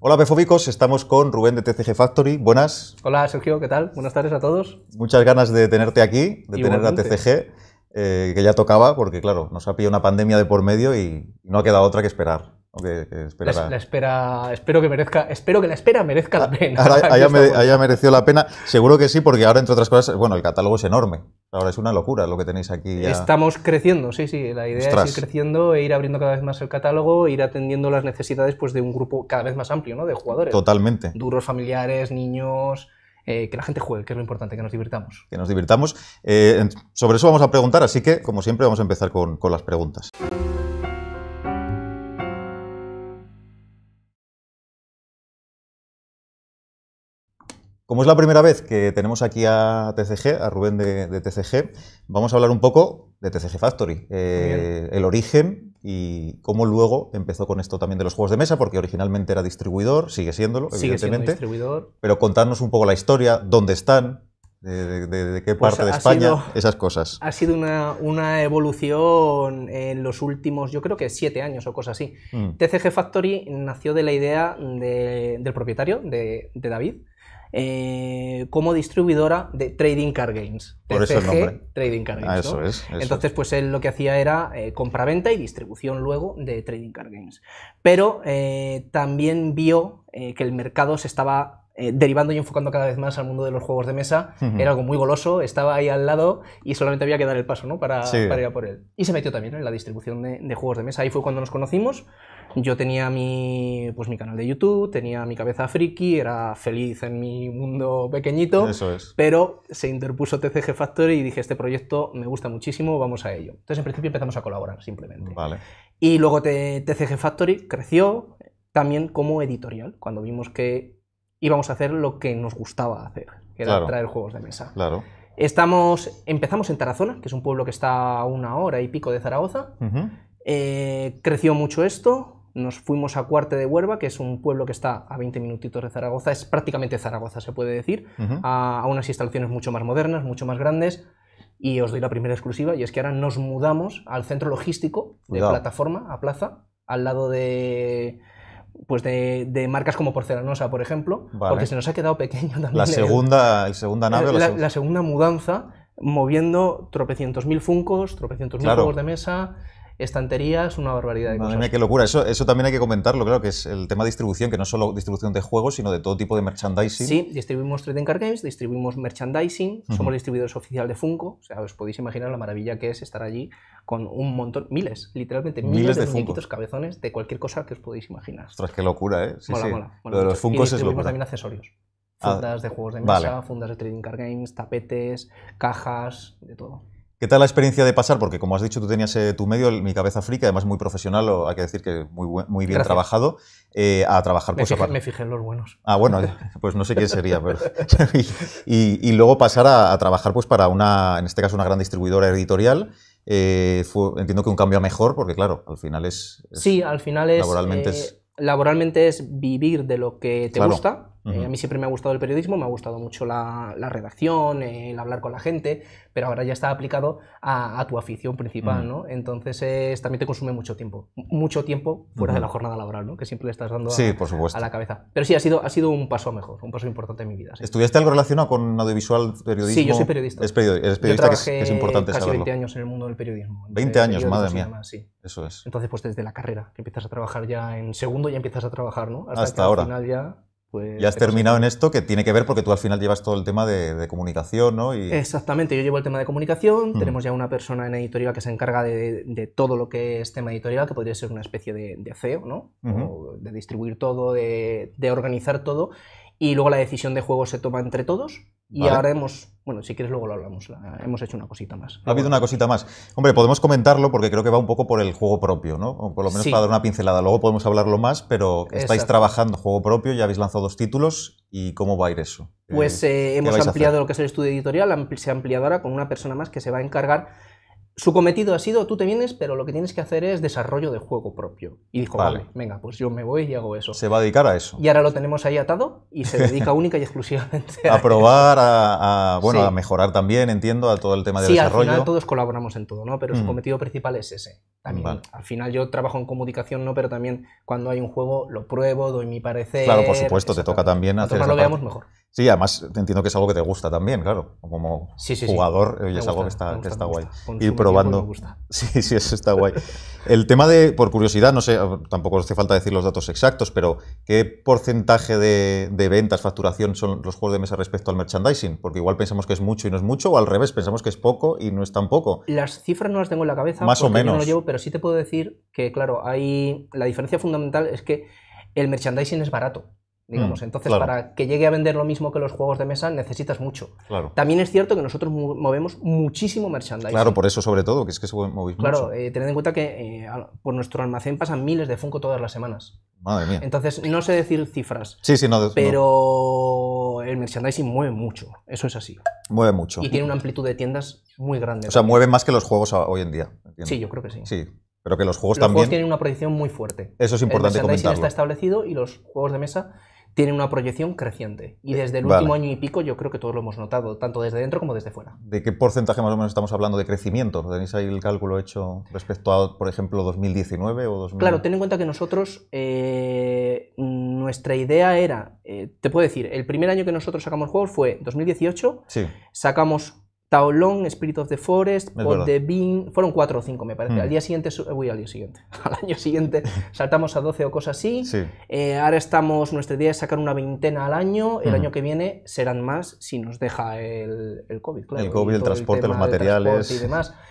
Hola Befóbicos, estamos con Rubén de TCG Factory. Buenas. Hola Sergio, ¿qué tal? Buenas tardes a todos. Muchas ganas de tenerte aquí, de tener a TCG, eh, que ya tocaba, porque claro, nos ha pillado una pandemia de por medio y no ha quedado otra que esperar. Eh, la, espera, espero que merezca, espero que la espera merezca la ah, pena. Ahora, haya, merecido la pena, seguro que sí, porque ahora, entre otras cosas, bueno, el catálogo es enorme. Ahora es una locura lo que tenéis aquí. Estamos creciendo, sí, sí. La idea es ir creciendo e ir abriendo cada vez más el catálogo, ir atendiendo las necesidades pues, de un grupo cada vez más amplio, ¿no? De jugadores. Totalmente. Duros familiares, niños. Eh, que la gente juegue, que es lo importante, que nos divirtamos. Que nos divirtamos. Eh, sobre eso vamos a preguntar, así que, como siempre, vamos a empezar con, con las preguntas. Como es la primera vez que tenemos aquí a TCG, a Rubén de, TCG, vamos a hablar un poco de TCG Factory, eh, el origen y cómo luego empezó con esto también de los juegos de mesa, porque originalmente era distribuidor, sigue siéndolo, sigue evidentemente. Siendo distribuidor. Pero contarnos un poco la historia, dónde están, de, qué pues parte de España, esas cosas. Ha sido una, evolución en los últimos, yo creo que siete años o cosas así. Mm. TCG Factory nació de la idea del propietario, de David eh, como distribuidora de Trading Card Games. Por TCG, nombre. Trading Card Games. Ah, eso es, Entonces, pues él lo que hacía era eh, compra-venta y distribución luego de Trading Card Games. Pero eh, también vio que el mercado se estaba derivando y enfocando cada vez más al mundo de los juegos de mesa. Era algo muy goloso, estaba ahí al lado y solamente había que dar el paso ¿no? para, ir a por él. Y se metió también en la distribución de, juegos de mesa. Ahí fue cuando nos conocimos yo tenía mi, pues, mi canal de YouTube, tenía mi cabeza friki, era feliz en mi mundo pequeñito, Eso es. pero se interpuso TCG Factory y dije, este proyecto me gusta muchísimo, vamos a ello. Entonces, en principio empezamos a colaborar, simplemente. Vale. Y luego TCG Factory creció también como editorial, cuando vimos que íbamos a hacer lo que nos gustaba hacer, que era traer juegos de mesa. Claro. Estamos, empezamos en Tarazona, que es un pueblo que está a una hora y pico de Zaragoza. Eh, creció mucho esto, nos fuimos a Cuarte de Huerva, que es un pueblo que está a 20 minutitos de Zaragoza, es prácticamente Zaragoza, se puede decir, a, unas instalaciones mucho más modernas, mucho más grandes. Y os doy la primera exclusiva, y es que ahora nos mudamos al centro logístico de plataforma a plaza, al lado de pues de, marcas como Porcelanosa, por ejemplo, porque se nos ha quedado pequeño también. La segunda, segunda eh, nave. La, segunda mudanza, moviendo tropecientos mil funcos, tropecientos mil de mesa, estanterías, una barbaridad de Madre Mía, qué locura. Eso, eso también hay que comentarlo, claro, que es el tema de distribución, que no es solo distribución de juegos, sino de todo tipo de merchandising. Sí, distribuimos Trading Card Games, distribuimos merchandising, somos distribuidores oficiales de Funko, o sea, os podéis imaginar la maravilla que es estar allí con un montón, miles, literalmente miles, de, cabezones de cualquier cosa que os podéis imaginar. Ostras, qué locura, ¿eh? mola, Mola, Lo de y también accesorios. Ah, fundas de juegos de mesa, fundas de trading card games, tapetes, cajas, de todo. ¿Qué tal la experiencia de pasar? Porque como has dicho, tú tenías eh, tu medio, mi cabeza frica, además muy profesional, o hay que decir que muy, bien trabajado, eh, a trabajar. Me, pues, me en los buenos. Ah, bueno, pues no sé quién sería, pero... y, luego pasar a, trabajar pues para una, en este caso, una gran distribuidora editorial. Eh, entiendo que un cambio a mejor, porque claro, al final es... sí, al final es... Laboralmente es... Laboralmente es vivir de lo que te gusta eh, a mí siempre me ha gustado el periodismo, me ha gustado mucho la, redacción, el hablar con la gente, pero ahora ya está aplicado a, tu afición principal, ¿no? Entonces también te consume mucho tiempo, mucho tiempo fuera de la jornada laboral, ¿no? Que siempre le estás dando a, sí, a, la cabeza. Pero sí, ha sido, ha sido un paso mejor, un paso importante en mi vida. ¿Estuviste ¿Estudiaste algo relacionado con audiovisual, periodismo? Sí, yo soy periodista. Es periodista, que, es, importante importante casi 20 años en el mundo del periodismo. 20 años, madre mía. Eso es. Entonces, pues desde la carrera, que empiezas a trabajar ya en segundo, ya empiezas a trabajar, ¿no? Hasta, Hasta ahora. Al final ya pues, y has terminado en esto que tiene que ver porque tú al final llevas todo el tema de, comunicación, ¿no? Y... Exactamente, yo llevo el tema de comunicación, mm. tenemos ya una persona en editorial que se encarga de, todo lo que es tema editorial, que podría ser una especie de, de CEO, ¿no? de distribuir todo, de, organizar todo, y luego la decisión de juego se toma entre todos. Y haremos ahora hemos, bueno, si quieres luego lo hablamos, hemos hecho una cosita más. Ha habido una cosita más. Hombre, podemos comentarlo porque creo que va un poco por el juego propio, ¿no? por lo menos para dar una pincelada. Luego podemos hablarlo más, pero estáis trabajando juego propio, ya habéis lanzado dos títulos y ¿cómo va a ir eso? Pues eh, eh, hemos ampliado lo que es el estudio editorial, se ha ampliado ahora con una persona más que se va a encargar su cometido ha sido, tú te vienes, pero lo que tienes que hacer es desarrollo de juego propio. Y dijo, vale. venga, pues yo me voy y hago eso. Se va a dedicar a eso. Y ahora lo tenemos ahí atado y se dedica única y exclusivamente a, a probar, a, bueno, a mejorar también, entiendo, a todo el tema de desarrollo. al todos colaboramos en todo, ¿no? Pero su mm. cometido principal es ese. También, al final yo trabajo en comunicación, ¿no? Pero también cuando hay un juego lo pruebo, doy mi parecer. Claro, por supuesto, te toca también hacer. que lo veamos mejor. Sí, además entiendo que es algo que te gusta también, claro. Como jugador, es algo que está, que está guay. Ir probando. Sí, sí, eso está guay. El tema de, por curiosidad, no sé, tampoco hace falta decir los datos exactos, pero ¿qué porcentaje de, de, ventas, facturación son los juegos de mesa respecto al merchandising? Porque igual pensamos que es mucho y no es mucho, o al revés, pensamos que es poco y no es tan poco. Las cifras no las tengo en la cabeza, más o menos. no lo llevo, pero sí te puedo decir que, claro, hay la diferencia fundamental es que el merchandising es barato digamos. Mm, Entonces, para que llegue a vender lo mismo que los juegos de mesa, necesitas mucho. También es cierto que nosotros movemos muchísimo merchandising. Claro, por eso sobre todo, que es que se claro, eh, tened en cuenta que eh, por nuestro almacén pasan miles de Funko todas las semanas. Madre mía. Entonces, no sé decir cifras. Sí, sí, no. Pero el merchandising mueve mucho, eso es así. Mueve mucho. Y tiene una amplitud de tiendas muy grande. O sea, mueve más que los juegos hoy en día. Sí, yo creo que sí. Sí, pero que los juegos también... Los juegos tienen una proyección muy fuerte. Eso es importante El merchandising está establecido y los juegos de mesa tiene una proyección creciente. Y eh, desde el último año y pico yo creo que todos lo hemos notado, tanto desde dentro como desde fuera. ¿De qué porcentaje más o menos estamos hablando de crecimiento? ¿Tenéis ahí el cálculo hecho respecto a, por ejemplo, 2019 o 2000? Claro, ten en cuenta que nosotros, eh, nuestra idea era, eh, te puedo decir, el primer año que nosotros sacamos juegos fue 2018, sí. sacamos Taolón, Spirit of the Forest, Pot the Bean, fueron cuatro o cinco me parece. Hmm. Al día siguiente, uy, al día siguiente, al año siguiente saltamos a 12 o cosas así. Eh, ahora estamos, Nuestro día es sacar una veintena al año, el hmm. año que viene serán más si nos deja el, COVID, claro. El COVID, el transporte, los materiales. Y demás.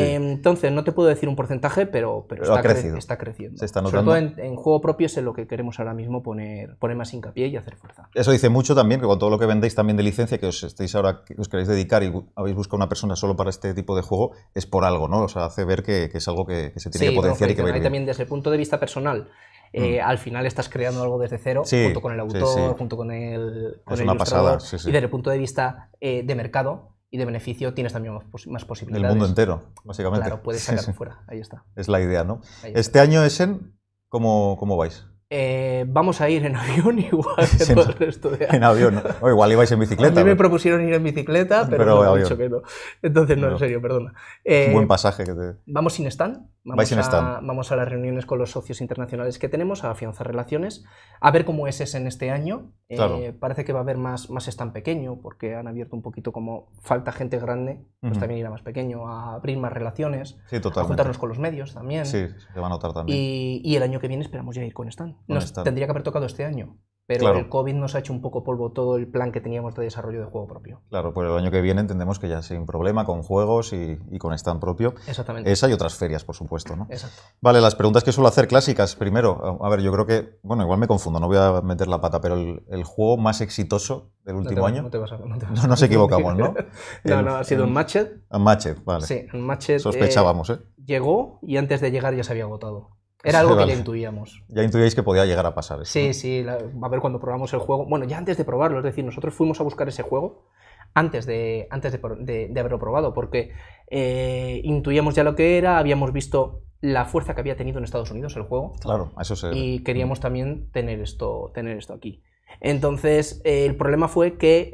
Eh, entonces, no te puedo decir un porcentaje, pero, está, está, creciendo. está notando. Sobre todo en, juego propio es en lo que queremos ahora mismo poner, poner más hincapié y hacer fuerza. Eso dice mucho también, que con todo lo que vendéis también de licencia, que os estéis ahora, os queréis dedicar y habéis buscado una persona solo para este tipo de juego, es por algo, ¿no? O sea, hace ver que, es algo que, se tiene que potenciar y que va a también desde el punto de vista personal. Eh, mm. al final estás creando algo desde cero, junto con el autor, junto con el, y desde el punto de vista eh, de mercado, y de beneficio tienes también más, posibilidades. El mundo entero, básicamente. Claro, puedes salir fuera, ahí está. Es la idea, ¿no? Este año, Essen, ¿cómo, cómo vais? Eh, vamos a ir en avión igual que todo el resto de años. En avión, o igual ibais en bicicleta. A mí me propusieron ir en bicicleta, pero, he dicho que no. Entonces, no, en serio, perdona. buen eh, pasaje. Vamos sin stand. Vamos, a, las reuniones con los socios internacionales que tenemos, a afianzar relaciones, a ver cómo es ese en este año. Eh, parece que va a haber más, más stand pequeño, porque han abierto un poquito como falta gente grande, pues también ir también irá más pequeño, a abrir más relaciones, a juntarnos con los medios también. Sí, se Y, y el año que viene esperamos ya ir con stand nos tendría que haber tocado este año. Pero el COVID nos ha hecho un poco polvo todo el plan que teníamos de desarrollo de juego propio. Claro, pues el año que viene entendemos que ya sin problema, con juegos y, con stand propio. Exactamente. Esa y otras ferias, por supuesto, ¿no? Exacto. Vale, las preguntas que suelo hacer clásicas. Primero, a ver, yo creo que, bueno, igual me confundo, no voy a meter la pata, pero el, juego más exitoso del último año. No, te vas a, no, te vas a... no, nos equivocamos, ¿no? no, no, ha sido un matchet Un matchet vale. Sí, un eh, Sospechábamos, ¿eh? Llegó y antes de llegar ya se había agotado. Era algo que ya intuíamos. Ya intuíais que podía llegar a pasar. eso. sí, sí, a ver cuando probamos el juego. Bueno, ya antes de probarlo, es decir, nosotros fuimos a buscar ese juego antes de, antes de, haberlo probado, porque eh, intuíamos ya lo que era, habíamos visto la fuerza que había tenido en Estados Unidos el juego. Claro, eso Y queríamos mm. también tener esto, tener esto aquí. Entonces, eh, el problema fue que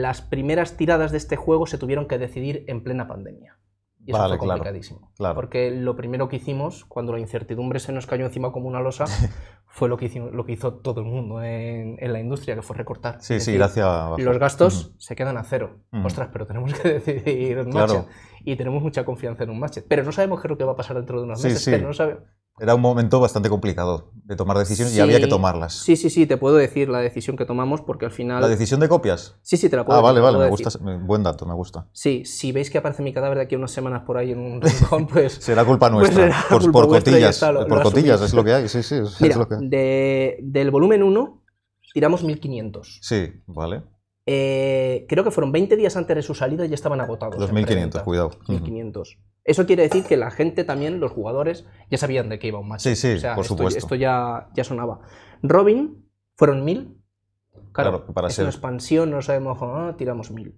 las primeras tiradas de este juego se tuvieron que decidir en plena pandemia. Y complicadísimo. Claro, Porque lo primero que hicimos, cuando la incertidumbre se nos cayó encima como una losa, fue lo que, hizo todo el mundo en, la industria, que fue recortar. Sí, sí, gracias. Los gastos se quedan a cero. Ostras, pero tenemos que decidir un match. Y tenemos mucha confianza en un match. Pero no sabemos qué es lo que va a pasar dentro de unos meses. no sabemos. Era un momento bastante complicado de tomar decisiones y había que tomarlas. Sí, sí, sí, te puedo decir la decisión que tomamos porque al final... ¿La decisión de copias? Sí, sí, te la puedo Ah, vale, vale, me gusta, buen dato, me gusta. Sí, si veis que aparece mi cadáver de aquí unas semanas por ahí en un rincón, pues... será culpa pues nuestra, por, cotillas, por cotillas, es lo que hay, sí, sí, de, del volumen 1 tiramos 1500. Sí, vale. Eh, creo que fueron 20 días antes de su salida y ya estaban agotados. 2.500, cuidado. 2.500. Eso quiere decir que la gente también, los jugadores, ya sabían de qué iba un match. Sí, sí, por supuesto. Esto ya, ya sonaba. Robin, fueron 1.000. Claro, para ser... una expansión, no sabemos, ah, tiramos 1.000.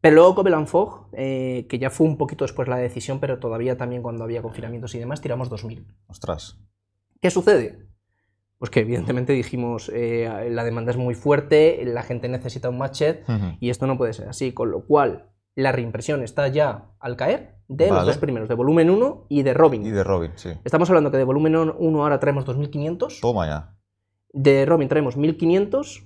Pero luego Copeland Fog, eh, que ya fue un poquito después la decisión, pero todavía también cuando había confinamientos y demás, tiramos 2.000. Ostras. ¿Qué sucede? pues que evidentemente dijimos, eh, la demanda es muy fuerte, la gente necesita un matchet y esto no puede ser así, con lo cual la reimpresión está ya al caer de los dos primeros, de volumen 1 y de Robin. Y de Robin, sí. Estamos hablando que de volumen 1 ahora traemos 2.500. Toma ya. De Robin traemos 1.500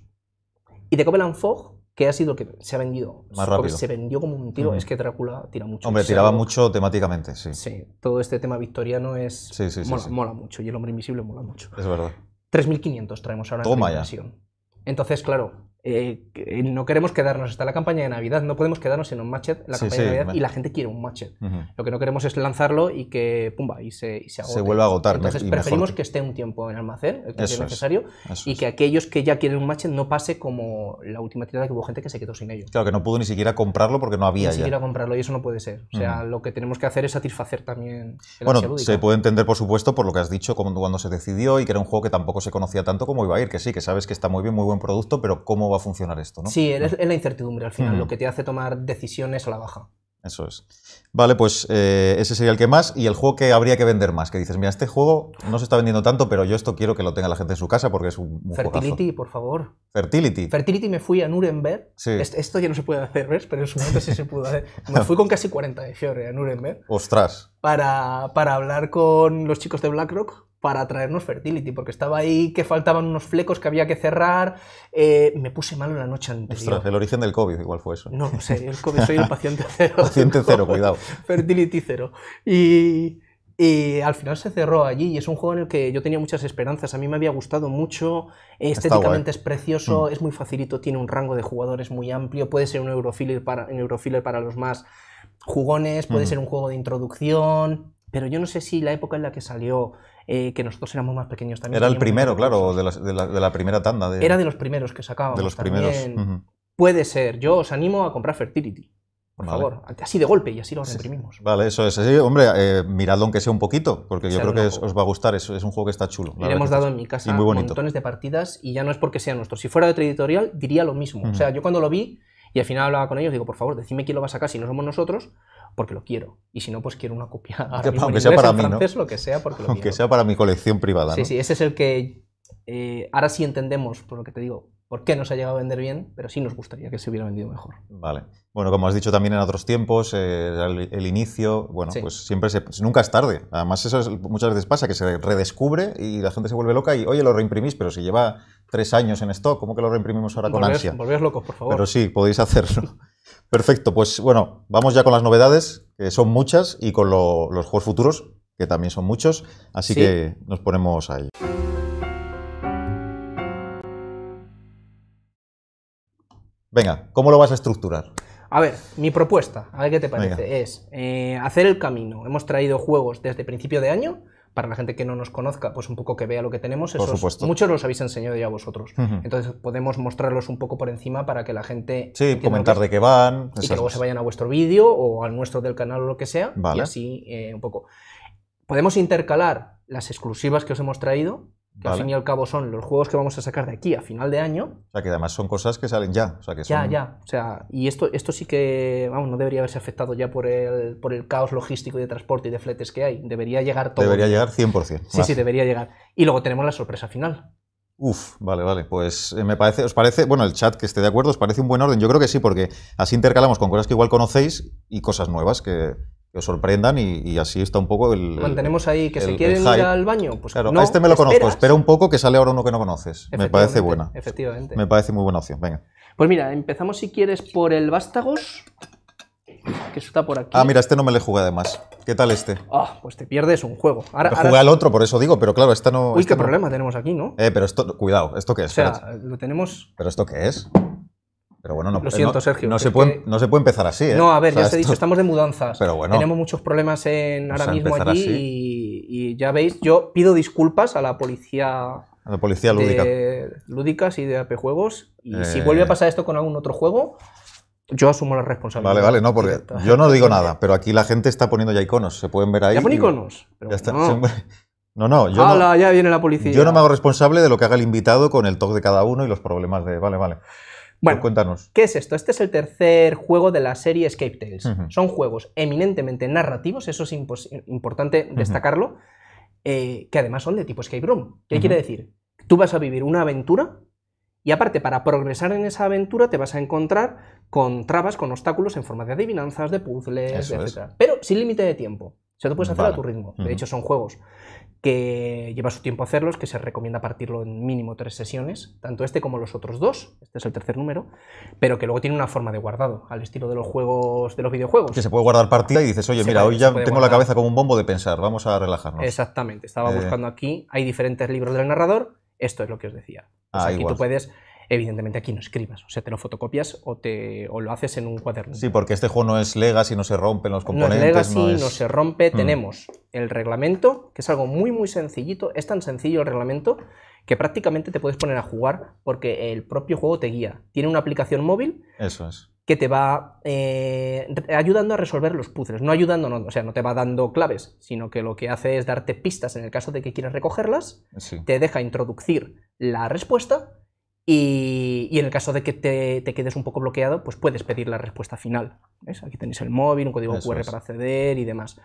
y de Copeland Fog, que ha sido el que se ha vendido. Más rápido. Se vendió como un tiro. Es que Drácula tira mucho. Hombre, tiraba mucho temáticamente, sí. Sí, todo este tema victoriano es. mola, mucho y el hombre invisible mola mucho. Es verdad. 3.500 traemos ahora en la ya. Entonces, claro, eh, eh, no queremos quedarnos está la campaña de Navidad, no podemos quedarnos en un matchet la campaña de Navidad y la gente quiere un matchet. Lo que no queremos es lanzarlo y que pumba y se, se agote. vuelva a agotar. Entonces preferimos que esté un tiempo en almacén, el que es necesario, y que aquellos que ya quieren un matchet no pase como la última tirada que hubo gente que se quedó sin ellos Claro, que no pudo ni siquiera comprarlo porque no había. Ni siquiera comprarlo y eso no puede ser. O sea, lo que tenemos que hacer es satisfacer también. El bueno, se puede entender por supuesto por lo que has dicho cuando se decidió y que era un juego que tampoco se conocía tanto como iba a ir, que sí, que sabes que está muy bien, muy buen producto, pero cómo va a funcionar esto, ¿no? Sí, es, la incertidumbre al final, lo que te hace tomar decisiones a la baja. Eso es. Vale, pues eh, ese sería el que más. Y el juego que habría que vender más, que dices, mira, este juego no se está vendiendo tanto, pero yo esto quiero que lo tenga la gente en su casa porque es un, un Fertility, por favor. Fertility. Fertility me fui a Nuremberg. Esto ya no se puede hacer, ¿ves? Pero en su momento sí se pudo hacer. Me fui con casi 40 de fiebre a Nuremberg. Ostras. Para, para hablar con los chicos de BlackRock para traernos Fertility, porque estaba ahí que faltaban unos flecos que había que cerrar. Eh, me puse malo la noche anterior. Ostras, el origen del COVID igual fue eso. No, no sé, el COVID, soy el paciente cero. paciente cero, cuidado. Fertility cero. Y, al final se cerró allí y es un juego en el que yo tenía muchas esperanzas. A mí me había gustado mucho, estéticamente es precioso, mm. es muy facilito, tiene un rango de jugadores muy amplio, puede ser un Eurofiller para, para los más jugones, puede mm. ser un juego de introducción, pero yo no sé si la época en la que salió, eh, que nosotros éramos más pequeños también. Era el primero, claro, de la, de, la, primera tanda. era de los primeros que sacábamos. De los primeros. Puede ser. Yo os animo a comprar Fertility. Por favor, así de golpe y así lo reprimimos. Vale, eso es así. Hombre, eh, miradlo aunque sea un poquito, porque yo creo que os va a gustar. Es, es, un juego que está chulo. Le hemos dado en mi casa montones de partidas y ya no es porque sea nuestro. Si fuera de otra editorial, diría lo mismo. O sea, yo cuando lo vi, y al final hablaba con ellos, digo, por favor, decime quién lo va a sacar si no somos nosotros, porque lo quiero. Y si no, pues quiero una copia. aunque sea para mí, ¿no? lo que sea, porque Aunque sea para mi colección privada. Sí, sí, ese es el que eh, ahora sí entendemos, por lo que te digo, por qué no se ha llegado a vender bien, pero sí nos gustaría que se hubiera vendido mejor. Vale. Bueno, como has dicho también en otros tiempos, eh, el, inicio, bueno, pues siempre se, nunca es tarde. Además, eso muchas veces pasa, que se redescubre y la gente se vuelve loca y, oye, lo reimprimís, pero si lleva tres años en stock, ¿cómo que lo reimprimimos ahora con ansia? locos, por favor. Pero sí, podéis hacerlo. Perfecto, pues bueno, vamos ya con las novedades, que son muchas, y con los juegos futuros, que también son muchos, así que nos ponemos ahí. Venga, ¿cómo lo vas a estructurar? A ver, mi propuesta, a ver qué te parece, es eh, hacer el camino. Hemos traído juegos desde principio de año, para la gente que no nos conozca, pues un poco que vea lo que tenemos. Muchos los habéis enseñado ya vosotros. Entonces podemos mostrarlos un poco por encima para que la gente... Sí, comentar de qué van. Y que luego se vayan a vuestro vídeo o al nuestro del canal o lo que sea. Vale. Y así eh, un poco. Podemos intercalar las exclusivas que os hemos traído que al fin y al cabo son los juegos que vamos a sacar de aquí a final de año. O sea, que además son cosas que salen ya. sea, que Ya, ya. O sea, y esto, esto sí que, vamos, no debería haberse afectado ya por el, caos logístico y de transporte y de fletes que hay. Debería llegar todo. Debería llegar 100%. Sí, sí, debería llegar. Y luego tenemos la sorpresa final. Uf, vale, vale. Pues eh, me parece, os parece, bueno, el chat que esté de acuerdo, os parece un buen orden. Yo creo que sí, porque así intercalamos con cosas que igual conocéis y cosas nuevas que, que sorprendan y, así está un poco el... Mantenemos ahí que se quieren ir al baño. Pues claro, a este me lo conozco, espera un poco que sale ahora uno que no conoces. Me parece buena. Efectivamente. Me parece muy buena opción, venga. Pues mira, empezamos si quieres por el vástagos, que está por aquí. Ah, mira, este no me le jugué además. ¿Qué tal este? Ah, pues te pierdes un juego. Ahora, juega Jugué al otro, por eso digo, pero claro, esta no... Uy, qué este problema tenemos aquí, ¿no? Eh, pero esto, cuidado, ¿esto qué es? O sea, lo tenemos... ¿Pero esto qué es? Pero bueno, no, Lo siento, Sergio. No se, puede, no se puede empezar así. ¿eh? No, a ver, ya os he dicho, estamos de mudanzas. Tenemos muchos problemas en, ahora mismo allí y, ya veis, yo pido disculpas a la policía. A la policía lúdica. De, lúdicas y de AP Juegos. Y si eh. vuelve a pasar esto con algún otro juego, yo asumo la responsabilidad. Vale, vale, no, porque yo no digo nada, pero aquí la gente está poniendo ya iconos, se pueden ver ahí. ¿Ya pone iconos? ya está, no. no. no, yo. ya viene la policía. Yo no me hago responsable de lo que haga el invitado con el toque de cada uno y los problemas de. Vale, vale. Bueno, cuéntanos. ¿Qué es esto? Este es el tercer juego de la serie Escape Tales. Son juegos eminentemente narrativos, eso es importante destacarlo, eh, que además son de tipo escape room. ¿Qué quiere decir? Tú vas a vivir una aventura y aparte para progresar en esa aventura te vas a encontrar con trabas, con obstáculos en forma de adivinanzas, de puzzles, etc. Pero sin límite de tiempo. se lo puedes hacer a tu ritmo. De hecho, son juegos que lleva su tiempo hacerlos, que se recomienda partirlo en mínimo tres sesiones, tanto este como los otros dos, este es el tercer número, pero que luego tiene una forma de guardado, al estilo de los juegos, de los videojuegos. Que se puede guardar partida y dices, oye, mira, hoy ya tengo la cabeza como un bombo de pensar, vamos a relajarnos. Exactamente, estaba eh. buscando aquí, hay diferentes libros del narrador, esto es lo que os decía. aquí ah, tú puedes evidentemente aquí no escribas, o sea, te lo fotocopias o, te, lo haces en un cuaderno. Sí, porque este juego no es Legacy, no se rompen los componentes. No es Legacy, no, se rompe, mm. tenemos el reglamento, que es algo muy, muy sencillito, es tan sencillo el reglamento que prácticamente te puedes poner a jugar porque el propio juego te guía. Tiene una aplicación móvil. Eso es que te va eh, ayudando a resolver los puzzles. No ayudando, o sea, no te va dando claves, sino que lo que hace es darte pistas en el caso de que quieras recogerlas, te deja introducir la respuesta y, en el caso de que te, quedes un poco bloqueado, pues puedes pedir la respuesta final. ¿ves? Aquí tenéis el móvil, un código QR para acceder y demás.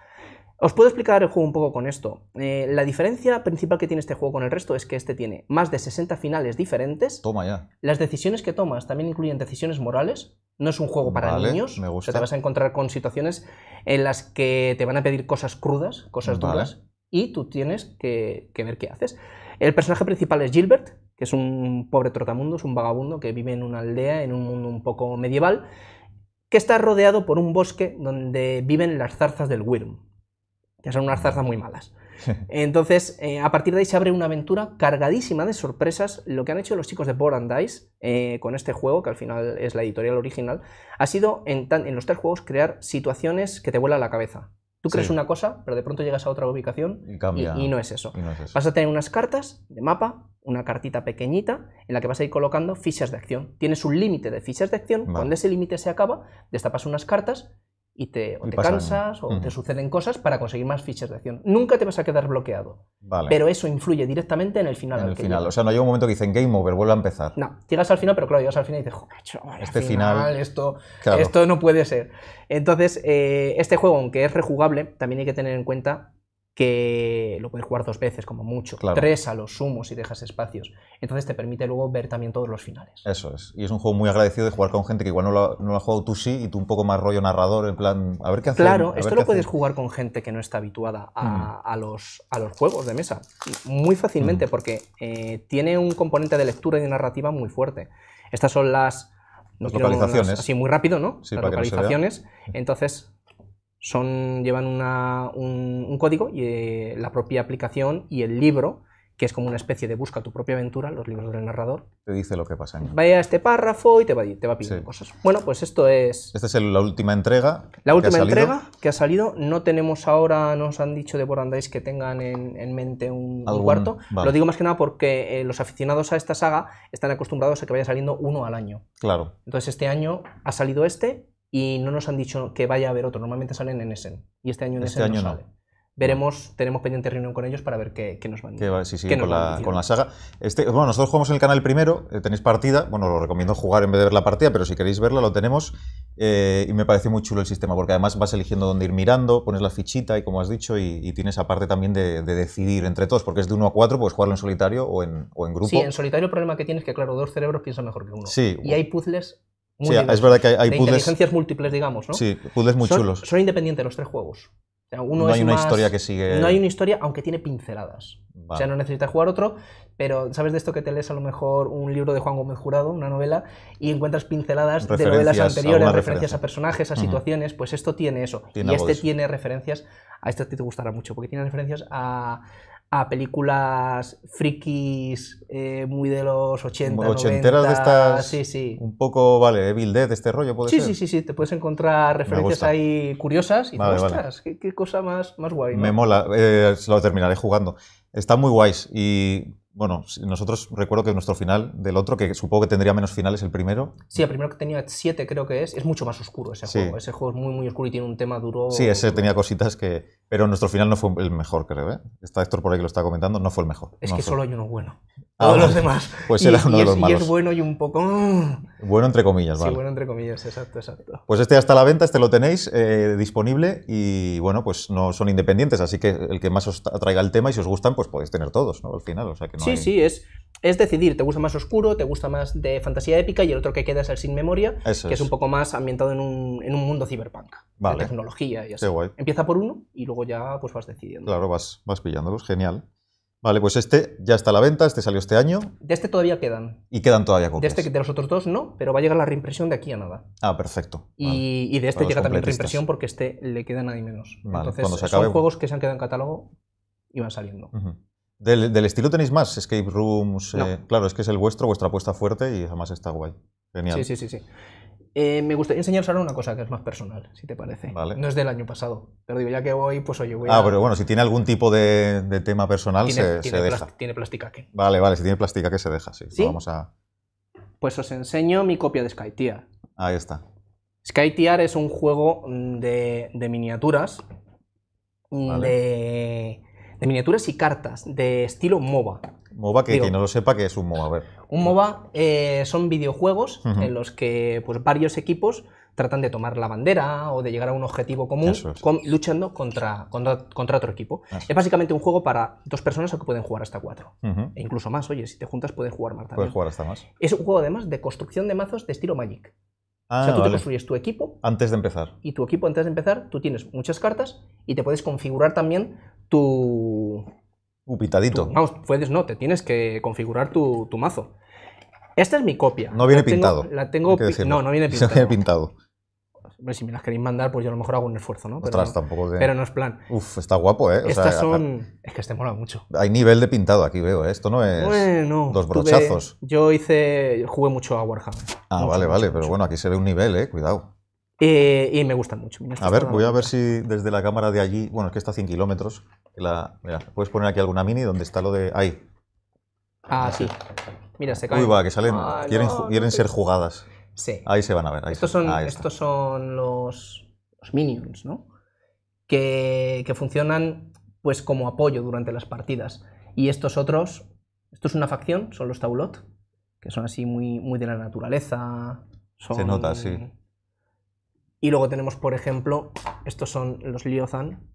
Os puedo explicar el juego un poco con esto. Eh, la diferencia principal que tiene este juego con el resto es que este tiene más de 60 finales diferentes. Toma ya. Las decisiones que tomas también incluyen decisiones morales. No es un juego para niños. Me gusta. te vas a encontrar con situaciones en las que te van a pedir cosas crudas, cosas duras, y tú tienes que, que ver qué haces. El personaje principal es Gilbert, que es un pobre trotamundo, es un vagabundo que vive en una aldea, en un mundo un poco medieval, que está rodeado por un bosque donde viven las zarzas del Wyrm, que son unas zarzas muy malas. Entonces, eh, a partir de ahí se abre una aventura cargadísima de sorpresas. Lo que han hecho los chicos de Borandice Dice eh, con este juego, que al final es la editorial original, ha sido en, en los tres juegos crear situaciones que te vuelan la cabeza. Tú crees una cosa, pero de pronto llegas a otra ubicación y, no es eso. Vas a tener unas cartas de mapa, una cartita pequeñita, en la que vas a ir colocando fichas de acción. Tienes un límite de fichas de acción. Cuando ese límite se acaba, destapas unas cartas y te, cansas o te mm. suceden cosas para conseguir más fichas de acción. Nunca te vas a quedar bloqueado. Pero eso influye directamente en el final. En el final. O sea, no hay un momento que dicen game over, vuelve a empezar. No, llegas al final, pero claro, llegas al final y dices, joder, este final, esto, esto no puede ser. Entonces, eh, este juego, aunque es rejugable, también hay que tener en cuenta que lo puedes jugar dos veces como mucho, tres a los sumos y dejas espacios. Entonces te permite luego ver también todos los finales. Eso es. Y es un juego muy agradecido de jugar con gente que igual no lo, ha jugado tú sí y tú un poco más rollo narrador, en plan, a ver qué Claro, esto lo puedes jugar con gente que no está habituada a, mm. los, a los juegos de mesa muy fácilmente mm. porque eh, tiene un componente de lectura y de narrativa muy fuerte. Estas son las... las localizaciones. así muy rápido, ¿no? las localizaciones. Entonces, son, llevan un, código y eh, la propia aplicación y el libro que es como una especie de busca tu propia aventura, los libros del narrador. Te dice lo que pasa. ¿no? Vaya a este párrafo y te va, te va pidiendo cosas. Bueno, pues esto es... Esta es la última entrega. La última entrega que ha salido. No tenemos ahora, nos han dicho de Borandais que tengan en, mente un, cuarto. Lo digo más que nada porque eh, los aficionados a esta saga están acostumbrados a que vaya saliendo uno al año. Claro. Entonces este año ha salido este y no nos han dicho que vaya a haber otro. Normalmente salen en Essen y este año en este año no, sale. Veremos, tenemos pendiente reunión con ellos para ver qué, qué nos van a sí, sí, con, la, con la saga. Este, bueno, nosotros jugamos en el canal primero, eh, tenéis partida, bueno, lo recomiendo jugar en vez de ver la partida, pero si queréis verla lo tenemos eh, y me parece muy chulo el sistema porque además vas eligiendo dónde ir mirando, pones la fichita y como has dicho y, tienes aparte también de, decidir entre todos, porque es de uno a cuatro puedes jugarlo en solitario o en, o en grupo. Sí, en solitario el problema que tienes es que, claro, dos cerebros piensan mejor que uno. Sí, y hay puzzles es verdad que hay, hay de múltiples, digamos, ¿no? Sí, puzzles muy chulos. Son independientes los tres juegos. no hay una historia que sigue. No hay una historia, aunque tiene pinceladas. O sea, no necesitas jugar otro, pero sabes de esto que te lees a lo mejor un libro de Juan Gómez Jurado, una novela, y encuentras pinceladas de novelas anteriores, referencias a personajes, a situaciones. Pues esto tiene eso. y este tiene referencias. A este te gustará mucho, porque tiene referencias a a películas frikis eh, muy de los 80. Ochenteras de estas. Sí, sí. Un poco, vale, Evil Dead, este rollo, puede sí, ser. Sí, sí, sí, te puedes encontrar referencias ahí curiosas y vale, Qué, cosa más, guay. Me mola, eh, lo terminaré jugando. Está muy guays y bueno, nosotros recuerdo que nuestro final del otro, que supongo que tendría menos finales el primero. Sí, el primero que tenía 7 creo que es, es mucho más oscuro ese juego. Ese juego es muy, muy oscuro y tiene un tema duro. Sí, ese tenía cositas que... Pero nuestro final no fue el mejor, creo. ¿eh? Está Héctor por ahí que lo está comentando, no fue el mejor. Es que solo hay uno bueno. Ah, todos los demás. Pues era uno y, de los es, malos. Y es bueno y un poco... ¡ah! Bueno entre comillas, vale. Sí, bueno entre comillas, exacto, exacto. Pues este ya está a la venta, este lo tenéis eh, disponible y bueno, pues no son independientes, así que el que más os atraiga el tema y si os gustan, pues podéis tener todos, ¿no? Al final, o sea que no... Sí, sí, es, es decidir, ¿te gusta más oscuro, te gusta más de fantasía épica? Y el otro que queda es el sin memoria, que es. un poco más ambientado en un, en un mundo ciberpunk, de tecnología y así. Empieza por uno y luego ya pues vas decidiendo. Claro, vas, vas pillándolos, genial. Vale, pues este ya está a la venta, este salió este año. De este todavía quedan. Y quedan todavía copias. De este de los otros dos no, pero va a llegar la reimpresión de aquí a nada. Ah, perfecto. Y, y de este llega también reimpresión porque este le queda nadie menos. Entonces, son juegos que se han quedado en catálogo y van saliendo. Del, estilo tenéis más escape rooms. Eh, claro, es que es el vuestro, vuestra apuesta fuerte y además está guay. Genial. Sí, sí, sí. sí. Eh, me gustaría enseñaros ahora una cosa que es más personal, si te parece. No es del año pasado. pero digo, ya que voy, pues oye, voy Ah, pero bueno, si tiene algún tipo de, tema personal, se, deja. Tiene plástica que. Vale, vale, si tiene plástica que se deja, sí. Vamos a... Pues os enseño mi copia de SkyTear. Ahí está. SkyTear es un juego de, miniaturas, de de miniaturas y cartas de estilo MOBA. MOBA, que quien no lo sepa, que es un MOBA? Un MOBA eh, son videojuegos en los que pues, varios equipos tratan de tomar la bandera o de llegar a un objetivo común luchando contra, contra, otro equipo. Es básicamente un juego para dos personas o que pueden jugar hasta cuatro. E incluso más, oye, si te juntas pueden jugar más también. Puedes jugar hasta más. Es un juego además de construcción de mazos de estilo Magic o ah, sea, tú te construyes tu equipo. Antes de empezar. Y tu equipo, antes de empezar, tú tienes muchas cartas y te puedes configurar también tu. Tu pintadito. vamos, puedes, no, te tienes que configurar tu, mazo. Esta es mi copia. No viene pintado. la tengo. No, no viene pintado. No viene pintado si me las queréis mandar, pues yo a lo mejor hago un esfuerzo, ¿no? pero, tampoco Pero no es plan. Uf, está guapo, ¿eh? Estas son... Es que este mola mucho. Hay nivel de pintado aquí, veo, ¿eh? Esto no es... dos brochazos. Yo hice... Jugué mucho a Warhammer. Ah, vale, vale. pero bueno, aquí se ve un nivel, ¿eh? Cuidado. Eh, y me gustan mucho. a ver, voy a ver si desde la cámara de allí... Bueno, es que está a 100 kilómetros. puedes poner aquí alguna mini donde está lo de... Ahí. Ah, sí. Mira, se cae. Uy, va, que salen... Ah, quieren, quieren ser jugadas. Sí. Ahí se van a ver. estos, son, estos son los, los, minions, ¿no? Que, funcionan pues como apoyo durante las partidas. Y estos otros, esto es una facción, son los Taulot, que son así muy, muy de la naturaleza. Se nota, sí. Y luego tenemos, por ejemplo, estos son los Liozan,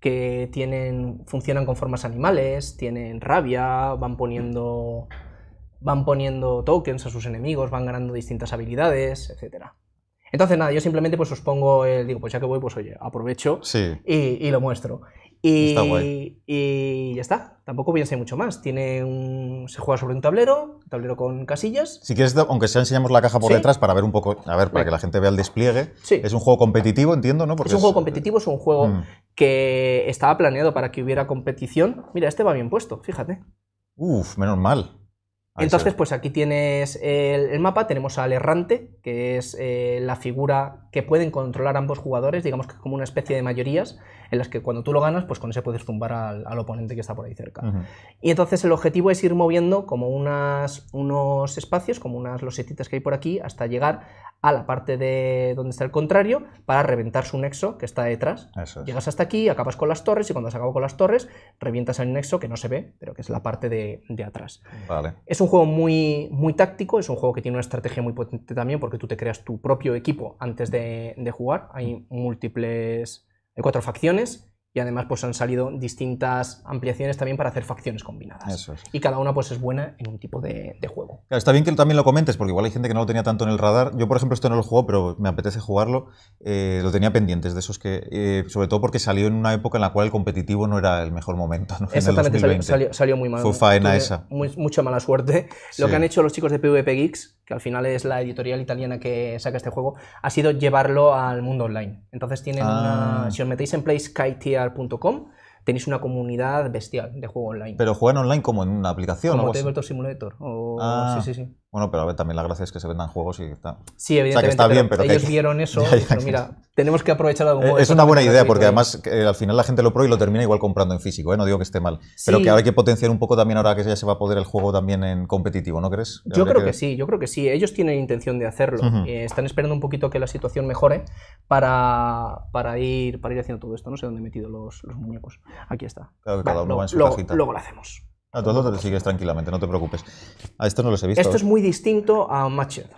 que tienen, funcionan con formas animales, tienen rabia, van poniendo van poniendo tokens a sus enemigos, van ganando distintas habilidades, etc. Entonces, nada, yo simplemente pues os pongo, el, digo, pues ya que voy, pues oye, aprovecho y, lo muestro. Y, y ya está, tampoco voy a mucho más. Tiene un, se juega sobre un tablero, tablero con casillas. Si quieres, aunque sea enseñamos la caja por detrás para ver un poco, a ver, para que la gente vea el despliegue. Sí. Es un juego competitivo, entiendo, ¿no? es un juego competitivo, es un juego mm. que estaba planeado para que hubiera competición. Mira, este va bien puesto, fíjate. Uf, menos mal. Ah, entonces, pues aquí tienes el, mapa, tenemos al errante, que es eh, la figura que pueden controlar ambos jugadores, digamos que como una especie de mayorías, en las que cuando tú lo ganas, pues con ese puedes zumbar al, oponente que está por ahí cerca. Y entonces el objetivo es ir moviendo como unos espacios, como unas losetitas que hay por aquí, hasta llegar a la parte de donde está el contrario para reventar su nexo que está detrás. Llegas hasta aquí, acabas con las torres y cuando has acabado con las torres, revientas el nexo que no se ve, pero que es la parte de, atrás. Vale un juego muy, muy táctico, es un juego que tiene una estrategia muy potente también, porque tú te creas tu propio equipo antes de, de jugar. Hay mm. múltiples, hay cuatro facciones y además pues han salido distintas ampliaciones también para hacer facciones combinadas. Y cada una pues es buena en un tipo de, juego. está bien que también lo comentes porque igual hay gente que no lo tenía tanto en el radar. Yo por ejemplo esto no lo juego pero me apetece jugarlo. Eh, lo tenía pendientes de esos que, eh, sobre todo porque salió en una época en la cual el competitivo no era el mejor momento. Exactamente, Salió, muy mal. Fue faena esa. mucha mala suerte. Lo que han hecho los chicos de PvP Geeks que al final es la editorial italiana que saca este juego, ha sido llevarlo al mundo online. Entonces tienen ah. si os metéis en playskytier.com, tenéis una comunidad bestial de juego online. Pero juegan online como en una aplicación como o Simulator. Ah. Sí, sí, sí. Bueno, pero a ver, también la gracia es que se vendan juegos y está, Sí, evidentemente. está ellos vieron eso mira, tenemos que aprovechar algún eh, Es una buena idea, porque además eh, al final la gente lo prueba y lo termina igual comprando en físico, ¿eh? no digo que esté mal. Pero que ahora hay que potenciar un poco también ahora que ya se va a poder el juego también en competitivo, ¿no crees? Yo, creo que... sí, yo creo que sí. Ellos tienen intención de hacerlo. Eh, están esperando un poquito que la situación mejore para, para, ir, para ir haciendo todo esto. No sé dónde he metido los, muñecos. Aquí está. Claro que cada uno va en su cajita. Luego lo hacemos. A todos los te sigues tranquilamente, no te preocupes. A esto no los he visto. Esto es muy distinto a Matched.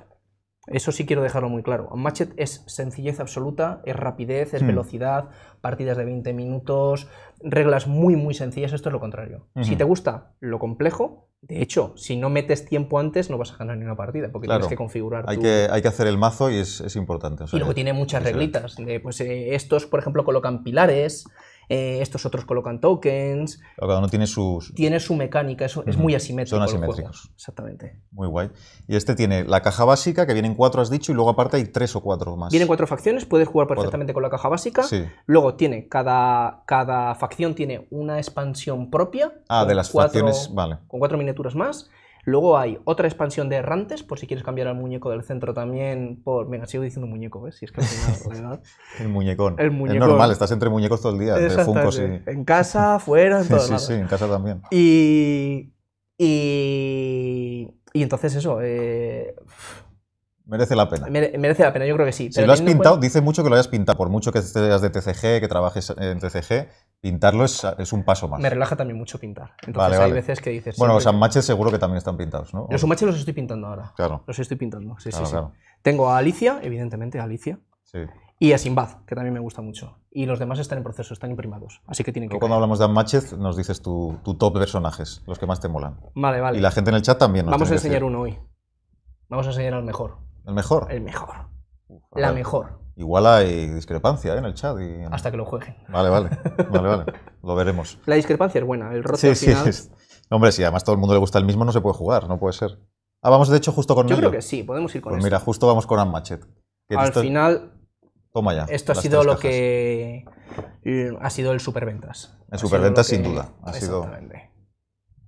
Eso sí quiero dejarlo muy claro. Matched es sencillez absoluta, es rapidez, es hmm. velocidad, partidas de 20 minutos, reglas muy, muy sencillas. Esto es lo contrario. Hmm. Si te gusta lo complejo, de hecho, si no metes tiempo antes, no vas a ganar ni una partida, porque tienes que configurar. Hay, que, hay que hacer el mazo y es, importante. y luego tiene muchas reglitas. Pues, eh, estos, por ejemplo, colocan pilares. Eh, estos otros colocan tokens. cada uno tiene sus... Tiene su mecánica, es, es muy asimétrico. Son asimétricos. exactamente. Muy guay. Y este tiene la caja básica, que vienen cuatro, has dicho, y luego aparte hay tres o cuatro más. Vienen cuatro facciones, puedes jugar perfectamente con la caja básica. Luego tiene, cada, cada facción tiene una expansión propia. Ah, de las facciones, vale. Con cuatro miniaturas más. Luego hay otra expansión de errantes, por si quieres cambiar al muñeco del centro también por... Venga, sigo diciendo muñeco, ¿ves? Si es que al final, El muñecón. El muñecón. Es normal, estás entre muñecos todo el día, de En casa, fuera, en todo Sí, sí, sí, en casa también. Y... Y... Y entonces eso... Eh, merece la pena. merece la pena, yo creo que sí. si lo has pintado, dice mucho que lo hayas pintado, por mucho que seas de TCG, que trabajes en TCG, pintarlo es, un paso más. Me relaja también mucho pintar. Entonces hay veces que dices... Bueno, los que... seguro que también están pintados, ¿no? Los matches los estoy pintando ahora. Claro. Los estoy pintando, sí, sí, sí. Tengo a Alicia, evidentemente, Alicia. Sí. Y a Simbad, que también me gusta mucho. Y los demás están en proceso, están imprimados. Así que tienen que. cuando hablamos de Unmatched, nos dices tu, top personajes, los que más te molan. Vale, vale. Y la gente en el chat también. Nos Vamos a enseñar uno hoy. Vamos a enseñar al mejor. ¿El mejor? El mejor. la mejor. Igual hay discrepancia ¿eh? en el chat. Y Hasta que lo jueguen. Vale, vale, vale, Lo veremos. La discrepancia es buena, el roto sí, al Sí, Hombre, si además todo el mundo le gusta el mismo, no se puede jugar, no puede ser. Ah, vamos de hecho justo con Yo creo que sí, podemos ir con Pues mira, justo vamos con Unmatched. Al final... Toma ya. Esto ha sido lo que... Eh, ha sido el superventas. El superventas sin duda. Ha sido...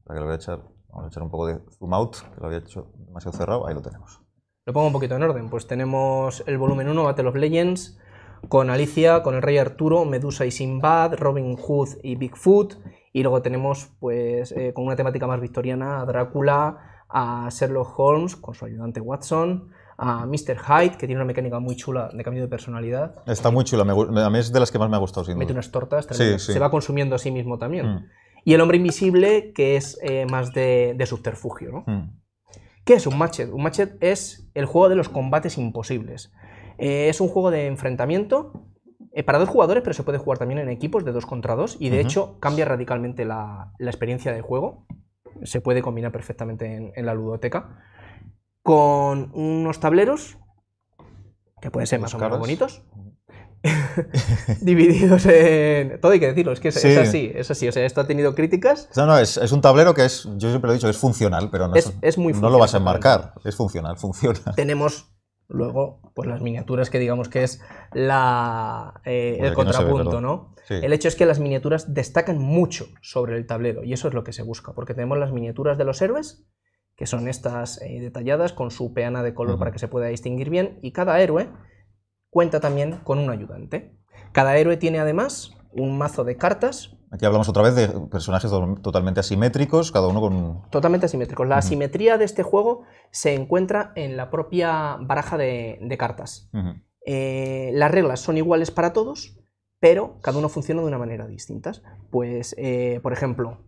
Vamos a echar un poco de zoom out, que lo había hecho demasiado cerrado. Ahí lo tenemos. Lo pongo un poquito en orden. Pues tenemos el volumen 1, Battle of Legends, con Alicia, con el Rey Arturo, Medusa y Sinbad, Robin Hood y Bigfoot. Y luego tenemos, pues, eh, con una temática más victoriana, a Drácula, a Sherlock Holmes, con su ayudante Watson, a Mr. Hyde, que tiene una mecánica muy chula de cambio de personalidad. Está muy chula, a mí es de las que más me ha gustado. Mete unas tortas, se va consumiendo a sí mismo también. Mm. Y el hombre invisible, que es eh, más de, subterfugio, ¿no? Mm. ¿Qué es un matchet? Un matchet es el juego de los combates imposibles. Eh, es un juego de enfrentamiento eh, para dos jugadores, pero se puede jugar también en equipos de dos contra dos y de hecho cambia radicalmente la, experiencia de juego. Se puede combinar perfectamente en, en la ludoteca con unos tableros que pueden ser más o menos bonitos. divididos en. Todo hay que decirlo, es que es, así, es así. O sea, esto ha tenido críticas. No, es, un tablero que es, yo siempre he dicho, es funcional, pero no, es, es muy no lo vas a enmarcar, es funcional, funciona. Tenemos luego pues las miniaturas que digamos que es la, eh, el contrapunto, ¿no? El hecho es que las miniaturas destacan mucho sobre el tablero y eso es lo que se busca, porque tenemos las miniaturas de los héroes, que son estas eh, detalladas con su peana de color para que se pueda distinguir bien, y cada héroe Cuenta también con un ayudante. Cada héroe tiene además un mazo de cartas. Aquí hablamos otra vez de personajes totalmente asimétricos, cada uno con... Totalmente asimétricos. La asimetría de este juego se encuentra en la propia baraja de, cartas. Eh, las reglas son iguales para todos, pero cada uno funciona de una manera distinta. Pues, eh, por ejemplo,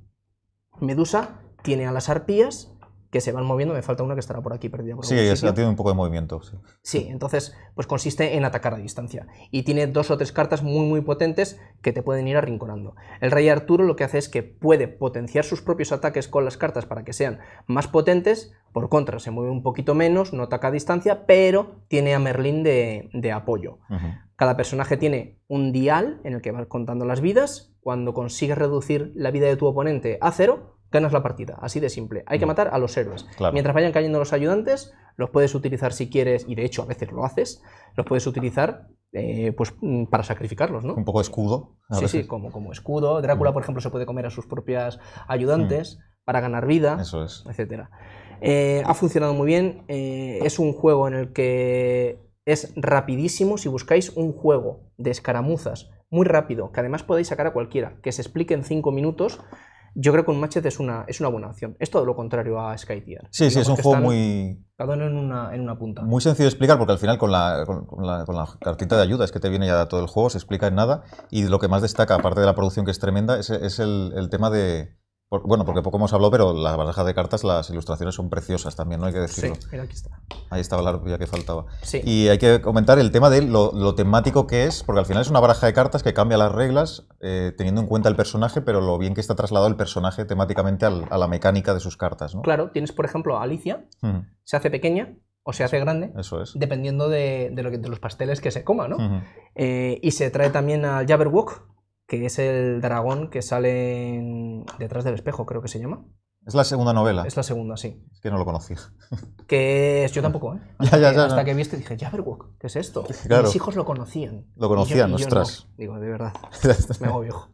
Medusa tiene a las arpías que se van moviendo, me falta una que estará por aquí perdida. sí, tiene un poco de movimiento. Sí. entonces pues consiste en atacar a distancia. Y tiene dos o tres cartas muy muy potentes que te pueden ir arrinconando. El rey Arturo lo que hace es que puede potenciar sus propios ataques con las cartas para que sean más potentes, por contra se mueve un poquito menos, no ataca a distancia, pero tiene a Merlín de, apoyo. Cada personaje tiene un dial en el que vas contando las vidas. Cuando consigues reducir la vida de tu oponente a cero, ganas la partida, así de simple. Hay que mm. matar a los héroes. Mientras vayan cayendo los ayudantes, los puedes utilizar si quieres, y de hecho a veces lo haces, los puedes utilizar eh, pues, mm, para sacrificarlos, ¿no? Un poco escudo. sí, sí, como, como escudo. Drácula, mm. por ejemplo, se puede comer a sus propias ayudantes para ganar vida, Eso es. etc. Eh, ha funcionado muy bien. Eh, es un juego en el que es rapidísimo. Si buscáis un juego de escaramuzas muy rápido, que además podéis sacar a cualquiera, que se explique en 5 minutos, yo creo que un Matchet es una, es una buena opción. Es todo lo contrario a SkyTier. Sí, sí, es un juego muy. Cada uno en una, en una, punta. Muy sencillo de explicar porque al final con la, cartita de ayuda es que te viene ya todo el juego, se explica en nada. Y lo que más destaca, aparte de la producción que es tremenda, es, es el tema de, bueno, porque poco hemos hablado, pero la baraja de cartas, las ilustraciones son preciosas también, no hay que decirlo. Sí, aquí está. Ahí estaba la arquilla que faltaba. Y hay que comentar el tema de lo, temático que es, porque al final es una baraja de cartas que cambia las reglas eh, teniendo en cuenta el personaje, pero lo bien que está trasladado el personaje temáticamente a la mecánica de sus cartas. ¿no? Claro, tienes por ejemplo a Alicia, se hace pequeña, o se hace grande, dependiendo de, los pasteles que se coma, ¿no? Eh, y se trae también al Jabberwock, que es el dragón que sale detrás del espejo, creo que se llama. Es la segunda novela. Es la segunda, sí. Es que no lo conocía. Que es, yo tampoco, ¿eh? Hasta, ya, ya, que, ya, hasta que este dije, Jabberwock, ¿qué es esto? Mis hijos lo conocían. Lo conocían, y Digo, de verdad, me hago viejo.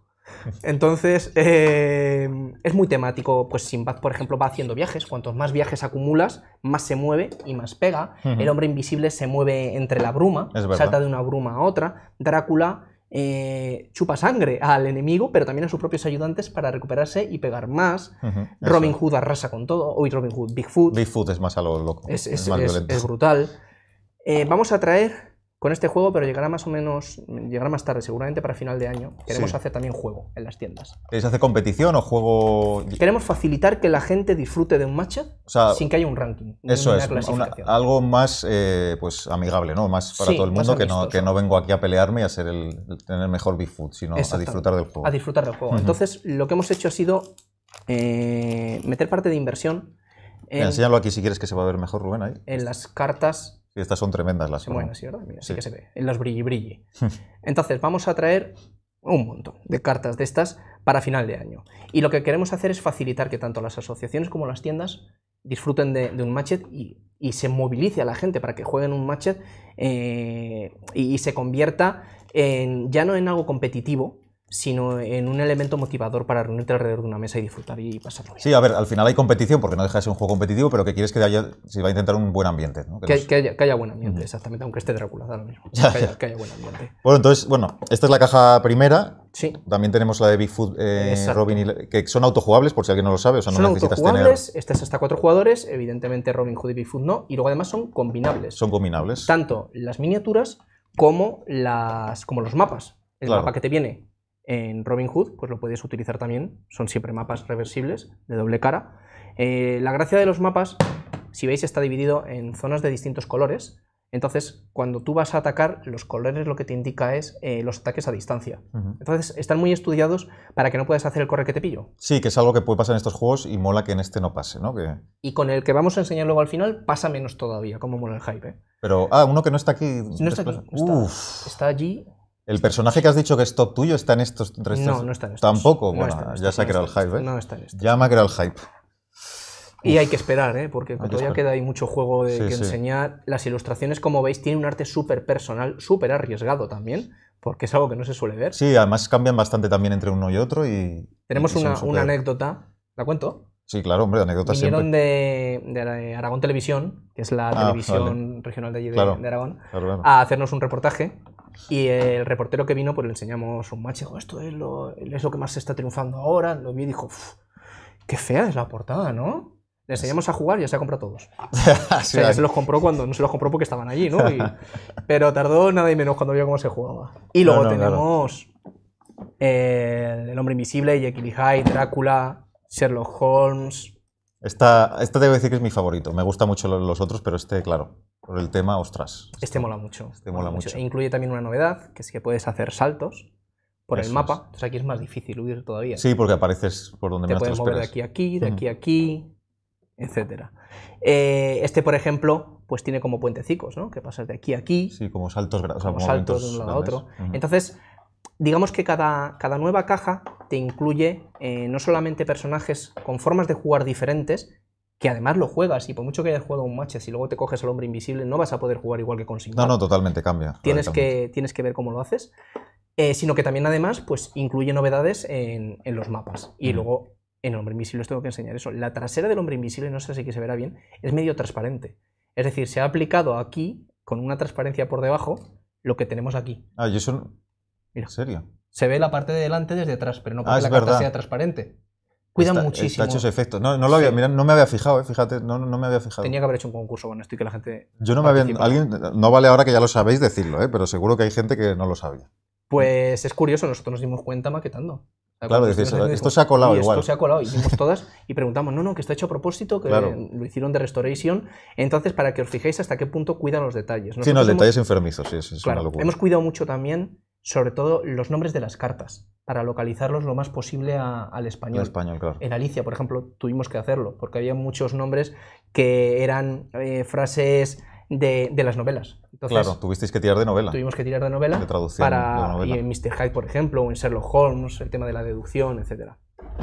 Entonces, eh, es muy temático. Pues Simbad, por ejemplo, va haciendo viajes. Cuantos más viajes acumulas, más se mueve y más pega. El hombre invisible se mueve entre la bruma, salta de una bruma a otra. Drácula eh, chupa sangre al enemigo, pero también a sus propios ayudantes para recuperarse y pegar más. Robin Hood arrasa con todo. Hoy Robin Hood, Bigfoot. Bigfoot es más a lo loco. Es, es, es, es brutal. Eh, vamos a traer con este juego, pero llegará más o menos, llegará más tarde, seguramente para final de año. Queremos hacer también juego en las tiendas. ¿Es hacer competición o juego? Queremos facilitar que la gente disfrute de un match sin que haya un ranking. Eso es, algo más eh, pues amigable, ¿no? Más para todo el mundo, que no, que no vengo aquí a pelearme y a ser el, tener mejor food sino a disfrutar del juego. A disfrutar del juego. Entonces, lo que hemos hecho ha sido eh, meter parte de inversión. En, Enséñalo aquí si quieres que se va a ver mejor, Rubén, ahí. En las cartas estas son tremendas las Bueno, sí, ¿verdad? sí. que se ve. En las brilli brilli. Entonces, vamos a traer un montón de cartas de estas para final de año. Y lo que queremos hacer es facilitar que tanto las asociaciones como las tiendas disfruten de, un matchet y, se movilice a la gente para que jueguen un matchet eh, y, y, se convierta en, ya no en algo competitivo, sino en un elemento motivador para reunirte alrededor de una mesa y disfrutar y pasarlo bien. Sí, a ver, al final hay competición, porque no deja de ser un juego competitivo, pero que quieres que haya, si va a intentar un buen ambiente. Que, haya, buen ambiente, exactamente, aunque esté Drácula, da mismo. que, haya, buen ambiente. Bueno, entonces, bueno, esta es la caja primera. Sí. También tenemos la de Bigfoot, eh, Robin, y, que son autojugables, por si alguien no lo sabe, o sea, no necesitas autojugables, Son estas es hasta cuatro jugadores, evidentemente Robin Hood y Bigfoot no, y luego además son combinables. Son combinables. Tanto las miniaturas como, las, como los mapas. El mapa que te viene en Robin Hood, pues lo puedes utilizar también. Son siempre mapas reversibles de doble cara. Eh, la gracia de los mapas, si veis, está dividido en zonas de distintos colores. Entonces, cuando tú vas a atacar, los colores lo que te indica es eh, los ataques a distancia. Entonces, están muy estudiados para que no puedas hacer el corre que te pillo. Sí, que es algo que puede pasar en estos juegos y mola que en este no pase, ¿no? Y con el que vamos a enseñar luego al final, pasa menos todavía, como mola el hype. ¿eh? Pero, ah, uno que no está aquí. No está aquí. está allí ¿El personaje que has dicho que es top tuyo está en estos tres? No, no está en estos. Tampoco, no bueno, ya se ha creado el hype, ¿eh? No está en estos. Ya me ha creado el hype. Y hay que esperar, ¿eh? porque todavía queda ahí mucho juego de que enseñar. Las ilustraciones, como veis, tienen un arte súper personal, súper arriesgado también, porque es algo que no se suele ver. Sí, además cambian bastante también entre uno y otro. y Tenemos una, anécdota, ¿la cuento? Sí, claro, hombre, anécdotas Vinieron siempre. De, Aragón Televisión, que es la ah, televisión regional de Aragón, a hacernos un reportaje y el reportero que vino, pues le enseñamos un match. Dijo, esto es lo, es que más se está triunfando ahora. Lo vi y dijo, qué fea es la portada, ¿no? Le enseñamos a jugar y ya se ha comprado todos. o sea, se los compró cuando no se los compró porque estaban allí, ¿no? pero tardó nada y menos cuando vio cómo se jugaba. Y luego tenemos eh, El Hombre Invisible, Jekyll y Hyde, Drácula, Sherlock Holmes, esta, esta debo decir que es mi favorito. Me gusta mucho los otros, pero este, claro, por el tema, ostras. Este, mola mucho. Este mola, mucho. E incluye también una novedad, que es que puedes hacer saltos por el mapa. Entonces aquí es más difícil huir todavía. Sí, porque apareces por donde te puedes mover de aquí a aquí, de aquí a aquí, etcétera. Eh, este, por ejemplo, pues tiene como puentecicos, ¿no? Que pasas de aquí a aquí. Sí, como saltos, o saltos de un lado a otro. Entonces, Digamos que cada, cada nueva caja te incluye eh, no solamente personajes con formas de jugar diferentes, que además lo juegas y por mucho que hayas jugado un match, si luego te coges al hombre invisible no vas a poder jugar igual que con Sigmar. No, no, totalmente cambia. Tienes, que, tienes que ver cómo lo haces, eh, sino que también además pues incluye novedades en, los mapas. Y mm. luego en el hombre invisible os tengo que enseñar eso. La trasera del hombre invisible, no sé si que se verá bien, es medio transparente. Es decir, se ha aplicado aquí con una transparencia por debajo lo que tenemos aquí. Ah, y eso serio? Se ve la parte de delante desde atrás, pero no ah, porque la carta sea transparente. cuida muchísimo. Está efecto. No, no, lo no me había fijado, eh, fíjate, no, me había fijado. Tenía que haber hecho un concurso que la gente. no me no vale ahora que ya lo sabéis decirlo, eh, pero seguro que hay gente que no lo sabía. Pues es curioso, nosotros nos dimos cuenta maquetando. Claro, esto se ha colado igual. Esto se ha colado, y todas y preguntamos, no, no, que está hecho a propósito, que lo hicieron de restoration. Entonces, para que os fijéis hasta qué punto cuidan los detalles. Nosotros sí, detalles enfermizos, sí, es, una locura. Hemos cuidado mucho también sobre todo los nombres de las cartas, para localizarlos lo más posible al español. En Alicia, por ejemplo, tuvimos que hacerlo, porque había muchos nombres que eran eh, frases de, las novelas. Entonces, claro, tuvisteis que tirar de novela. Tuvimos que tirar de novela. Para, de novela. Y en Mr. Hyde, por ejemplo, o en Sherlock Holmes, el tema de la deducción, etcétera.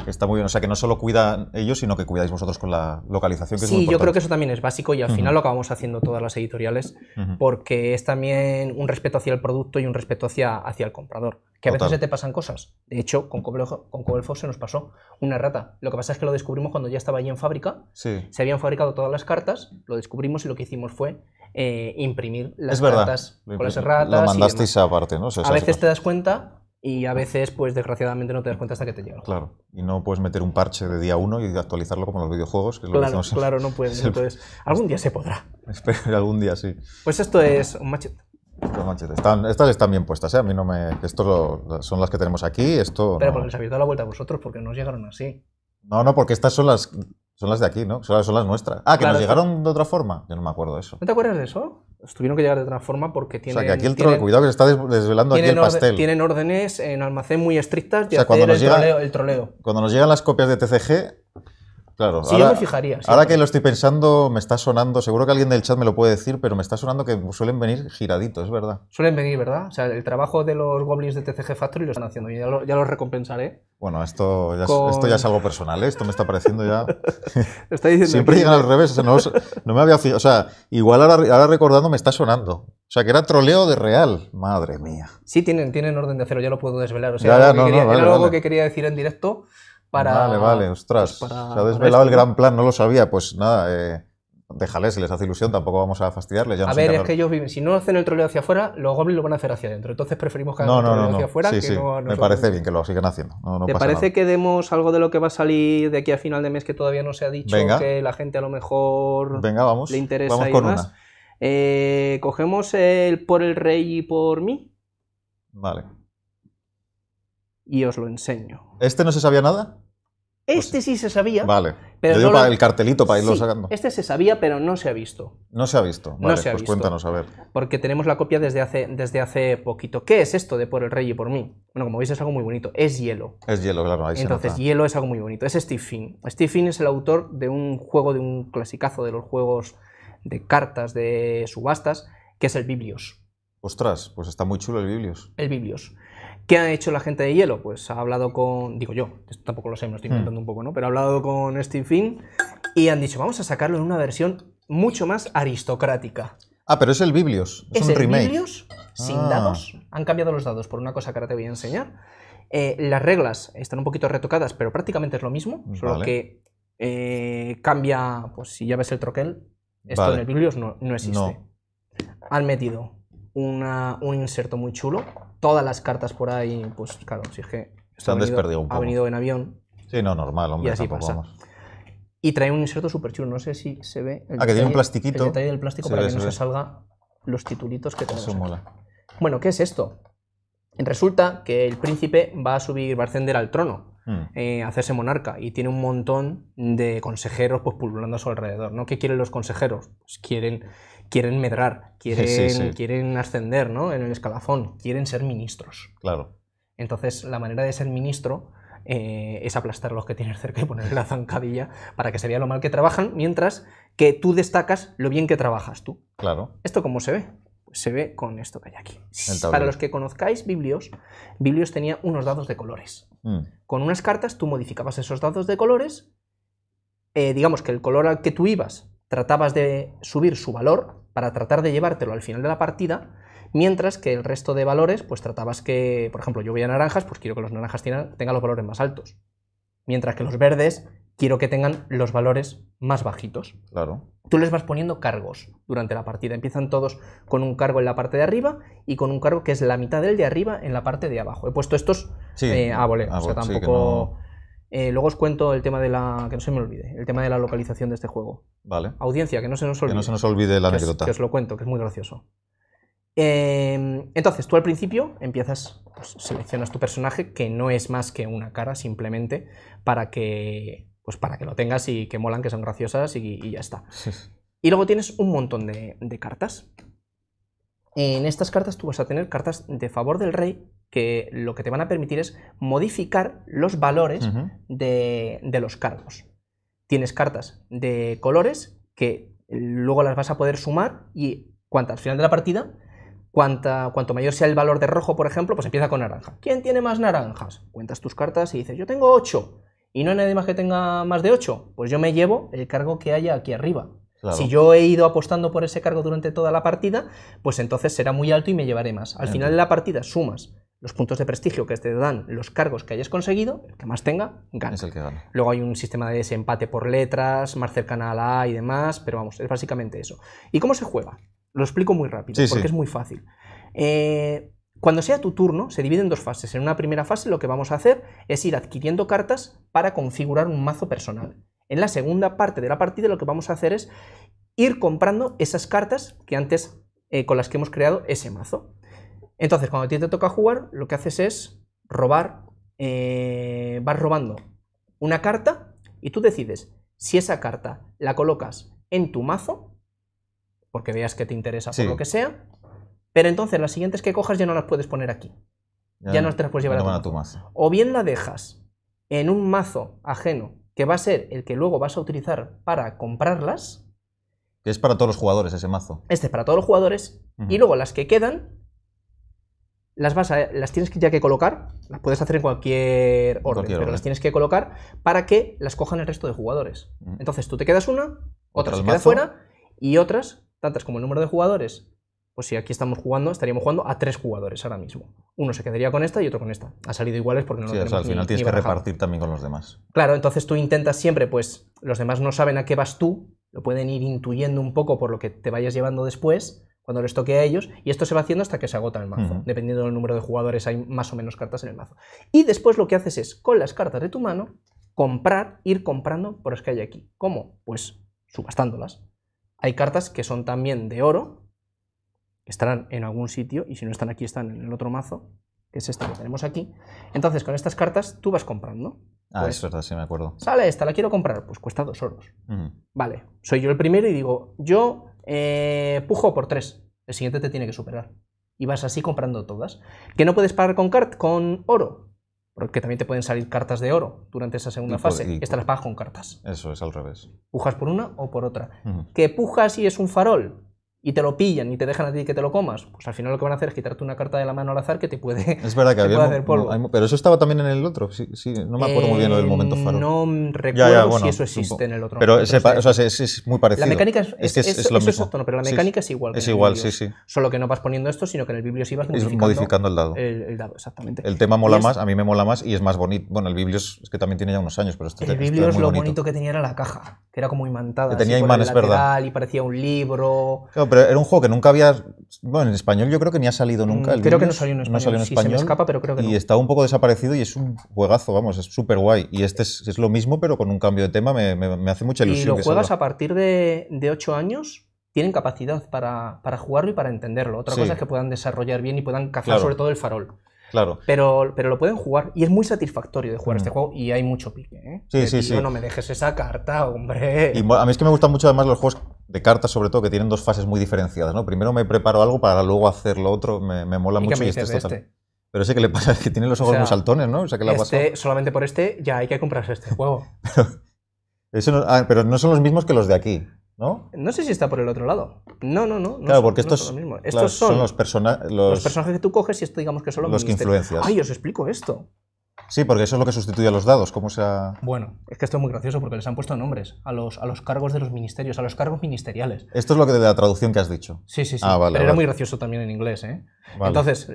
Está muy bien, o sea que no solo cuidan ellos, sino que cuidáis vosotros con la localización. Que es muy yo creo que eso también es básico y al final lo acabamos haciendo todas las editoriales porque es también un respeto hacia el producto y un respeto hacia, hacia el comprador. Que a veces se te pasan cosas. De hecho, con Cobelfo, con se nos pasó una rata. Lo que pasa es que lo descubrimos cuando ya estaba allí en fábrica. Se habían fabricado todas las cartas, lo descubrimos y lo que hicimos fue eh, imprimir las cartas con las ratas. Lo mandasteis aparte, ¿no? a veces te das cuenta y a veces, pues desgraciadamente no te das cuenta hasta que te llega. Claro, y no puedes meter un parche de día uno y actualizarlo como los videojuegos, que es claro, lo que Claro, no puedes, no Algún día se podrá. Espero, algún día sí. Pues esto es un machete. Están, estas están bien puestas, ¿eh? A mí no me... Estas son las que tenemos aquí, esto... Pero porque les habéis dado la vuelta a vosotros, porque no llegaron así. No, no, porque estas son las, son las de aquí, ¿no? Son las, nuestras. Ah, que nos llegaron de otra forma. Yo no me acuerdo de eso. ¿No te acuerdas de eso? tuvieron que llegar de otra forma porque tienen. O sea, que aquí el troleo. cuidado que se está desvelando aquí el pastel. Tienen órdenes en almacén muy estrictas y o sea, cuando nos el, troleo, el, troleo, Cuando nos llegan las copias de TCG, Claro. ahora, que lo estoy pensando, me está sonando, seguro que alguien del chat me lo puede decir, pero me está sonando que suelen venir giraditos, es verdad. Suelen venir, ¿verdad? O sea, el trabajo de los goblins de TCG Factory lo están haciendo y ya, los recompensaré. Bueno, esto ya, esto ya es algo personal, ¿eh? esto me está pareciendo ya... diciendo Siempre llegan al revés, o sea, no, me había fijado, o sea, igual ahora, recordando me está sonando. O sea, que era troleo de real, madre mía. Sí, tienen, tienen orden de cero. ya lo puedo desvelar. O sea, era algo que quería decir en directo Vale, vale, pues ostras. se ha desvelado el gran plan, no lo sabía. Pues nada, eh, déjales, si les hace ilusión, tampoco vamos a fastidiarles. a ver, es que ellos viven, si no hacen el troleo hacia afuera, los goblins lo van a hacer hacia adentro. Entonces preferimos que hagan el troleo no, hacia afuera. No, Me parece bien que lo sigan haciendo. ¿Te parece que demos algo de lo que va a salir de aquí a final de mes que todavía no se ha dicho? Que la gente a lo mejor le interesa vamos y eh, Cogemos el por el rey y por mí. Vale. Y os lo enseño. ¿Este no se sabía nada? Pues este sí se sabía. Vale. Pero no el cartelito para irlo sacando. Este se sabía, pero no se ha visto. No se ha visto. no se ha pues cuéntanos a ver. Porque tenemos la copia desde hace, desde hace poquito. ¿Qué es esto de por el rey y por mí? Bueno, como veis es algo muy bonito. Es hielo. Es hielo, claro. Entonces, hielo es algo muy bonito. Es Steve Finn. Steve Finn es el autor de un juego, de un clasicazo de los juegos de cartas, de subastas, que es el Biblios. Ostras, pues está muy chulo el Biblios. El Biblios. ¿Qué ha hecho la gente de Hielo? Pues ha hablado con, digo yo, tampoco lo sé, me lo estoy hmm. inventando un poco, ¿no? Pero ha hablado con Steve Finn y han dicho, vamos a sacarlo en una versión mucho más aristocrática. Ah, pero es el Biblios, es, ¿Es el Biblios sin ah. dados, han cambiado los dados por una cosa que ahora te voy a enseñar. Eh, las reglas están un poquito retocadas, pero prácticamente es lo mismo, solo que eh, cambia, pues si ya ves el troquel, esto en el Biblios no, existe. Han metido un inserto muy chulo todas las cartas por ahí, pues claro, si es que. están han un poco. Ha venido en avión. Sí, no, normal, hombre. Y Vamos. Y trae un inserto súper chulo, no sé si se ve. ah, que tiene un plastiquito. El detalle del plástico para que no se salga los titulitos que tenemos. Eso mola. Bueno, ¿qué es esto? Resulta que el príncipe va a subir, va a ascender al trono, hmm. eh, a hacerse monarca, y tiene un montón de consejeros pues, pululando a su alrededor. ¿no? ¿Qué quieren los consejeros? Pues quieren quieren medrar, quieren, quieren ascender ¿no? en el escalafón, quieren ser ministros. Claro. Entonces, la manera de ser ministro eh, es aplastar a los que tienen cerca y ponerle la zancadilla para que se vea lo mal que trabajan, mientras que tú destacas lo bien que trabajas tú. Claro. ¿Esto cómo se ve? Pues se ve con esto que hay aquí. Para los que conozcáis Biblios, Biblios tenía unos dados de colores. Mm. Con unas cartas tú modificabas esos dados de colores. Eh, digamos que el color al que tú ibas tratabas de subir su valor para tratar de llevártelo al final de la partida, mientras que el resto de valores, pues tratabas que, por ejemplo, yo voy a naranjas, pues quiero que los naranjas tengan, los valores más altos, mientras que los verdes quiero que tengan los valores más bajitos. Claro. Tú les vas poniendo cargos durante la partida. Empiezan todos con un cargo en la parte de arriba y con un cargo que es la mitad del de arriba en la parte de abajo. He puesto estos eh, o sea, tampoco. Eh, luego os cuento el tema de la. que no se me olvide, el tema de la localización de este juego. Vale. Audiencia, que no se nos olvide. no se nos olvide la anécdota. que os lo cuento, que es muy gracioso. Em, entonces, tú al principio empiezas, pues, seleccionas tu personaje, que no es más que una cara, simplemente, para que. Pues para que lo tengas y que molan, que son graciosas y, ya está. y luego tienes un montón de, de cartas. En estas cartas tú vas a tener cartas de favor del rey que lo que te van a permitir es modificar los valores de, los cargos. Tienes cartas de colores que luego las vas a poder sumar y al final de la partida, cuanto mayor sea el valor de rojo, por ejemplo, pues empieza con naranja. ¿Quién tiene más naranjas? Cuentas tus cartas y dices, yo tengo 8 y no hay nadie más que tenga más de 8, pues yo me llevo el cargo que haya aquí arriba. Si yo he ido apostando por ese cargo durante toda la partida, pues entonces será muy alto y me llevaré más. Al final de la partida sumas los puntos de prestigio que te dan los cargos que hayas conseguido, el que más tenga, gana. el que gana. Luego hay un sistema de desempate por letras, más cercana a la A y demás, pero vamos, es básicamente eso. ¿Y cómo se juega? Lo explico muy rápido, porque es muy fácil. Eh, cuando sea tu turno, se divide en dos fases. En una primera fase lo que vamos a hacer es ir adquiriendo cartas para configurar un mazo personal. En la segunda parte de la partida lo que vamos a hacer es ir comprando esas cartas que antes eh, con las que hemos creado ese mazo. Entonces, cuando a ti te toca jugar, lo que haces es robar, eh, vas robando una carta y tú decides si esa carta la colocas en tu mazo, porque veas que te interesa por lo que sea, pero entonces las siguientes que cojas ya no las puedes poner aquí. Ya, no las puedes llevar a, tu, mazo. O bien la dejas en un mazo ajeno, que va a ser el que luego vas a utilizar para comprarlas. Que es para todos los jugadores ese mazo. Este es para todos los jugadores. Y luego las que quedan las, vas a, las tienes que ya que colocar, las puedes hacer en cualquier orden, pero las tienes que colocar para que las cojan el resto de jugadores. Mm. Entonces tú te quedas una, otras se queda fuera y otras, tantas como el número de jugadores, pues si aquí estamos jugando, estaríamos jugando a tres jugadores ahora mismo. Uno se quedaría con esta y otro con esta. Ha salido iguales porque no lo tenemos o al final tienes que repartir también con los demás. Claro, entonces tú intentas siempre, pues los demás no saben a qué vas tú, lo pueden ir intuyendo un poco por lo que te vayas llevando después cuando les toque a ellos, y esto se va haciendo hasta que se agota el mazo. Dependiendo del número de jugadores hay más o menos cartas en el mazo. Y después lo que haces es, con las cartas de tu mano, comprar, ir comprando por las que hay aquí. ¿Cómo? Pues subastándolas. Hay cartas que son también de oro, que estarán en algún sitio, y si no están aquí están en el otro mazo, que es esta que tenemos aquí. Entonces, con estas cartas tú vas comprando. Ah, pues, es verdad, sí me acuerdo. Sale esta, la quiero comprar, pues cuesta dos oros. Vale, soy yo el primero y digo, yo eh, pujo por 3. El siguiente te tiene que superar. Y vas así comprando todas. ¿Que no puedes pagar con, cart con oro? Porque también te pueden salir cartas de oro durante esa segunda fase. Estas las pagas con cartas. Eso es al revés. Pujas por una o por otra. ¿Que pujas y es un farol? y te lo pillan y te dejan a ti que te lo comas, pues al final lo que van a hacer es quitarte una carta de la mano al azar que te puede, es verdad que hacer polvo. pero eso estaba también en el otro, sí, no me acuerdo muy bien lo del eh, momento faro. No recuerdo si eso existe en el otro. Pero, momento, es, muy parecido. La mecánica es, es, es lo mismo. pero la mecánica es igual. es igual, sí, sí. Solo que no vas poniendo esto, sino que en el biblio sí vas modificando el dado. El, dado, exactamente. El tema mola más, a mí me mola más y es más bonito. Bueno, el biblio es que también tiene ya unos años, pero este El este es lo bonito que tenía era la caja, que era como imantada. tenía verdad. Y parecía un libro pero era un juego que nunca había. Bueno, en español yo creo que ni ha salido mm, nunca. creo que no salió en español. No en me escapa, pero creo que no. Y está un poco desaparecido y es un juegazo, vamos, es súper guay. Y este es, lo mismo, pero con un cambio de tema, me, hace mucha ilusión. Y lo juegas a partir de, de 8 años, tienen capacidad para, jugarlo y para entenderlo. Otra cosa es que puedan desarrollar bien y puedan cazar sobre todo el farol. Claro. Pero, pero lo pueden jugar y es muy satisfactorio de jugar mm. este juego y hay mucho pique. ¿eh? Sí, sí, No me dejes esa carta, hombre. Y a mí es que me gustan mucho además los juegos de cartas, sobre todo, que tienen dos fases muy diferenciadas, ¿no? Primero me preparo algo para luego hacer lo otro, me, mola mucho y este, este Pero sé que le pasa que tiene los ojos muy saltones, ¿no? O sea, que este, solamente por este ya hay que comprarse este juego. pero, eso no, ah, pero no son los mismos que los de aquí, ¿no? No sé si está por el otro lado. No, no, no. Claro, no porque estos, son, los estos son, los, personajes que tú coges y esto digamos que son los, los que influencias. Ay, os explico esto. Sí, porque eso es lo que sustituye a los dados. ¿Cómo Bueno, es que esto es muy gracioso porque les han puesto nombres a los, a los cargos de los ministerios, a los cargos ministeriales. Esto es lo que de la traducción que has dicho. Sí, sí, sí. Ah, pero era muy gracioso también en inglés, ¿eh? Entonces,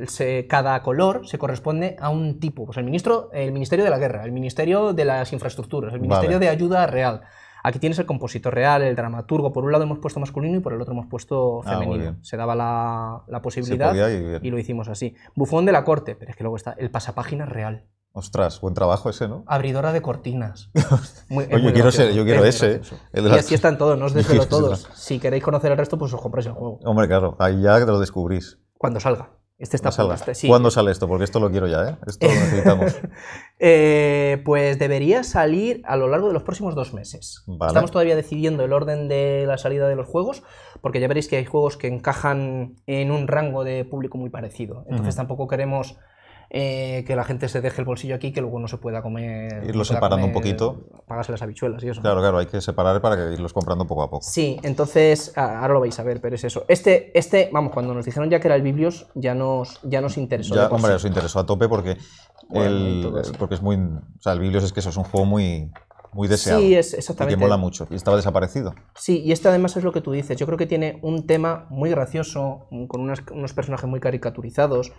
cada color se corresponde a un tipo. Pues el ministro, el Ministerio de la Guerra, el Ministerio de las Infraestructuras, el Ministerio de Ayuda Real. Aquí tienes el compositor real, el dramaturgo. Por un lado hemos puesto masculino y por el otro hemos puesto ah, femenino. se daba la, la posibilidad y, y lo hicimos así. Bufón de la corte, pero es que luego está el pasapágina real. Ostras, buen trabajo ese, ¿no? Abridora de cortinas. yo quiero, ese. y aquí están todos, no os desvelo todos. Si queréis conocer el resto, pues os compráis el juego. Hombre, claro, ahí ya lo descubrís. Cuando salga. Este está salga. ¿Cuándo sale esto? Porque esto lo quiero ya, ¿eh? Esto lo necesitamos. Eh, pues debería salir a lo largo de los próximos dos meses. Estamos todavía decidiendo el orden de la salida de los juegos, porque ya veréis que hay juegos que encajan en un rango de público muy parecido. Entonces tampoco queremos eh, que la gente se deje el bolsillo aquí que luego no se pueda comer. Irlo separando un poquito. Pagarse las habichuelas y eso. Claro, claro, hay que separar para irlos comprando poco a poco. Sí, entonces, ahora lo vais a ver, pero es eso. Este, este vamos, cuando nos dijeron ya que era el Biblios, ya nos, ya nos interesó. Ya, hombre, interesó a tope porque, el, porque es muy. O sea, el Biblios es que eso es un juego muy muy deseado. Sí, es, exactamente. Y que mola mucho. Y estaba desaparecido. Sí, y esto además es lo que tú dices. Yo creo que tiene un tema muy gracioso, con unos personajes muy caricaturizados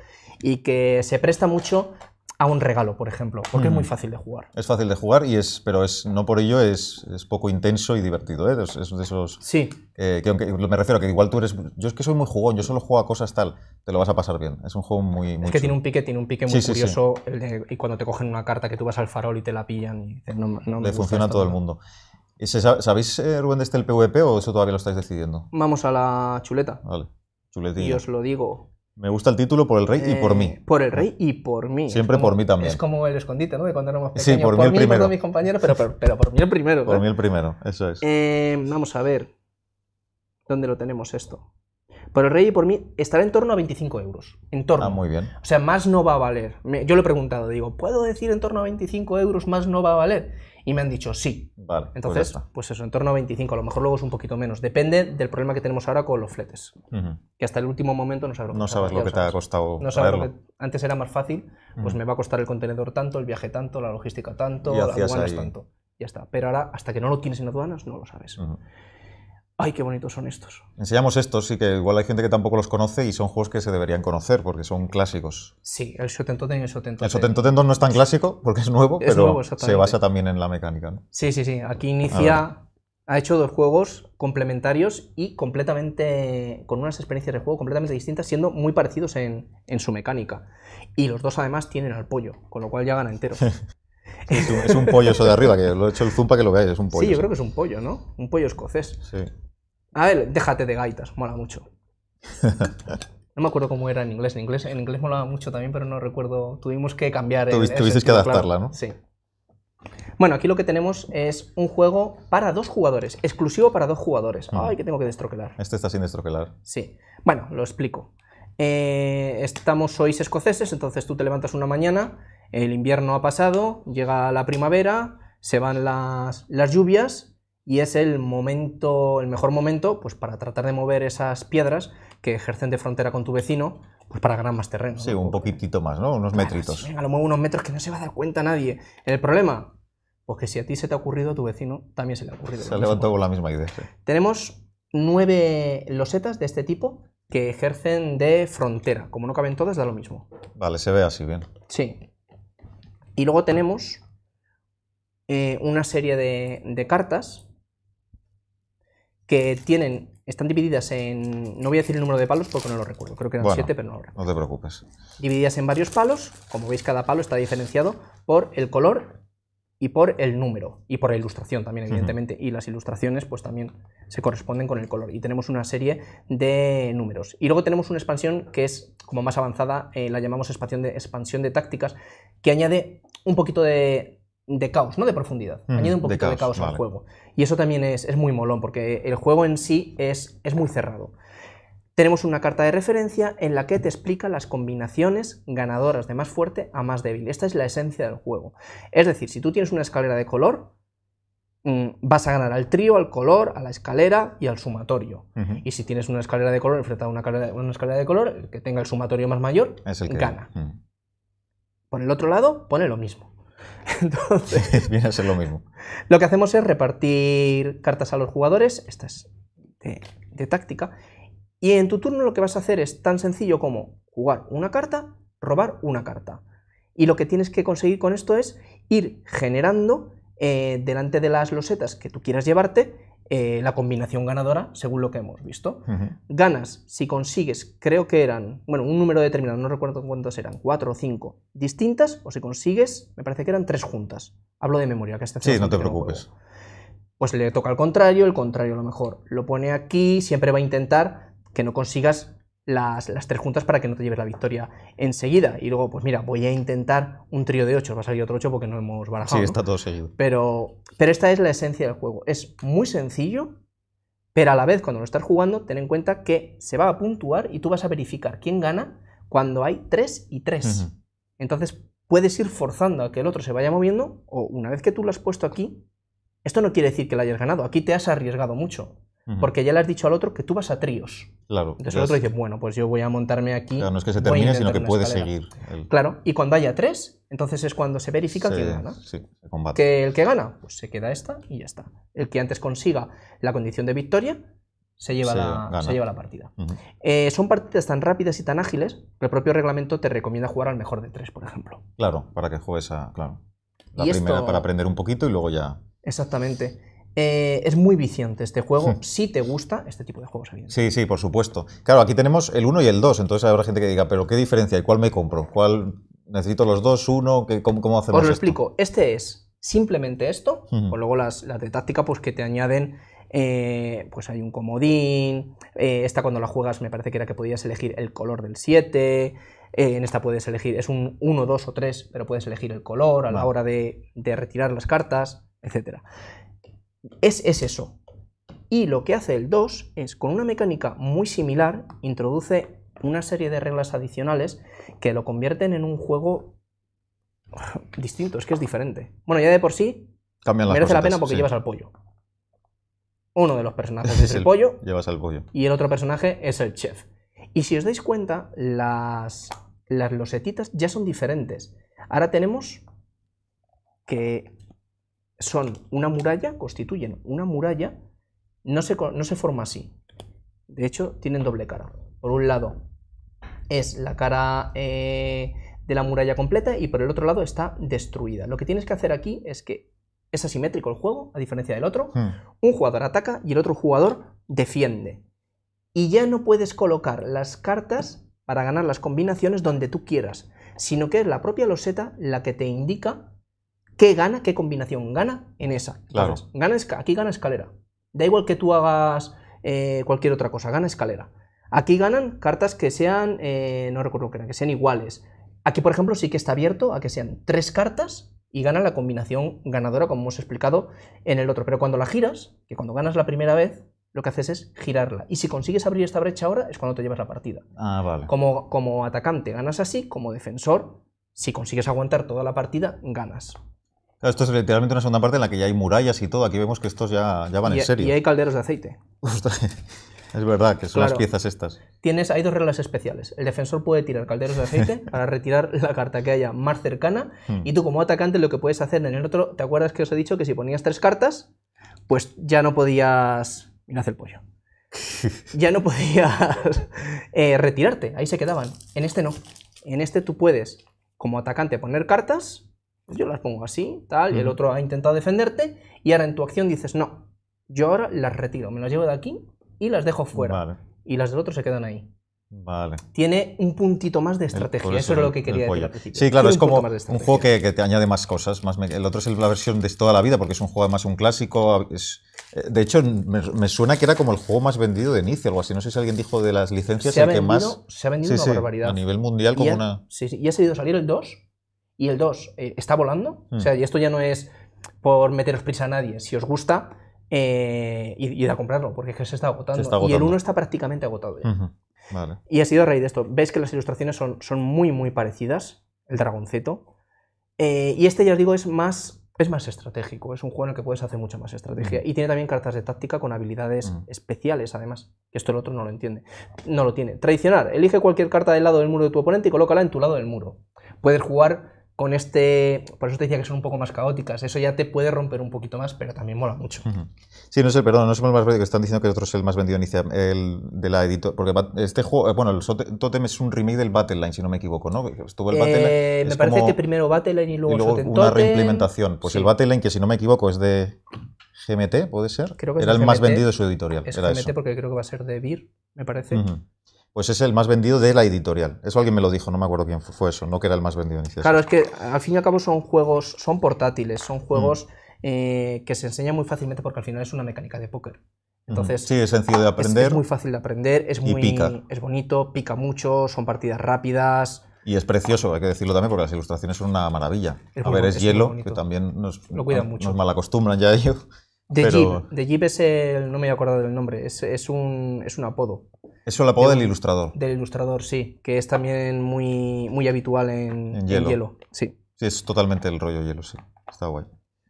y que se presta mucho a un regalo, por ejemplo, porque es muy mm. fácil de jugar. Es fácil de jugar, y es, pero es, no por ello es, poco intenso y divertido. ¿eh? Es, de esos. Sí. que, me refiero a que igual tú eres. Yo es que soy muy jugón, yo solo juego a cosas tal, te lo vas a pasar bien. Es un juego muy. es que tiene un pique, tiene un pique muy curioso. y cuando te cogen una carta que tú vas al farol y te la pillan. Y no, me Le funciona a todo el mundo. ¿Y ¿Sabéis, eh, Rubén, de este el PvP o eso todavía lo estáis decidiendo? Vamos a la chuleta. Vale, Y os lo digo. Me gusta el título por el rey y por mí. Eh, por el rey y por mí. Siempre por mí también. Es como el escondite, ¿no? De cuando éramos pequeños. Sí, por, mí el primero. Por mis compañeros, pero, por mí el primero. Por ¿eh? mí el primero, eso es. Eh, vamos a ver. ¿Dónde lo tenemos esto? Por el rey y por mí estará en torno a 25 euros. En torno. Ah, muy bien. O sea, más no va a valer. yo lo he preguntado, digo, ¿puedo decir en torno a 25 euros más no va a valer? y me han dicho sí. Vale, pues Entonces, pues, eso, en torno a 25, a lo mejor luego es un poquito menos. Depende del problema que tenemos ahora con los fletes, que hasta el último momento no sabes lo que, te ha costado. No sabes antes era más fácil, pues me va a costar el contenedor tanto, el viaje tanto, la logística tanto, las aduanas tanto. Ya está. Pero ahora, hasta que no lo tienes en aduanas, no lo sabes. ¡Ay, qué bonitos son estos! Enseñamos estos, sí que igual hay gente que tampoco los conoce y son juegos que se deberían conocer porque son clásicos. Sí, el Sotentoten y el Sotentoten. El no es tan clásico porque es nuevo, pero se basa también en la mecánica. ¿no? Sí, sí, sí. Aquí inicia, ah, ha hecho dos juegos complementarios y completamente con unas experiencias de juego completamente distintas, siendo muy parecidos en, su mecánica. Y los dos además tienen al pollo, con lo cual ya gana entero. es, un, pollo eso de arriba, que lo he hecho el zumpa que lo veáis, es un pollo. Sí, yo creo que es un pollo, ¿no? Un pollo escocés. Sí. A ver, déjate de gaitas, mola mucho. No me acuerdo cómo era en inglés. En inglés, en inglés molaba mucho también, pero no recuerdo. Tuvimos que cambiar. el- tuvisteis que adaptarla, ¿no? Sí. Bueno, aquí lo que tenemos es un juego para dos jugadores, exclusivo para dos jugadores. Ay, que tengo que destroquelar. Este está sin destroquelar. Sí. Bueno, lo explico. Eh, estamos, sois escoceses, entonces tú te levantas una mañana, el invierno ha pasado, llega la primavera, se van las, las lluvias y es el momento, el mejor momento, pues para tratar de mover esas piedras que ejercen de frontera con tu vecino, pues para ganar más terreno. Sí, un poquitito más, ¿no? Unos ah, metritos. venga, lo muevo unos metros que no se va a dar cuenta nadie. El problema, pues que si a ti se te ha ocurrido, a tu vecino también se le ha ocurrido. Se levantado con la misma idea. Tenemos nueve losetas de este tipo que ejercen de frontera. Como no caben todas, da lo mismo. Vale, se ve así bien. Sí. Y luego tenemos eh, una serie de, de cartas que tienen, están divididas en, no voy a decir el número de palos porque no lo recuerdo, creo que eran siete, pero no ahora. No te preocupes. Divididas en varios palos, como veis cada palo está diferenciado por el color y por el número, y por la ilustración también, evidentemente, y las ilustraciones pues también se corresponden con el color, y tenemos una serie de números. Y luego tenemos una expansión que es como más avanzada, eh, la llamamos expansión de, expansión de tácticas, que añade un poquito de, de caos, no de profundidad. Mm, Añade un poquito de caos, al juego. Y eso también es, muy molón, porque el juego en sí es, es muy cerrado. Tenemos una carta de referencia en la que te explica las combinaciones ganadoras de más fuerte a más débil. Esta es la esencia del juego. Es decir, si tú tienes una escalera de color, mm, vas a ganar al trío, al color, a la escalera y al sumatorio. Y si tienes una escalera de color enfrentada a una escalera, de color, el que tenga el sumatorio más mayor, gana. Mm. Por el otro lado, pone lo mismo. Entonces, a lo mismo. Lo que hacemos es repartir cartas a los jugadores, esta de, de táctica, y en tu turno lo que vas a hacer es tan sencillo como jugar una carta, robar una carta. Y lo que tienes que conseguir con esto es ir generando eh, delante de las losetas que tú quieras llevarte eh, la combinación ganadora, según lo que hemos visto. Ganas si consigues, creo que eran, bueno, un número determinado, no recuerdo cuántos eran, cuatro o cinco distintas, o si consigues, me parece que eran tres juntas. Hablo de memoria, que este Sí, no te preocupes. Pues le toca al contrario, el contrario a lo mejor lo pone aquí, siempre va a intentar que no consigas las, tres juntas para que no te lleves la victoria enseguida. Y luego, pues mira, voy a intentar un trío de ocho va a salir otro ocho porque no hemos barajado. Sí, está todo seguido. Pero, pero esta es la esencia del juego. Es muy sencillo, pero a la vez cuando lo estás jugando, ten en cuenta que se va a puntuar y tú vas a verificar quién gana cuando hay tres y tres, Entonces puedes ir forzando a que el otro se vaya moviendo o una vez que tú lo has puesto aquí, esto no quiere decir que lo hayas ganado, aquí te has arriesgado mucho porque ya le has dicho al otro que tú vas a tríos. Claro. Entonces el otro dice, bueno, pues yo voy a montarme aquí. Claro, no es que se termine, sino que puede seguir. Claro, y cuando haya tres, entonces es cuando se verifica que gana. Sí, combate. Que el que gana, pues se queda esta y ya está. El que antes consiga la condición de victoria, se lleva, la, lleva, la, partida. Eh, son partidas tan rápidas y tan ágiles que el propio reglamento te recomienda jugar al mejor de tres, por ejemplo. Claro, para que juegues a. Claro. La primera para aprender un poquito y luego ya. Exactamente. Eh, es muy viciante este juego. Hmm. Si te gusta este tipo de juegos, Sí, sí, por supuesto. Claro, aquí tenemos el 1 y el 2, entonces habrá gente que diga, pero ¿qué diferencia? ¿Y cuál me compro? ¿Cuál necesito los dos? ¿Uno? ¿Qué, cómo, ¿Cómo hacemos Os lo explico. Este es simplemente esto, hmm. o luego las, las, de táctica, pues que te añaden. Eh, pues hay un comodín. Eh, esta cuando la juegas me parece que era que podías elegir el color del 7. en esta puedes elegir, es un 1, 2 o 3, pero puedes elegir el color a la hora de, de, retirar las cartas, etc es, eso. Y lo que hace el 2 es, con una mecánica muy similar, introduce una serie de reglas adicionales que lo convierten en un juego distinto, es que es diferente. Bueno, ya de por sí merece la pena porque llevas al pollo. Uno de los personajes es, el, pollo. Llevas al pollo. Y el otro personaje es el chef. Y si os dais cuenta, las, las losetitas ya son diferentes. Ahora tenemos que son una muralla, constituyen una muralla, no se, no se forma así. De hecho, tienen doble cara. Por un lado es la cara eh, de la muralla completa y por el otro lado está destruida. Lo que tienes que hacer aquí es que es asimétrico el juego, a diferencia del otro. Hmm. Un jugador ataca y el otro jugador defiende. Y ya no puedes colocar las cartas para ganar las combinaciones donde tú quieras, sino que es la propia loseta la que te indica ¿Qué gana? ¿Qué combinación gana en esa? Claro. aquí gana escalera. Da igual que tú hagas eh, cualquier otra cosa, gana escalera. Aquí ganan cartas que sean, eh, no recuerdo que era, que sean iguales. Aquí, por ejemplo, sí que está abierto a que sean tres cartas y gana la combinación ganadora, como hemos explicado en el otro. Pero cuando la giras, que cuando ganas la primera vez, lo que haces es girarla. Y si consigues abrir esta brecha ahora, es cuando te llevas la partida. Ah, vale. Como, como atacante ganas así, como defensor, si consigues aguantar toda la partida, ganas esto es literalmente una segunda parte en la que ya hay murallas y todo. Aquí vemos que estos ya, van en serio. Y hay calderos de aceite. es verdad, que son las piezas estas. Tienes, hay dos reglas especiales. El defensor puede tirar calderos de aceite para retirar la carta que haya más cercana. Hmm. Y tú, como atacante, lo que puedes hacer en el otro. ¿Te acuerdas que os he dicho que si ponías tres cartas, pues ya no podías. Mira, hace el pollo. ya no podías eh, retirarte. Ahí se quedaban. En este no. En este tú puedes, como atacante, poner cartas yo las pongo así, tal, y el otro ha intentado defenderte, y ahora en tu acción dices, no, yo ahora las retiro, me las llevo de aquí y las dejo fuera. Y las del otro se quedan ahí. Vale. Tiene un puntito más de estrategia, eso, es lo que quería decir Sí, claro, es como un juego que, te añade más cosas. Más el otro es la versión de toda la vida, porque es un juego además un clásico. Eh, de hecho, me, suena que era como el juego más vendido de inicio, algo así. No sé si alguien dijo de las licencias, el que más. Se ha vendido una barbaridad. A nivel mundial, como una. Sí, sí, y ha seguido salir el 2 y el 2 eh, está volando. O sea, mm. y esto ya no es por meteros prisa a nadie. Si os gusta, eh, id, a comprarlo, porque es que se está agotando. Y el 1 está prácticamente agotado Y ha sido a raíz de esto. Veis que las ilustraciones son, son muy, muy parecidas. El dragonceto. Eh, y este, ya os digo, es más. Es más estratégico, es un juego en el que puedes hacer mucha más estrategia. Mm. Y tiene también cartas de táctica con habilidades mm. especiales, además. Esto el otro no lo entiende. No lo tiene. tradicional Elige cualquier carta del lado del muro de tu oponente y colócala en tu lado del muro. Puedes jugar con este, por eso te decía que son un poco más caóticas, eso ya te puede romper un poquito más, pero también mola mucho. Sí, no sé, perdón, no somos el más vendido, que están diciendo que el otro es el más vendido inicial, de la editor, porque este juego, eh, bueno, el Totem es un remake del Battle si no me equivoco, ¿no? Eh, me parece que primero Battle y luego, y una reimplementación. Pues el Battle que si no me equivoco es de GMT, ¿puede ser? Creo que Era el más vendido de su editorial. Es GMT porque creo que va a ser de VIR, me parece pues es el más vendido de la editorial. Eso alguien me lo dijo, no me acuerdo quién fue eso, no que era el más vendido Claro, es que al fin y al cabo son juegos, son portátiles, son juegos mm. eh, que se enseñan muy fácilmente porque al final es una mecánica de póker. Mm. Entonces, sí, es sencillo de aprender. Es, muy fácil de aprender, es, muy, es bonito, pica mucho, son partidas rápidas. Y es precioso, hay que decirlo también, porque las ilustraciones son una maravilla. a ver, es, hielo, que también nos, malacostumbran ya ellos. The, Jeep, es el, no me he acordado del nombre, es, un, es un apodo. Eso lo apodo del ilustrador. Del ilustrador, sí, que es también muy, muy habitual en, hielo. sí. sí. es totalmente el rollo hielo, sí. Está guay.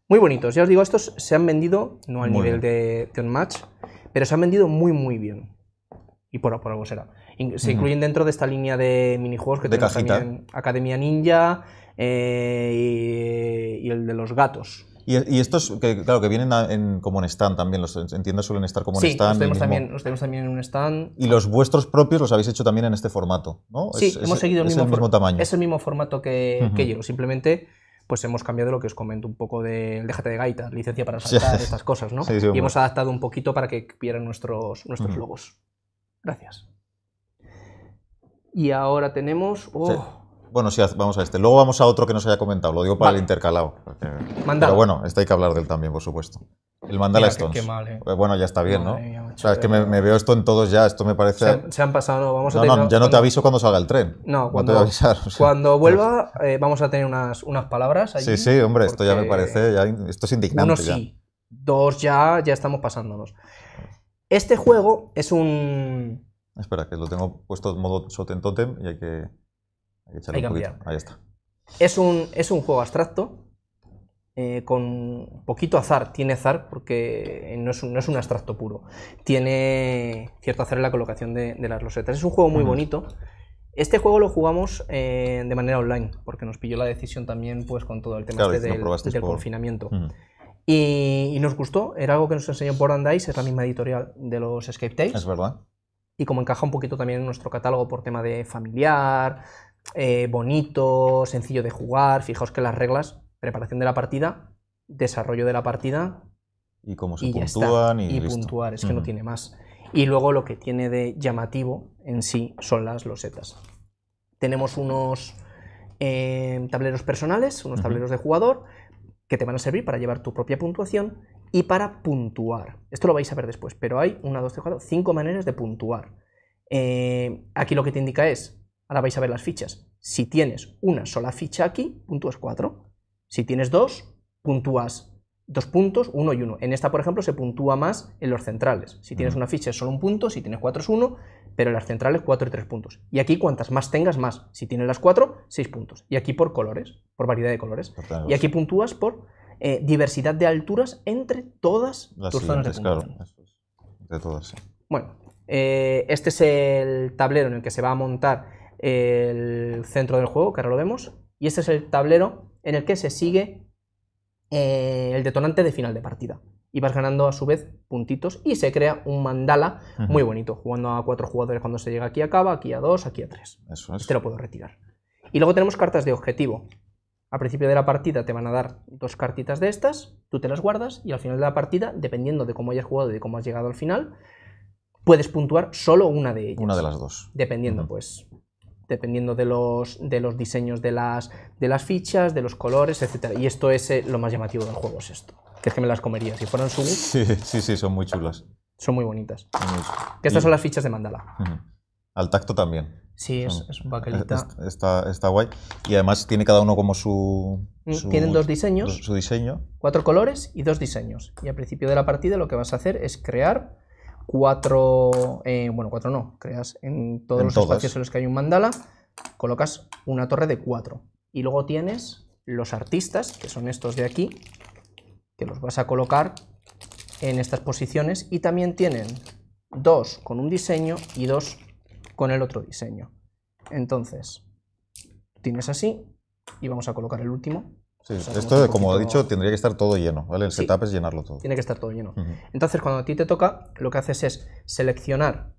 Muy bonitos. Ya os digo, estos se han vendido, no al nivel de, un match, pero se han vendido muy, muy bien. Y por, por algo será. se incluyen dentro de esta línea de minijuegos que tenemos también Academia Ninja eh, y el de los gatos. Y, estos, que, claro, que vienen como en stand también, los entiendo suelen estar como en stand. Los también, tenemos también en un stand. Y los vuestros propios los habéis hecho también en este formato, ¿no? Sí, hemos seguido el, mismo, el tamaño. Es el mismo formato que, yo, simplemente pues hemos cambiado lo que os comento un poco del déjate de gaita, licencia para saltar, estas cosas, ¿no? y hemos adaptado un poquito para que vieran nuestros, nuestros logos. Gracias. Y ahora tenemos... Oh, bueno, sí, vamos a este. Luego vamos a otro que nos haya comentado, lo digo para el intercalado. Mandala. Pero bueno, este hay que hablar del también, por supuesto. El Mandala Stones. Eh. Eh, bueno, ya está bien, ¿no? o sea, es que eh. me, veo esto en todos ya, esto me parece... Se han, pasado, vamos a tener... No, ya no te aviso cuando salga el tren. No, cuando, pues. vuelva vamos a tener unas, unas palabras allí, Sí, sí, hombre, esto ya me parece, esto es indignante. Uno sí, dos ya, ya estamos pasándonos. Este juego es un... Espera, que lo tengo puesto en modo totem y hay que... Ahí está. Es un, es un juego abstracto eh, con poquito azar. Tiene azar porque no es, un, abstracto puro. Tiene cierto azar en la colocación de, las rosetas. Es un juego muy bonito. Este juego lo jugamos eh, de manera online porque nos pilló la decisión también pues, con todo el tema este del, confinamiento. y, nos gustó. Era algo que nos enseñó por es la misma editorial de los Escape Tapes. Es verdad. Y como encaja un poquito también en nuestro catálogo por tema de familiar, eh, bonito, sencillo de jugar. Fijaos que las reglas, preparación de la partida, desarrollo de la partida. Y cómo se puntúan y, y puntuar, es que no tiene más. Y luego lo que tiene de llamativo en sí son las losetas. Tenemos unos eh, tableros personales, unos tableros de jugador, que te van a servir para llevar tu propia puntuación y para puntuar. Esto lo vais a ver después, pero hay una, dos, cuatro, cinco maneras de puntuar. Eh, aquí lo que te indica es Ahora vais a ver las fichas. Si tienes una sola ficha aquí, puntúas 4. Si tienes dos, puntúas dos puntos, uno y uno. En esta, por ejemplo, se puntúa más en los centrales. Si tienes una ficha es solo un punto, si tienes cuatro es uno, pero en las centrales cuatro y tres puntos. Y aquí cuantas más tengas, más. Si tienes las cuatro, seis puntos. Y aquí por colores, por variedad de colores. y aquí puntúas por eh, diversidad de alturas entre todas tus zonas de puntuación. Claro, todas, Bueno, eh, este es el tablero en el que se va a montar el centro del juego, que ahora lo vemos, y este es el tablero en el que se sigue eh, el detonante de final de partida. Y vas ganando a su vez puntitos y se crea un mandala muy bonito, jugando a cuatro jugadores cuando se llega aquí acaba, aquí a dos, aquí a tres. Eso es. Este lo puedo retirar. Y luego tenemos cartas de objetivo. Al principio de la partida te van a dar dos cartitas de estas, tú te las guardas y al final de la partida, dependiendo de cómo hayas jugado y de cómo has llegado al final, puedes puntuar solo una de ellas. Una de las dos. Dependiendo, pues, dependiendo de los, de los diseños de las, de las fichas, de los colores, etc. Y esto es eh, lo más llamativo del juego, es esto. Que es que me las comería. Si fueran su... Sí, sí, sí, son muy chulas. Son muy bonitas. estas son las fichas de mandala. Al tacto también. Sí, es, es baquelita. Está, guay. Y además tiene cada uno como mm, su... Tienen dos diseños. su diseño. Cuatro colores y dos diseños. Y al principio de la partida lo que vas a hacer es crear cuatro, eh, bueno, cuatro no, creas en todos los espacios en los que hay un mandala, colocas una torre de cuatro. Y luego tienes los artistas, que son estos de aquí, que los vas a colocar en estas posiciones y también tienen dos con un diseño y dos con el otro diseño. Entonces, tienes así y vamos a colocar el último esto, como he dicho, tendría que estar todo lleno, ¿vale? El setup es llenarlo todo. Tiene que estar todo lleno. Entonces, cuando a ti te toca, lo que haces es seleccionar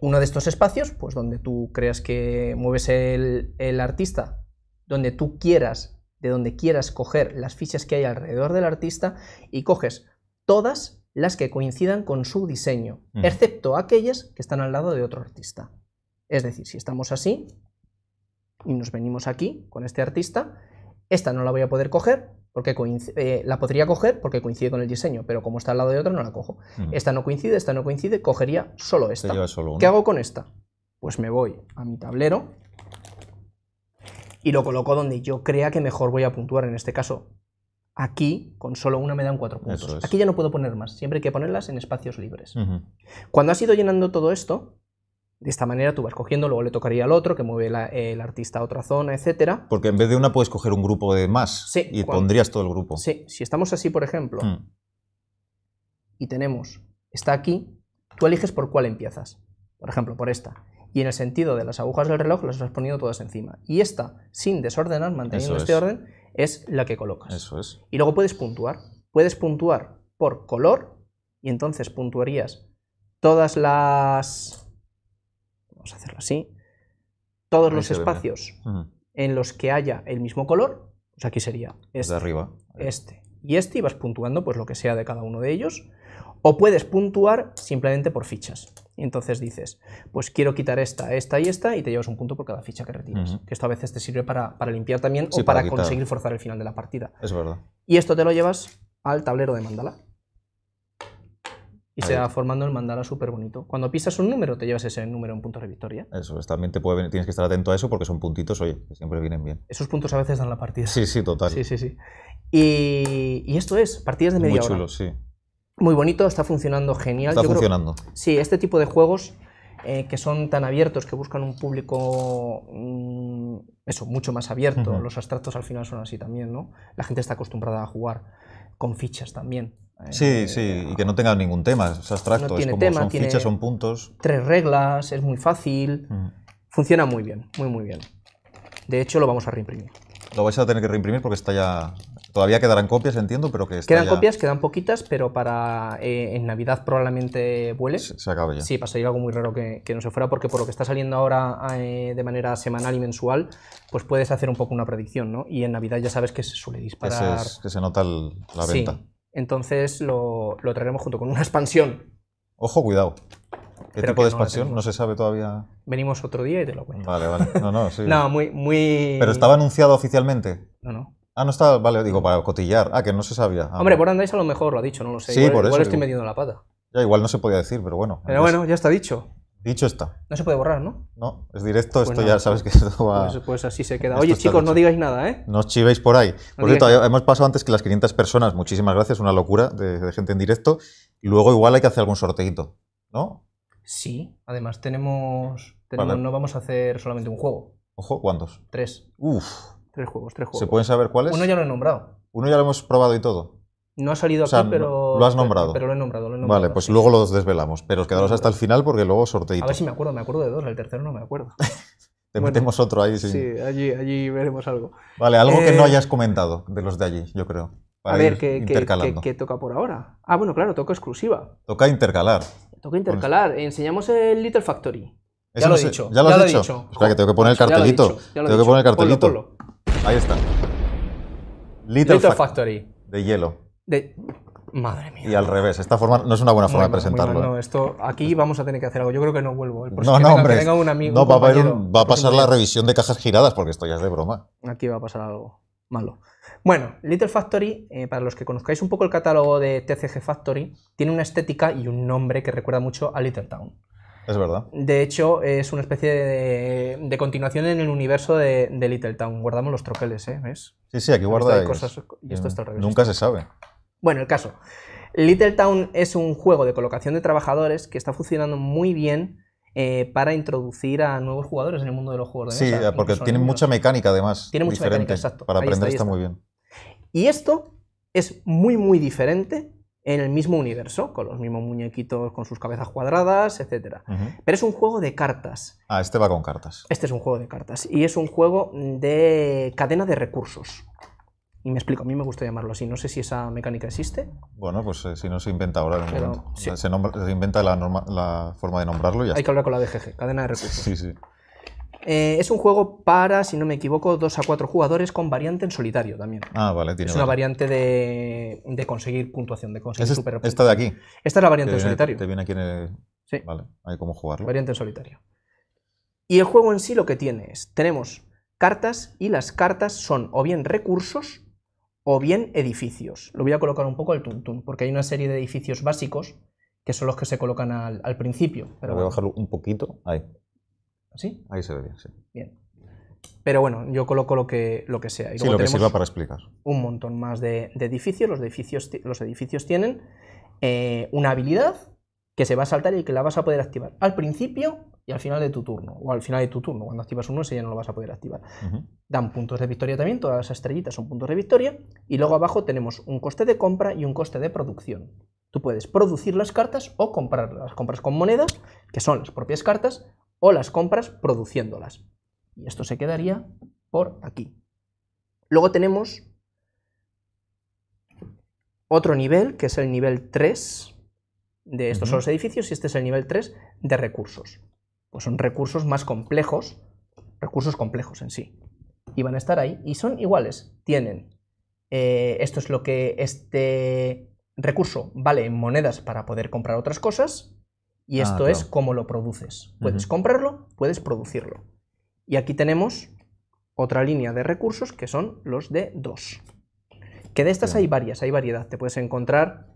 uno de estos espacios, pues donde tú creas que mueves el, artista, donde tú quieras, de donde quieras coger las fichas que hay alrededor del artista y coges todas las que coincidan con su diseño, excepto aquellas que están al lado de otro artista. Es decir, si estamos así y nos venimos aquí con este artista, esta no la voy a poder coger, porque eh, la podría coger porque coincide con el diseño, pero como está al lado de otra no la cojo. Esta no coincide, esta no coincide, cogería solo esta. ¿Qué hago con esta? Pues me voy a mi tablero y lo coloco donde yo crea que mejor voy a puntuar. En este caso, aquí con solo una me dan cuatro puntos. Aquí ya no puedo poner más, siempre hay que ponerlas en espacios libres. Cuando ha ido llenando todo esto, de esta manera tú vas cogiendo, luego le tocaría al otro, que mueve el artista a otra zona, etc. Porque en vez de una puedes coger un grupo de más y pondrías todo el grupo. Sí, si estamos así, por ejemplo, mm. y tenemos, está aquí, tú eliges por cuál empiezas. Por ejemplo, por esta. Y en el sentido de las agujas del reloj las has poniendo todas encima. Y esta, sin desordenar, manteniendo este orden, es la que colocas. Eso es. Y luego puedes puntuar. Puedes puntuar por color y entonces puntuarías todas las hacerlo así, todos los espacios en los que haya el mismo color, pues aquí sería pues este, de arriba. este y este, y vas puntuando pues lo que sea de cada uno de ellos, o puedes puntuar simplemente por fichas. Y entonces dices, pues quiero quitar esta, esta y esta, y te llevas un punto por cada ficha que retiras. Que esto a veces te sirve para, para limpiar también o para, para conseguir forzar el final de la partida. Es verdad. Y esto te lo llevas al tablero de mandala y se va formando el mandala súper bonito. Cuando pisas un número, te llevas ese número en punto de victoria. Eso también te puede tienes que estar atento a eso porque son puntitos, oye, que siempre vienen bien. Esos puntos a veces dan la partida. Sí, sí, total. Sí, sí, sí. Y, esto es, partidas de media Muy hora. sí. Muy bonito, está funcionando genial. Está funcionando. sí, este tipo de juegos eh, que son tan abiertos, que buscan un público mm, eso, mucho más abierto. Los abstractos al final son así también, ¿no? La gente está acostumbrada a jugar con fichas también. Eh, sí, sí, y que no tenga ningún tema, es abstracto, tiene es tema, son fichas, son puntos. Tres reglas, es muy fácil, funciona muy bien, muy muy bien. De hecho, lo vamos a reimprimir. Lo vais a tener que reimprimir porque está ya Todavía quedarán copias, entiendo, pero que está Quedan copias, quedan poquitas, pero para eh, en Navidad probablemente vuele. Se, acaba ya. Sí, pasaría algo muy raro que, no se fuera, porque por lo que está saliendo ahora eh, de manera semanal y mensual, pues puedes hacer un poco una predicción, ¿no? Y en Navidad ya sabes que se suele disparar. que se nota la venta. Sí. Entonces lo, lo traeremos junto con una expansión. Ojo, cuidado. ¿Qué tipo de expansión? No, se sabe todavía. Venimos otro día y te lo cuento. Vale, vale. No, no, sí. no, muy, muy. Pero estaba anunciado oficialmente. No, no. Ah, no está, vale, digo, para cotillar. Ah, que no se sabía. Ah, Hombre, por andáis a lo mejor lo ha dicho, no lo sé. Sí, igual, por eso, estoy metiendo la pata. Ya, igual no se podía decir, pero bueno. Pero bueno, ya está dicho. Dicho está. No se puede borrar, ¿no? No, es directo, pues esto ya sabes que esto va... Pues, pues así se queda. Oye, chicos, no digáis nada, ¿eh? No os chivéis por ahí. por cierto, hemos pasado antes que las 500 personas, muchísimas gracias, una locura de, gente en directo. Y Luego igual hay que hacer algún sorteito, ¿no? Sí, además tenemos... No vamos a hacer solamente un juego. Ojo, ¿cuántos? Tres. Uf. Tres juegos, tres juegos. ¿Se pueden saber cuáles? Uno ya lo he nombrado. Uno ya lo hemos probado y todo. No ha salido aquí, pero. Lo has nombrado. Pero, lo, he nombrado, lo he nombrado Vale, pues luego los desvelamos. Pero os quedaros hasta el final porque luego sorteito. A ver si me acuerdo, me acuerdo de dos, el tercero no me acuerdo. Te metemos otro ahí. sí. Sí, allí, allí veremos algo. Vale, algo que no eh, hayas comentado de los de allí, yo creo. a ver, ¿qué, toca por ahora? Ah, bueno, claro, toca exclusiva. Toca intercalar. Toca intercalar. Enseñamos el Little Factory. ya lo he dicho. Ya lo, he dicho. Espera, que tengo que poner el cartelito. tengo que poner el cartelito. Ahí está. Little, Factory. De hielo. De... Madre mía. Y al revés, esta forma no es una buena forma de presentarlo. no, esto aquí vamos a tener que hacer algo. Yo creo que no vuelvo. no, no, no, va, a pasar la revisión de cajas giradas porque esto ya es de broma. Aquí va a pasar algo malo. Bueno, Little Factory, eh, para los que conozcáis un poco el catálogo de TCG Factory, tiene una estética y un nombre que recuerda mucho a Little Town. Es verdad. De hecho, es una especie de, continuación en el universo de, Little Town. Guardamos los troqueles, ¿eh? ¿Ves? Sí, sí, aquí guarda. y esto está Nunca se sabe. Bueno, el caso. Little Town es un juego de colocación de trabajadores que está funcionando muy bien eh, para introducir a nuevos jugadores en el mundo de los juegos de mesa. Sí, eh, porque tiene mucha mecánica además. Tiene mucha mecánica, exacto. Para aprender está, muy bien. Y esto es muy, muy diferente en el mismo universo, con los mismos muñequitos, con sus cabezas cuadradas, etc. Pero es un juego de cartas. Ah, este va con cartas. Este es un juego de cartas. Y es un juego de cadena de recursos. Y me explico, a mí me gusta llamarlo así. No sé si esa mecánica existe. Bueno, pues eh, si no se inventa ahora. se, inventa la, forma de nombrarlo y ya Hay que hablar con la DGG, cadena de recursos. sí, sí. Eh, es un juego para, si no me equivoco, dos a cuatro jugadores con variante en solitario también. Ah, vale, tiene Es una variante de, conseguir puntuación, de conseguir Esta de aquí. Esta es la variante en solitario. Te viene aquí en Sí. Vale, hay cómo jugarlo. Variante en solitario. Y el juego en sí lo que tiene es, tenemos cartas y las cartas son o bien recursos o bien edificios. Lo voy a colocar un poco al tuntún, porque hay una serie de edificios básicos que son los que se colocan al, principio. Pero voy a bajarlo un poquito. Ahí. Ahí se ve bien, sí. Bien. Pero bueno, yo coloco lo que, lo que sea. Y sí, lo que sirva para explicar. Un montón más de, edificios. Los edificios, los edificios tienen eh, una habilidad que se va a saltar y que la vas a poder activar al principio y al final de tu turno. O al final de tu turno. Cuando activas uno, ese ya no lo vas a poder activar. Dan puntos de victoria también. Todas las estrellitas son puntos de victoria. Y luego abajo tenemos un coste de compra y un coste de producción. Tú puedes producir las cartas o comprar las Compras con monedas, que son las propias cartas, o las compras produciéndolas. Y esto se quedaría por aquí. Luego tenemos otro nivel, que es el nivel 3 de estos son los edificios, y este es el nivel 3 de recursos. Pues son recursos más complejos, recursos complejos en sí. Y van a estar ahí y son iguales. Tienen, eh, esto es lo que este recurso vale en monedas para poder comprar otras cosas, y ah, esto es cómo lo produces. Puedes comprarlo, puedes producirlo. Y aquí tenemos otra línea de recursos que son los de dos. Que de estas hay varias, hay variedad. Te puedes encontrar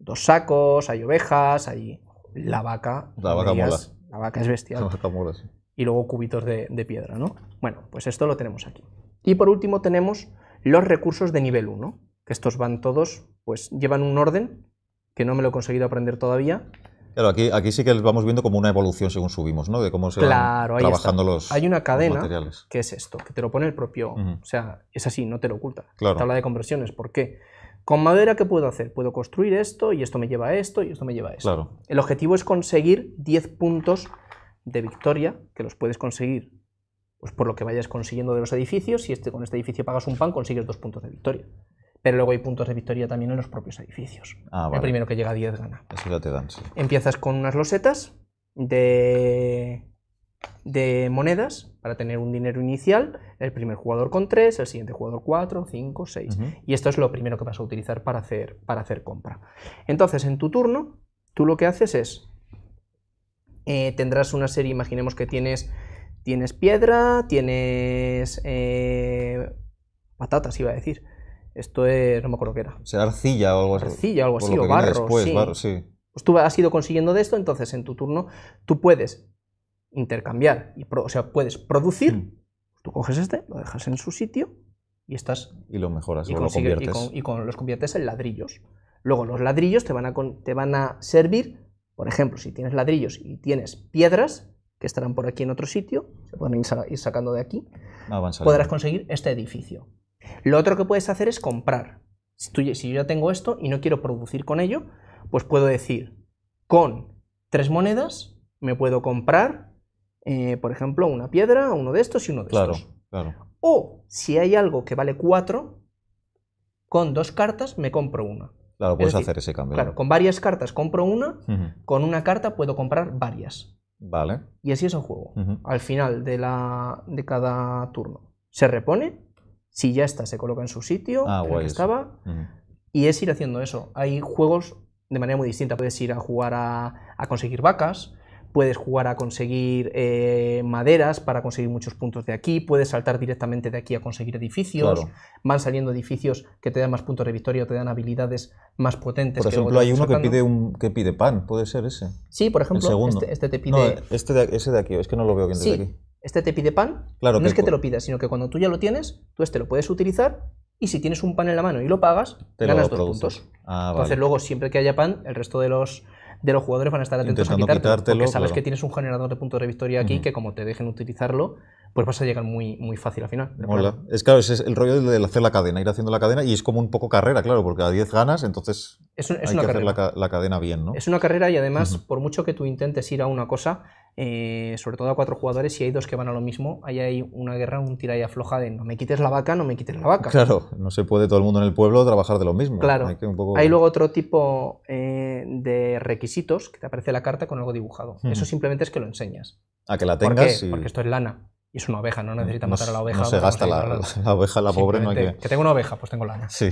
dos sacos, hay ovejas, hay la vaca. La vaca mola. La vaca es bestial. La vaca Y luego cubitos de, de, piedra, ¿no? Bueno, pues esto lo tenemos aquí. Y por último tenemos los recursos de nivel 1, que estos van todos, pues llevan un orden, que no me lo he conseguido aprender todavía, Claro, aquí, aquí sí que vamos viendo como una evolución según subimos, ¿no? De cómo se van trabajando los Hay una cadena que es esto, que te lo pone el propio... O sea, es así, no te lo oculta. Claro. Tabla de conversiones, ¿por qué? Con madera, ¿qué puedo hacer? Puedo construir esto, y esto me lleva a esto, y esto me lleva a esto. El objetivo es conseguir 10 puntos de victoria, que los puedes conseguir pues por lo que vayas consiguiendo de los edificios, si este, con este edificio pagas un pan, consigues dos puntos de victoria pero luego hay puntos de victoria también en los propios edificios. Ah, el primero que llega a 10 gana. Eso te dan, Empiezas con unas losetas de, de monedas para tener un dinero inicial. El primer jugador con 3, el siguiente jugador 4, 5, 6. Y esto es lo primero que vas a utilizar para hacer, para hacer compra. Entonces, en tu turno, tú lo que haces es... Eh, tendrás una serie, imaginemos que tienes, tienes piedra, tienes... Eh, patatas, iba a decir. Esto es, no me acuerdo qué era. arcilla o algo así. Arcilla o algo así, o barro. Pues tú has ido consiguiendo de esto, entonces en tu turno tú puedes intercambiar, y o sea, puedes producir, hmm. tú coges este, lo dejas en su sitio y estás... Y lo mejoras, y, lo conviertes. Y, con, los conviertes en ladrillos. Luego los ladrillos te van, a, te van a servir, por ejemplo, si tienes ladrillos y tienes piedras, que estarán por aquí en otro sitio, se pueden ir, sacando de aquí, podrás conseguir este edificio. Lo otro que puedes hacer es comprar. Si, tú, si yo ya tengo esto y no quiero producir con ello, pues puedo decir, con tres monedas me puedo comprar, eh, por ejemplo, una piedra, uno de estos y uno de estos. Claro. O si hay algo que vale cuatro, con dos cartas me compro una. Claro, puedes hacer ese cambio. Claro, con varias cartas compro una, con una carta puedo comprar varias. Vale. Y así es el juego. Al final de, la, de cada turno se repone si ya está, se coloca en su sitio, ah, en el que estaba, mm. y es ir haciendo eso. Hay juegos de manera muy distinta. Puedes ir a jugar a, conseguir vacas, puedes jugar a conseguir eh, maderas para conseguir muchos puntos de aquí, puedes saltar directamente de aquí a conseguir edificios, van saliendo edificios que te dan más puntos de victoria, te dan habilidades más potentes. Por ejemplo, hay uno que pide, un, que pide pan, puede ser ese. Sí, por ejemplo, este, este, te pide... No, este de, ese de aquí, es que no lo veo bien aquí este te pide pan, no es que te lo pidas, sino que cuando tú ya lo tienes, tú este lo puedes utilizar y si tienes un pan en la mano y lo pagas, ganas dos puntos. Ah, entonces luego, siempre que haya pan, el resto de los, de los jugadores van a estar atentos a quitártelo, porque sabes que tienes un generador de puntos de victoria aquí que como te dejen utilizarlo, pues vas a llegar muy, muy fácil al final. Es claro, es el rollo de hacer la cadena, ir haciendo la cadena y es como un poco carrera, claro, porque a 10 ganas, entonces es la, cadena bien, ¿no? Es una carrera y además, por mucho que tú intentes ir a una cosa, eh, sobre todo a cuatro jugadores, si hay dos que van a lo mismo, ahí hay una guerra, un tira y afloja de no me quites la vaca, no me quites la vaca. Claro, no se puede todo el mundo en el pueblo trabajar de lo mismo. Claro. Hay, luego otro tipo eh, de requisitos que te aparece la carta con algo dibujado. Eso simplemente es que lo enseñas. A que la tengas. Porque esto es lana. Y es una oveja, no necesita matar a la oveja. se gasta la, oveja, la pobre no hay que... que... tengo una oveja, pues tengo lana. Sí,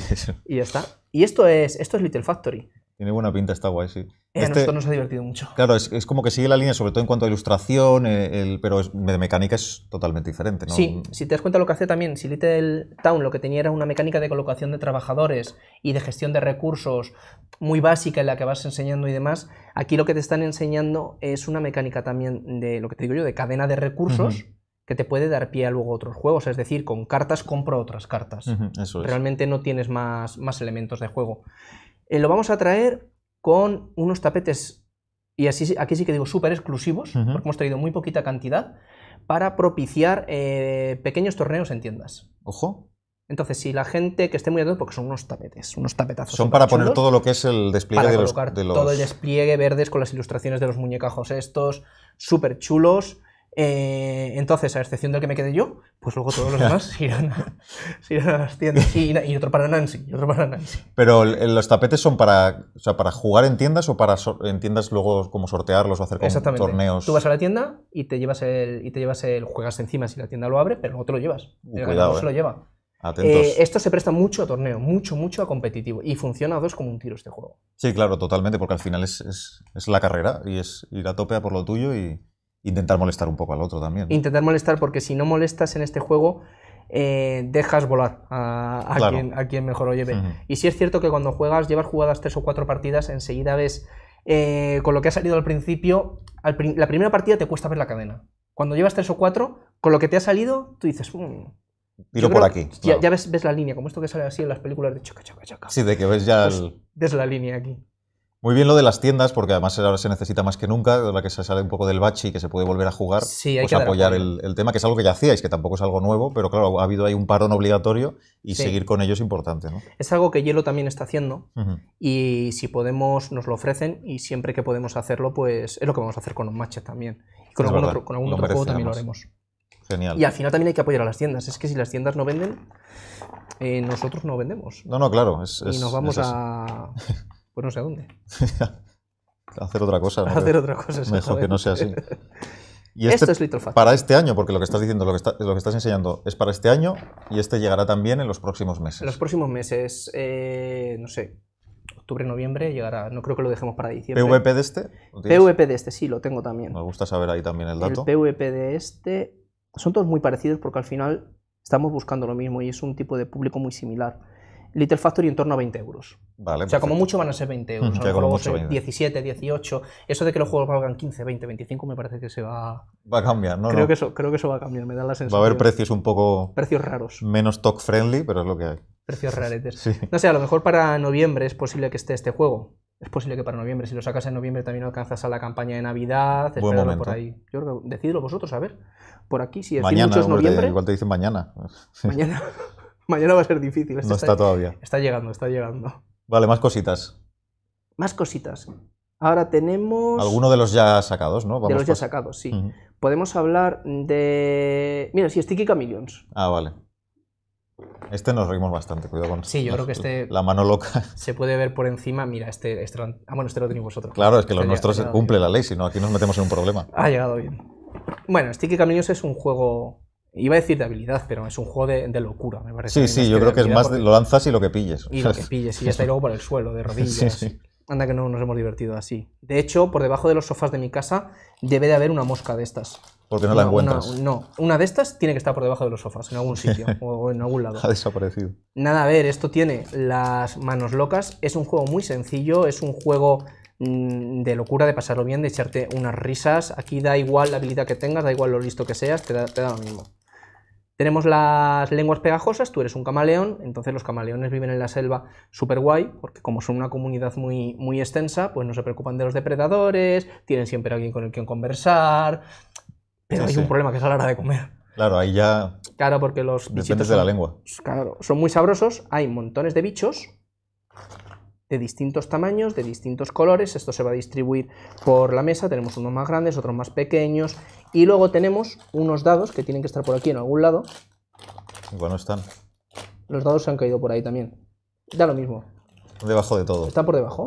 Y ya está. Y esto es, esto es Little Factory. Tiene buena pinta, está guay, sí. Eh, esto nos ha divertido mucho. Claro, es, como que sigue la línea, sobre todo en cuanto a ilustración, eh, pero de mecánica es totalmente diferente. ¿no? Sí, si te das cuenta lo que hace también, si Little Town lo que tenía era una mecánica de colocación de trabajadores y de gestión de recursos muy básica en la que vas enseñando y demás, aquí lo que te están enseñando es una mecánica también de lo que te digo yo, de cadena de recursos. que te puede dar pie a luego otros juegos, es decir, con cartas compro otras cartas. Realmente no tienes más, más elementos de juego. Eh, lo vamos a traer con unos tapetes, y así, aquí sí que digo súper exclusivos, porque hemos traído muy poquita cantidad, para propiciar eh, pequeños torneos en tiendas. Ojo. Entonces, si la gente que esté muy atento, porque son unos tapetes, unos tapetazos. Son para poner todo lo que es el despliegue de, los, Todo el despliegue verdes con las ilustraciones de los muñecajos estos, súper chulos. Eh, entonces, a excepción del que me quede yo, pues luego todos los demás irán a, las tiendas. Y, otro para Nancy, y Pero los tapetes son para, o sea, para jugar en tiendas o para en tiendas luego como sortearlos o hacer como torneos. Tú vas a la tienda y te llevas el, y te llevas el juegas encima si la tienda lo abre, pero luego te lo llevas. Uh, se eh. lo lleva. Eh, esto se presta mucho a torneo, mucho, mucho a competitivo. Y funciona dos como un tiro este juego. Sí, claro, totalmente, porque al final es, es la carrera y es ir a tope por lo tuyo y, Intentar molestar un poco al otro también. Intentar molestar, porque si no molestas en este juego, eh, dejas volar a, quien, mejor lo lleve. Y si es cierto que cuando juegas, llevas jugadas tres o cuatro partidas, enseguida ves, eh, con lo que ha salido al principio, la primera partida te cuesta ver la cadena. Cuando llevas tres o cuatro, con lo que te ha salido, tú dices, mm, Tiro por aquí. Ya, ves, la línea, como esto que sale así en las películas de choca, choca, choca. Sí, de que ves ya. Pues ves la línea aquí. Muy bien lo de las tiendas, porque además ahora se necesita más que nunca, la que se sale un poco del bache y que se puede volver a jugar, pues apoyar el, tema, que es algo que ya hacíais, que tampoco es algo nuevo, pero claro, ha habido ahí un parón obligatorio y seguir con ello es importante. ¿no? Es algo que Hielo también está haciendo y si podemos nos lo ofrecen y siempre que podemos hacerlo, pues es lo que vamos a hacer con un match también. Y con, algún otro, con algún otro, juego también lo haremos. Genial. Y al final también hay que apoyar a las tiendas. Es que si las tiendas no venden, eh, nosotros no vendemos. No, no, claro. y nos vamos a... pues no sé dónde. hacer otra cosa. ¿no? Hacer otra cosa, Mejor que no sea así. Este Esto es Little Para este año, porque lo que estás diciendo, lo que, estás enseñando es para este año y este llegará también en los próximos meses. En los próximos meses, eh, no sé, octubre, noviembre llegará. No creo que lo dejemos para diciembre. ¿PVP de este? PVP de este, sí, lo tengo también. Me gusta saber ahí también el dato. PVP de este. Son todos muy parecidos porque al final estamos buscando lo mismo y es un tipo de público muy similar. Little Factory en torno a 20 euros o sea, como mucho van a ser 20 euros. 17, 18. Eso de que los juegos valgan 15, 20, 25 me parece que se va... Va a cambiar, Creo, Que, eso, va a cambiar, me da la sensación. Va a haber precios un poco... Precios raros. Menos talk friendly, pero es lo que hay. Precios raretes. No sé, a lo mejor para noviembre es posible que esté este juego. Es posible que para noviembre, si lo sacas en noviembre también alcanzas a la campaña de Navidad, espéralo por ahí. Yo decidlo vosotros, a ver. Por aquí, si es noviembre... igual te dicen mañana. Mañana... Mañana va a ser difícil. no está, todavía. Está llegando, está llegando. Vale, más cositas. Más cositas. Ahora tenemos... Alguno de los ya sacados, ¿no? Vamos de los ya sacados, sí. Podemos hablar de... Mira, sí, Sticky Camillions. Ah, vale. Este nos reímos bastante, cuidado con Sí, yo creo que este. La mano loca. Se puede ver por encima. Mira, este. este ah, bueno, este lo tenéis vosotros. Claro, es que los este nuestros cumple la ley, si no, aquí nos metemos en un problema. Ha llegado bien. Bueno, Sticky Camillions es un juego Iba a decir de habilidad, pero es un juego de, locura, me parece. Sí, sí, yo creo que es más lo lanzas y lo que pilles. Y lo que pilles, y ya está, y luego por el suelo, de rodillas. Anda que no nos hemos divertido así. De hecho, por debajo de los sofás de mi casa debe de haber una mosca de estas. Porque no la encuentras. no, una de estas tiene que estar por debajo de los sofás, en algún sitio o en algún lado. Ha desaparecido. Nada, a ver, esto tiene las manos locas. Es un juego muy sencillo, es un juego mm, de locura, de pasarlo bien, de echarte unas risas. Aquí da igual la habilidad que tengas, da igual lo listo que seas, te da lo mismo. Tenemos las lenguas pegajosas, tú eres un camaleón, entonces los camaleones viven en la selva súper guay, porque como son una comunidad muy, muy extensa, pues no se preocupan de los depredadores, tienen siempre alguien con el que conversar, pero hay un problema que es a la hora de comer. Claro, ahí ya. Claro, porque los bichitos. de la lengua. Claro, son muy sabrosos, hay montones de bichos, de distintos tamaños, de distintos colores. Esto se va a distribuir por la mesa. Tenemos unos más grandes, otros más pequeños. Y luego tenemos unos dados que tienen que estar por aquí en algún lado. Bueno, están. Los dados se han caído por ahí también. Da lo mismo. Debajo de todo. Está por debajo?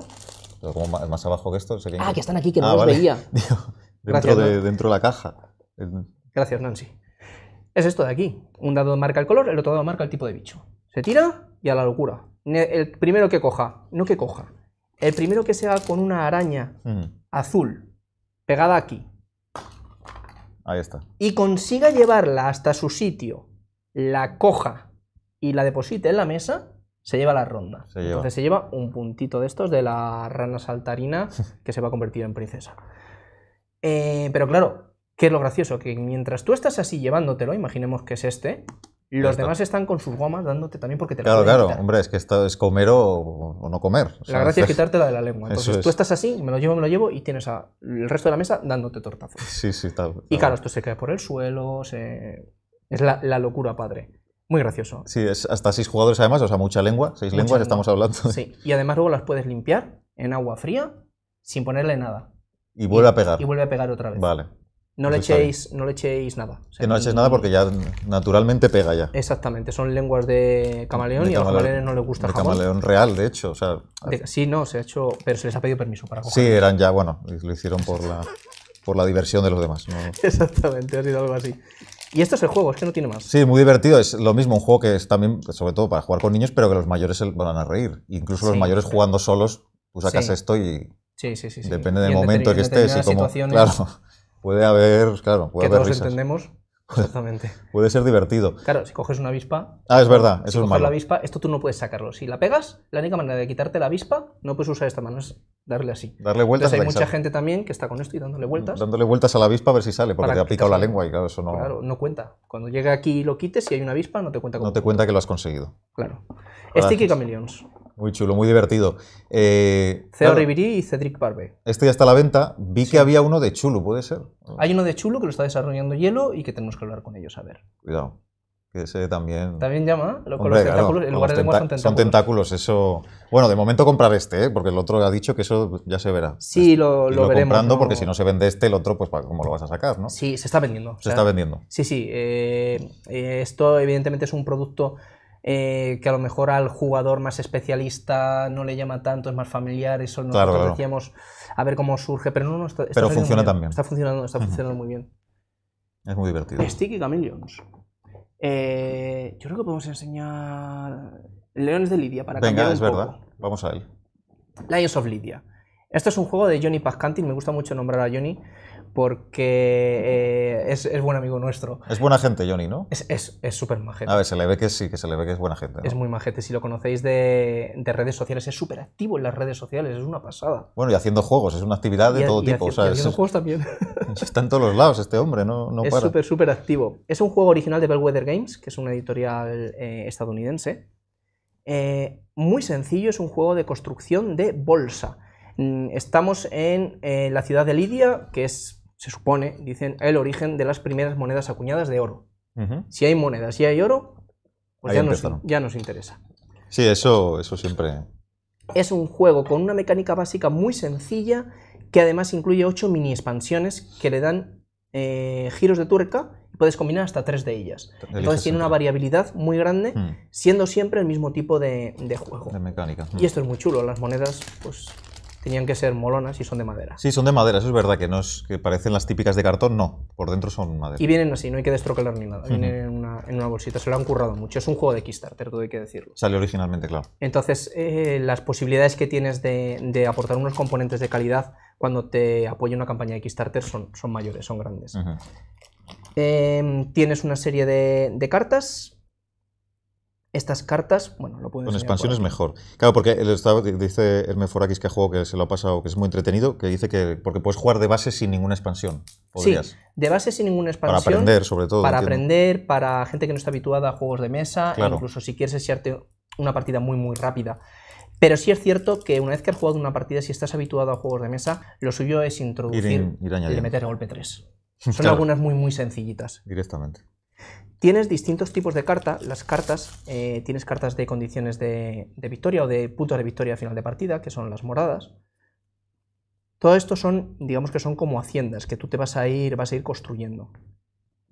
más abajo que esto. Ah, que están aquí, que no ah, los veía. dentro, de, dentro de la caja. Gracias, Nancy. Es esto de aquí. Un dado marca el color, el otro dado marca el tipo de bicho. Se tira y a la locura el primero que coja, no que coja, el primero que se haga con una araña mm. azul pegada aquí. Ahí está. Y consiga llevarla hasta su sitio, la coja y la deposite en la mesa, se lleva la ronda. Entonces se lleva un puntito de estos de la rana saltarina que se va a convertir en princesa. Eh, pero claro, ¿qué es lo gracioso? Que mientras tú estás así llevándotelo, imaginemos que es este, los demás están con sus gomas dándote también porque te la Claro, claro, hombre, es que esto es comer o, no comer. la gracia es, quitártela de la lengua. Entonces tú estás así, me lo llevo, me lo llevo y tienes a, el resto de la mesa dándote tortazos. Sí, sí, tal. Y claro, esto se cae por el suelo, es la, locura, padre. Muy gracioso. Sí, es hasta seis jugadores además, o sea, mucha lengua, seis lenguas estamos hablando. Sí, y además luego las puedes limpiar en agua fría sin ponerle nada. Y vuelve a pegar. Y vuelve a pegar otra vez. Vale. No le, echéis, no le echéis nada. que no echéis nada porque ya naturalmente pega ya. Exactamente, son lenguas de camaleón y a los camaleones no les gusta el camaleón real, de hecho. O sí, no, se ha hecho, pero se les ha pedido permiso para coger. Sí, eran ya, bueno, lo hicieron por la, por la diversión de los demás. Exactamente, ha sido algo así. Y esto es el juego, es que no tiene más. Sí, muy divertido. Es lo mismo, un juego que es también, sobre todo para jugar con niños, pero que los mayores se van a reír. Incluso los mayores jugando solos, pues sacas esto y. Sí, sí, sí, Depende del momento que estés y como. Claro. Puede haber, claro, puede que todos entendemos. Exactamente. puede ser divertido. Claro, si coges una avispa. Ah, es verdad, eso es coges la avispa, esto tú no puedes sacarlo. Si la pegas, la única manera de quitarte la avispa, no puedes usar esta mano, es darle así. Darle vueltas. hay mucha gente también que está con esto y dándole vueltas. Dándole vueltas a la avispa a ver si sale, porque te ha picado la lengua y claro, eso no. Claro, no cuenta. Cuando llega aquí y lo quites, si hay una avispa, no te cuenta cómo. No te cuenta que lo has conseguido. Claro. Sticky Chameleons. Muy chulo, muy divertido. Eh, Ceo y Cedric Barbe. Este ya está a la venta. Vi que había uno de chulo, ¿puede ser? Hay uno de chulo que lo está desarrollando Hielo y que tenemos que hablar con ellos a ver. Cuidado. Que ese también. También llama. Lo, con tentáculos, en lugar de son tentáculos. eso. Bueno, de momento comprar este, ¿eh? porque el otro ha dicho que eso ya se verá. Sí, lo, lo, lo veremos. comprando, porque si no se vende este, el otro, pues ¿cómo lo vas a sacar, no? Sí, se está vendiendo. Se está vendiendo. Sí, sí. Eh, eh, esto, evidentemente, es un producto eh, que a lo mejor al jugador más especialista no le llama tanto, es más familiar, eso nosotros decíamos a ver cómo surge, pero no, no está, pero funciona también. Está funcionando, está funcionando muy bien. Es muy divertido. Sticky Chameleons. Eh, yo creo que podemos enseñar Leones de Lidia para Venga, cambiar un es verdad. Vamos a él. Lions of Lidia. Esto es un juego de Johnny Pascanti. me gusta mucho nombrar a Johnny porque eh, es, buen amigo nuestro. Es buena gente, Johnny, ¿no? Es súper es, majete. A ver, se le ve que sí, que se le ve que es buena gente. Es muy majete. Si lo conocéis de, redes sociales, es súper activo en las redes sociales, es una pasada. Bueno, y haciendo juegos, es una actividad de todo tipo. y haciendo juegos también. Está en todos los lados este hombre, no, no para. Es súper, súper activo. Es un juego original de Bellwether Games, que es una editorial eh, estadounidense. Eh, muy sencillo, es un juego de construcción de bolsa. Mm, estamos en eh, la ciudad de Lidia, que es, se supone, dicen, el origen de las primeras monedas acuñadas de oro. Si hay monedas y hay oro, pues ya nos, interesa. Sí, eso, eso siempre. Es un juego con una mecánica básica muy sencilla que además incluye ocho mini expansiones que le dan eh, giros de tuerca y puedes combinar hasta tres de ellas. Entonces tiene una variabilidad muy grande, hmm. siendo siempre el mismo tipo de, juego. mecánica. Hmm. Y esto es muy chulo, las monedas, pues tenían que ser molonas y son de madera. Sí, son de madera, eso es verdad, que no es que parecen las típicas de cartón, no, por dentro son madera. Y vienen así, no hay que destrocalar ni nada, vienen en, una, bolsita, se lo han currado mucho, es un juego de Kickstarter, todo hay que decirlo. Salió originalmente, claro. Entonces, eh, las posibilidades que tienes de, aportar unos componentes de calidad cuando te apoya una campaña de Kickstarter son, son mayores, son grandes. Em, tienes una serie de cartas, estas cartas, bueno, lo pueden Con expansión es mejor. Claro, porque el, dice Hermes Forakis que ha juego que se lo ha pasado, que es muy entretenido, que dice que porque puedes jugar de base sin ninguna expansión. Sí, de base sin ninguna expansión. Para aprender, sobre todo. Para aprender, para gente que no está habituada a juegos de mesa, e incluso si quieres hacerte una partida muy, muy rápida. Pero sí es cierto que una vez que has jugado una partida, si estás habituado a juegos de mesa, lo suyo es introducir y meter golpe 3. Son algunas muy, muy sencillitas. Directamente. Tienes distintos tipos de carta. Las cartas, eh, tienes cartas de condiciones de, victoria o de puntos de victoria final de partida, que son las moradas. Todo esto son, digamos que son como haciendas que tú te vas a ir, vas a ir construyendo.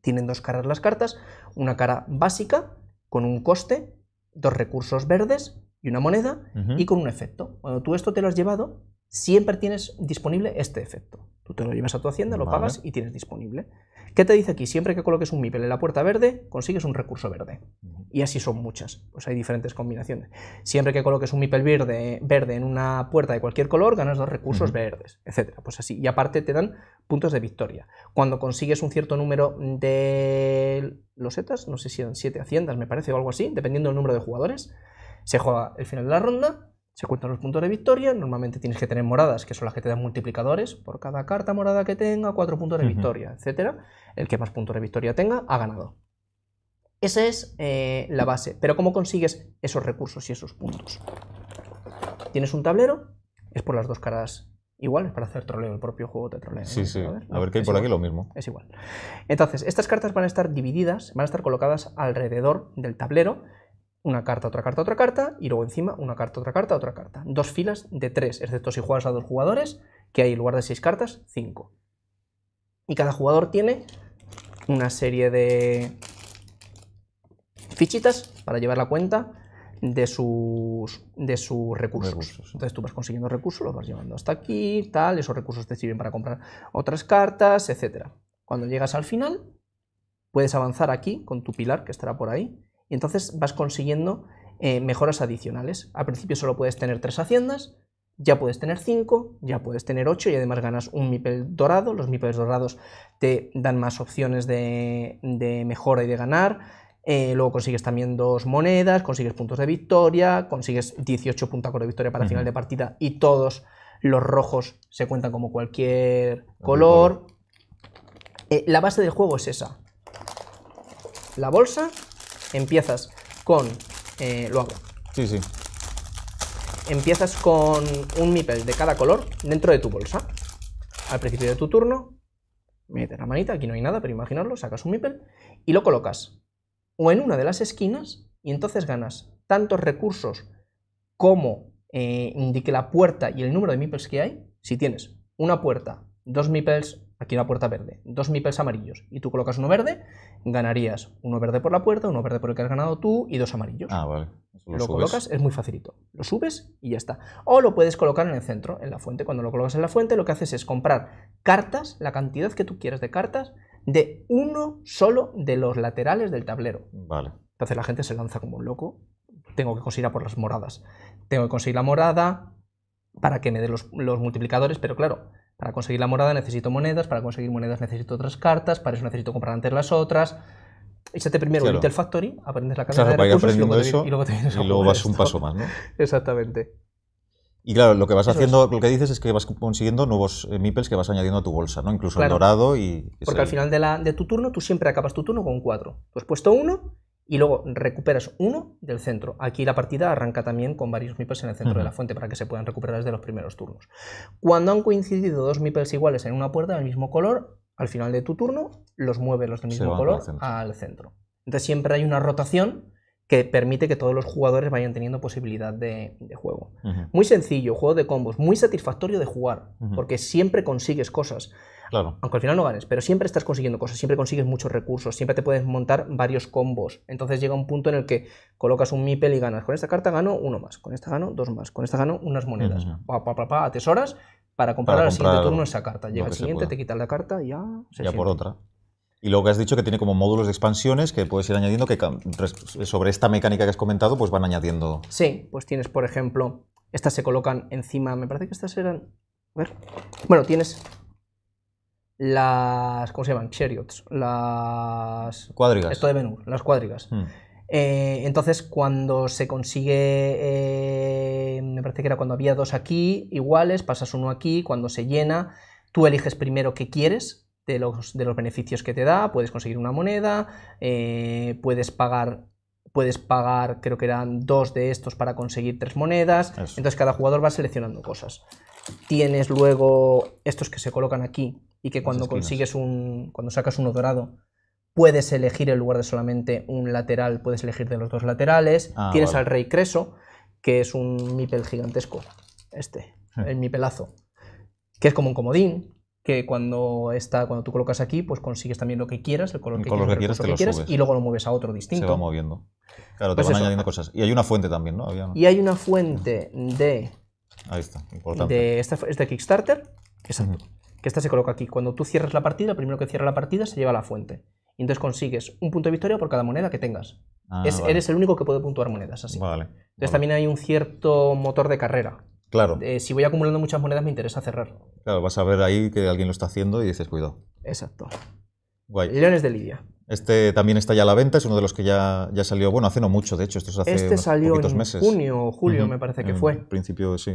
Tienen dos caras las cartas, una cara básica con un coste, dos recursos verdes y una moneda y con un efecto. Cuando tú esto te lo has llevado, siempre tienes disponible este efecto. Tú te lo llevas a tu hacienda, lo pagas y tienes disponible. ¿Qué te dice aquí? Siempre que coloques un MIPEL en la puerta verde, consigues un recurso verde. Y así son muchas, pues hay diferentes combinaciones. Siempre que coloques un MIPEL verde, en una puerta de cualquier color, ganas dos recursos verdes, etc. Pues así. Y aparte te dan puntos de victoria. Cuando consigues un cierto número de losetas, no sé si eran siete haciendas, me parece, o algo así, dependiendo del número de jugadores, se juega el final de la ronda se cuentan los puntos de victoria, normalmente tienes que tener moradas, que son las que te dan multiplicadores, por cada carta morada que tenga, cuatro puntos de victoria, etcétera. etc. El que más puntos de victoria tenga, ha ganado. Esa es eh, la base. Pero ¿cómo consigues esos recursos y esos puntos? Tienes un tablero, es por las dos caras iguales para hacer troleo, el propio juego te trolea. Sí, sí. A ver, hay por aquí lo mismo. Es igual. Entonces, estas cartas van a estar divididas, van a estar colocadas alrededor del tablero una carta, otra carta, otra carta, y luego encima una carta, otra carta, otra carta. Dos filas de tres, excepto si juegas a dos jugadores, que hay en lugar de seis cartas, cinco. Y cada jugador tiene una serie de fichitas para llevar la cuenta de sus, de sus recursos. Entonces tú vas consiguiendo recursos, los vas llevando hasta aquí, tal, esos recursos te sirven para comprar otras cartas, etcétera. Cuando llegas al final, puedes avanzar aquí con tu pilar que estará por ahí y entonces vas consiguiendo eh, mejoras adicionales. Al principio solo puedes tener tres haciendas, ya puedes tener cinco ya puedes tener ocho y además ganas un MIPEL dorado. Los MIPELs dorados te dan más opciones de, mejora y de ganar. Eh, luego consigues también dos monedas, consigues puntos de victoria, consigues 18 puntos de victoria para final de partida y todos los rojos se cuentan como cualquier color. Eh, la base del juego es esa. La bolsa Empiezas con. Eh, lo hago. Sí, sí. Empiezas con un mipel de cada color dentro de tu bolsa. Al principio de tu turno, metes la manita, aquí no hay nada, pero imaginarlo, sacas un meeple y lo colocas o en una de las esquinas y entonces ganas tantos recursos como eh, indique la puerta y el número de meeples que hay. Si tienes una puerta, dos meeples, aquí una puerta verde, dos mipels amarillos, y tú colocas uno verde, ganarías uno verde por la puerta, uno verde por el que has ganado tú y dos amarillos. Ah, vale. lo, colocas, es muy facilito. Lo subes y ya está. O lo puedes colocar en el centro, en la fuente. Cuando lo colocas en la fuente, lo que haces es comprar cartas, la cantidad que tú quieras de cartas, de uno solo de los laterales del tablero. Vale. Entonces la gente se lanza como un loco. Tengo que conseguir por las moradas. Tengo que conseguir la morada para que me dé los multiplicadores, pero claro, para conseguir la morada necesito monedas, para conseguir monedas necesito otras cartas, para eso necesito comprar antes las otras. te primero el Little Factory, aprendes la carta de y luego, y luego, te vas un paso más, ¿no? Exactamente. Y claro, lo que vas haciendo, lo que dices es que vas consiguiendo nuevos eh, meeples que vas añadiendo a tu bolsa, ¿no? Incluso el dorado y... Porque al final de, tu turno, tú siempre acabas tu turno con cuatro. Tú has puesto uno y luego recuperas uno del centro. Aquí la partida arranca también con varios meeples en el centro de la fuente para que se puedan recuperar desde los primeros turnos. Cuando han coincidido dos meeples iguales en una puerta del mismo color, al final de tu turno los mueves los del mismo color al centro. Entonces siempre hay una rotación que permite que todos los jugadores vayan teniendo posibilidad de, juego. Muy sencillo, juego de combos, muy satisfactorio de jugar, porque siempre consigues cosas. Aunque al final no ganes, pero siempre estás consiguiendo cosas, siempre consigues muchos recursos, siempre te puedes montar varios combos. Entonces llega un punto en el que colocas un Mipel y ganas. Con esta carta gano uno más, con esta gano dos más, con esta gano unas monedas. atesoras para comprar al siguiente turno esa carta. Llega el siguiente, te quitas la carta y ya se Ya por otra. Y luego que has dicho que tiene como módulos de expansiones que puedes ir añadiendo, que sobre esta mecánica que has comentado, pues van añadiendo. Sí, pues tienes, por ejemplo, estas se colocan encima, me parece que estas eran. A ver. Bueno, tienes las. ¿Cómo se llaman? Chariots. Las. Cuadrigas. Esto de menú, las cuadrigas. Hmm. Eh, entonces, cuando se consigue, eh, me parece que era cuando había dos aquí iguales, pasas uno aquí, cuando se llena, tú eliges primero qué quieres de los, de los beneficios que te da, puedes conseguir una moneda, eh, puedes pagar puedes pagar, creo que eran dos de estos para conseguir tres monedas. Entonces cada jugador va seleccionando cosas. Tienes luego estos que se colocan aquí y que cuando consigues un, cuando sacas uno dorado, puedes elegir en lugar de solamente un lateral, puedes elegir de los dos laterales. Ah, Tienes al rey Creso, que es un mipel gigantesco, este, el mipelazo, que es como un comodín que cuando, está, cuando tú colocas aquí, pues consigues también lo que quieras, el color que quieras, que y luego lo mueves a otro distinto. Se va moviendo. Claro, te pues van añadiendo cosas. Y hay una fuente también, ¿no? Y hay una fuente de... Ahí está, importante. De esta, Kickstarter, Que esta se coloca aquí. Cuando tú cierras la partida, primero que cierra la partida se lleva la fuente. Y entonces consigues un punto de victoria por cada moneda que tengas. Ah, eres el único que puede puntuar monedas así. Vale, entonces también hay un cierto motor de carrera Claro. Eh, si voy acumulando muchas monedas, me interesa cerrar. Claro, vas a ver ahí que alguien lo está haciendo y dices, cuidado. Exacto. Guay. Leones de Lidia. Este también está ya a la venta, es uno de los que ya, ya salió, bueno, hace no mucho, de hecho, esto es hace este salió en meses. junio o julio, me parece que fue. En principio, sí,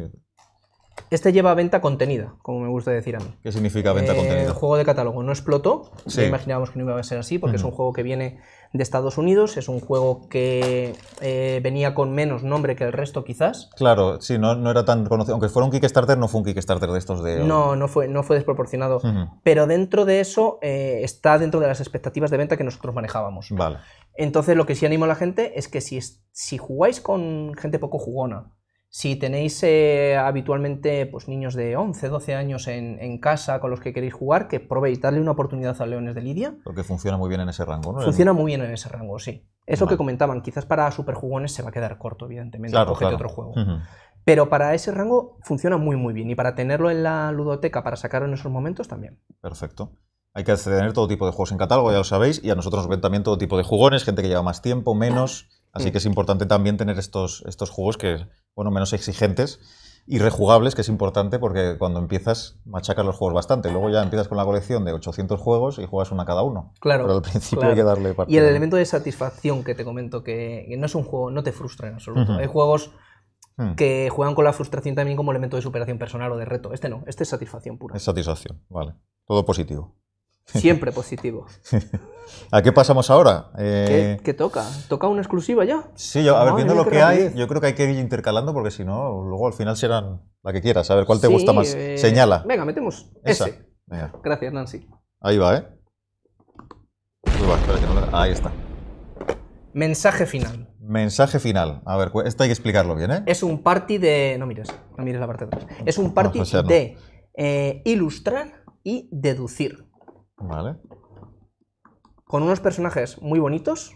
este lleva venta contenida, como me gusta decir a mí. ¿Qué significa venta eh, contenida? El juego de catálogo no explotó, imaginábamos que no iba a ser así, porque es un juego que viene de Estados Unidos, es un juego que eh, venía con menos nombre que el resto quizás. Claro, sí, no, era tan conocido, aunque fuera un Kickstarter, no fue un Kickstarter de estos de... No, no fue, no fue desproporcionado, pero dentro de eso eh, está dentro de las expectativas de venta que nosotros manejábamos. Vale. Entonces lo que sí animo a la gente es que si, si jugáis con gente poco jugona, si tenéis eh, habitualmente pues, niños de 11, 12 años en, casa con los que queréis jugar, que probéis, darle una oportunidad a Leones de Lidia. Porque funciona muy bien en ese rango, ¿no? Funciona muy bien en ese rango, sí. Eso que comentaban, quizás para superjugones se va a quedar corto, evidentemente. Claro, otro juego. Pero para ese rango funciona muy, muy bien. Y para tenerlo en la ludoteca, para sacarlo en esos momentos también. Perfecto. Hay que a todo tipo de juegos en catálogo, ya lo sabéis, y a nosotros nos ven también todo tipo de jugones, gente que lleva más tiempo, menos. Así mm. que es importante también tener estos, estos juegos que, bueno, menos exigentes y rejugables, que es importante porque cuando empiezas machacas los juegos bastante. Luego ya empiezas con la colección de 800 juegos y juegas una cada uno. Claro. Pero al principio hay que darle parte. Y el elemento de satisfacción que te comento, que no es un juego, no te frustra en absoluto. Hay juegos hmm. que juegan con la frustración también como elemento de superación personal o de reto. Este no, este es satisfacción pura. Es satisfacción, vale. Todo positivo. Siempre positivo. ¿A qué pasamos ahora? Eh, ¿Qué, toca? ¿Toca una exclusiva ya? Sí, yo, a ver, viendo lo que, hay, yo creo que hay que ir intercalando porque si no, luego al final serán la que quieras. A ver, ¿cuál te gusta más? Eh, Señala. Venga, metemos Esa. Gracias, Nancy. Ahí va, ¿eh? Ahí, está. Mensaje final. Mensaje final. A ver, esto hay que explicarlo bien, ¿eh? Es un party de... No mires, no mires la parte de atrás. Es un party de eh, ilustrar y deducir. Vale. Con unos personajes muy bonitos.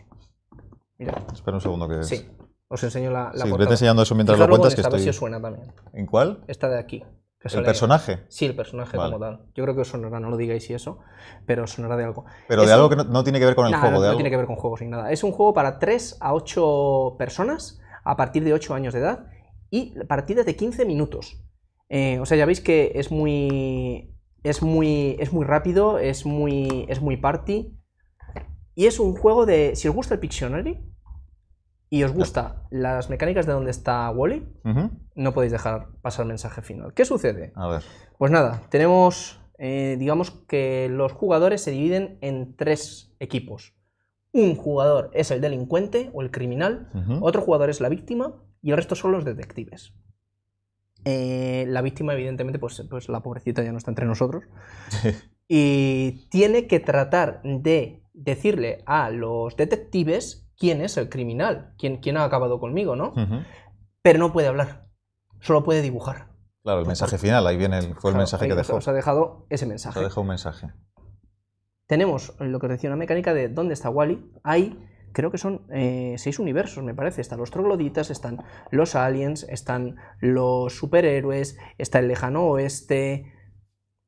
Mira. Espera un segundo que... Sí. Os enseño la, la sí, vete enseñando eso mientras lo cuentas. que estoy... A si suena también. ¿En cuál? Esta de aquí. ¿El personaje? Sí, el personaje como tal. Yo creo que os sonará, no lo digáis y eso, pero sonará de algo. Pero de algo que no, tiene que ver con el juego. No, no tiene que ver con juegos ni nada. Es un juego para 3 a 8 personas a partir de 8 años de edad y partidas de 15 minutos. Eh, o sea, ya veis que es muy es muy, es muy rápido, es muy, es muy party. Y es un juego de. Si os gusta el Pictionary y os gusta las mecánicas de donde está Wally, no podéis dejar pasar el mensaje final. ¿Qué sucede? ver. Pues nada, tenemos. Eh, digamos que los jugadores se dividen en tres equipos. Un jugador es el delincuente o el criminal, otro jugador es la víctima y el resto son los detectives. Eh, la víctima, evidentemente, pues, pues la pobrecita ya no está entre nosotros. y tiene que tratar de decirle a los detectives quién es el criminal, quién, ha acabado conmigo, ¿no? Pero no puede hablar, solo puede dibujar. Claro, el mensaje final, ahí viene el, fue el mensaje que dejó. nos ha dejado ese mensaje. ha dejado un mensaje. Tenemos lo que decía una mecánica de dónde está Wally. Hay creo que son eh, seis universos, me parece. Están los trogloditas, están los aliens, están los superhéroes, está el lejano oeste.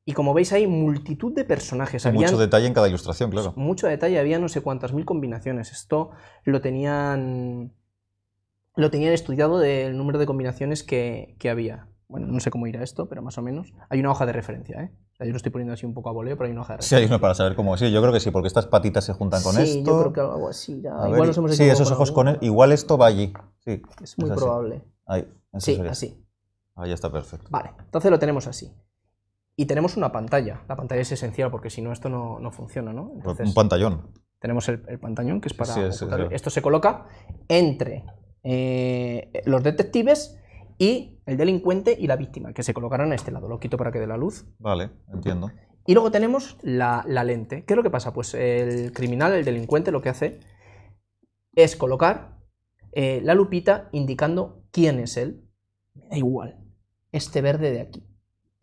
Y como veis, hay multitud de personajes. Había mucho detalle en cada ilustración, claro. Mucho detalle, había no sé cuántas mil combinaciones. Esto lo tenían. Lo tenían estudiado del número de combinaciones que, había. Bueno, no sé cómo ir a esto, pero más o menos. Hay una hoja de referencia, ¿eh? yo lo estoy poniendo así un poco a voleo, pero hay una hoja de Sí, hay uno para saber cómo. Sí, yo creo que sí, porque estas patitas se juntan con esto. Sí, yo creo que algo así. Ya. Igual ver, nos hemos sí, esos ojos con él. Igual esto va allí. Sí, es muy probable. Ahí, sí, así. Ahí está perfecto. Vale, entonces lo tenemos así. Y tenemos una pantalla. La pantalla es esencial porque si no, esto no, no funciona, ¿no? un pantallón. Tenemos el, pantallón que es para. Sí, esto se coloca entre eh, los detectives y el delincuente y la víctima, que se colocarán a este lado. Lo quito para que dé la luz. Vale, entiendo. Y luego tenemos la, lente. ¿Qué es lo que pasa? Pues el criminal, el delincuente, lo que hace es colocar eh, la lupita indicando quién es él. da igual. Este verde de aquí.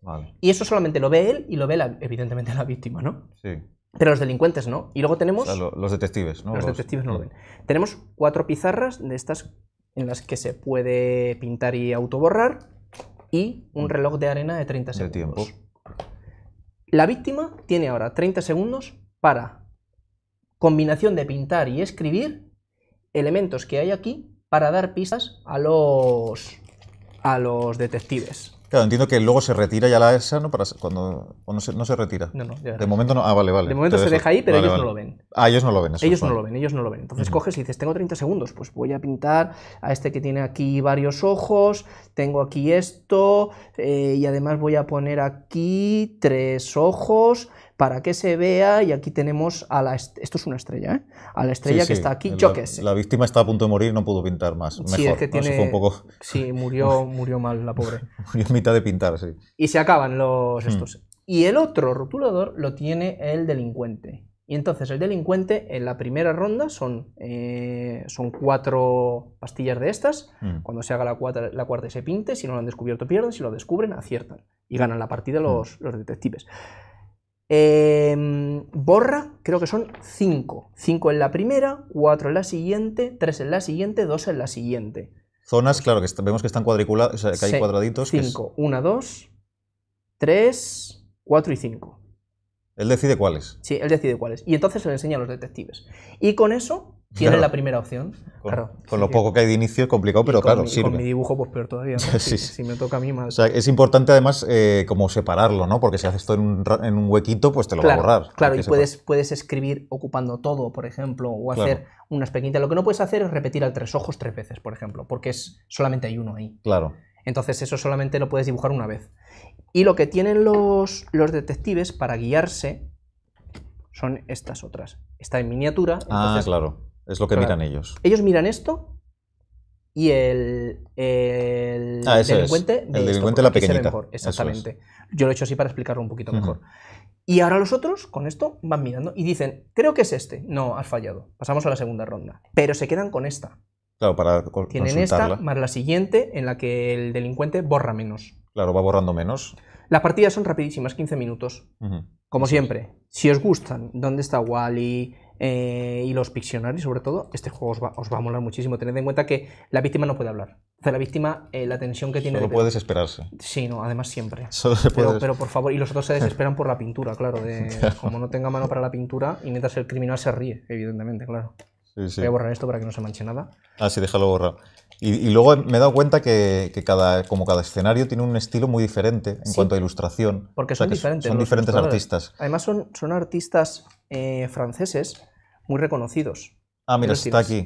Vale. Y eso solamente lo ve él y lo ve evidentemente la víctima, ¿no? Sí. Pero los delincuentes no. Y luego tenemos... los detectives, ¿no? los detectives no lo ven. Tenemos cuatro pizarras de estas en las que se puede pintar y autoborrar y un mm. reloj de arena de 30 segundos. la víctima tiene ahora 30 segundos para combinación de pintar y escribir elementos que hay aquí para dar pistas a los, a los detectives. Claro, entiendo que luego se retira ya la ESA, ¿no? Para, cuando, o no se, no se retira. No, no, ya De momento no. Ah, vale, vale. De momento se deja ahí, pero ellos no lo ven. Ah, ellos no lo ven. ellos no lo ven, ellos no lo ven. Entonces coges y dices, tengo 30 segundos, pues voy a pintar a este que tiene aquí varios ojos, tengo aquí esto, eh, y además voy a poner aquí tres ojos, para que se vea y aquí tenemos a la... Esto es una estrella, ¿eh? A la estrella que está aquí, choques. La víctima está a punto de morir, no pudo pintar más. Mejor, sí, un poco... sí murió, murió mal la pobre. murió en mitad de pintar, sí. Y se acaban los hmm. estos. Y el otro rotulador lo tiene el delincuente. Y entonces el delincuente en la primera ronda son, eh, son cuatro pastillas de estas. Hmm. Cuando se haga la cuarta, la cuarta se pinte, si no lo han descubierto pierden, si lo descubren aciertan. Y ganan la partida hmm. los, los detectives. Eh, borra, creo que son 5. 5 en la primera, 4 en la siguiente, 3 en la siguiente, 2 en la siguiente. Zonas, claro, que vemos que están cuadriculadas, que hay cuadraditos. 5, 1, 2, 3, 4 y 5. Él decide cuáles. Sí, él decide cuáles. Y entonces se le enseña a los detectives. Y con eso tiene la primera opción. Con, claro. con lo poco que hay de inicio es complicado, pero claro, Con mi dibujo, pues peor todavía. si, me toca a mí más. es importante además eh, como separarlo, ¿no? Porque si haces todo en un, huequito, pues te lo va a borrar. Claro, y puedes, puedes, escribir ocupando todo, por ejemplo, o hacer unas pequeñitas. Lo que no puedes hacer es repetir al tres ojos tres veces, por ejemplo, porque es, solamente hay uno ahí. Claro. Entonces, eso solamente lo puedes dibujar una vez. Y lo que tienen los, los detectives para guiarse son estas otras. Está en miniatura. ah, claro es lo que miran ellos. Ellos miran esto y el, el ah, delincuente. el delincuente la pequeñita. exactamente. Yo lo he hecho así para explicarlo un poquito mejor. Y ahora los otros, con esto, van mirando y dicen, creo que es este. No, has fallado. Pasamos a la segunda ronda. Pero se quedan con esta. Claro, para Tienen esta más la siguiente en la que el delincuente borra menos. Claro, va borrando menos. Las partidas son rapidísimas, 15 minutos. Como siempre, si os gustan, ¿dónde está Wally? Eh, y los Pictionary sobre todo, este juego os va, a molar muchísimo. Tened en cuenta que la víctima no puede hablar. O sea, la víctima, eh, la tensión que tiene... Solo puede desesperarse. Sí, no, además siempre. Solo se puede... pero, por favor, y los otros se desesperan por la pintura, claro, Como no tenga mano para la pintura, y mientras el criminal se ríe, evidentemente, claro. Voy a borrar esto para que no se manche nada. Ah, sí, déjalo borrar. Y, luego me he dado cuenta que, cada, como cada escenario tiene un estilo muy diferente en cuanto a ilustración. Porque son diferentes. Son diferentes artistas. Además son, son artistas eh, franceses muy reconocidos. Ah, mira, está aquí.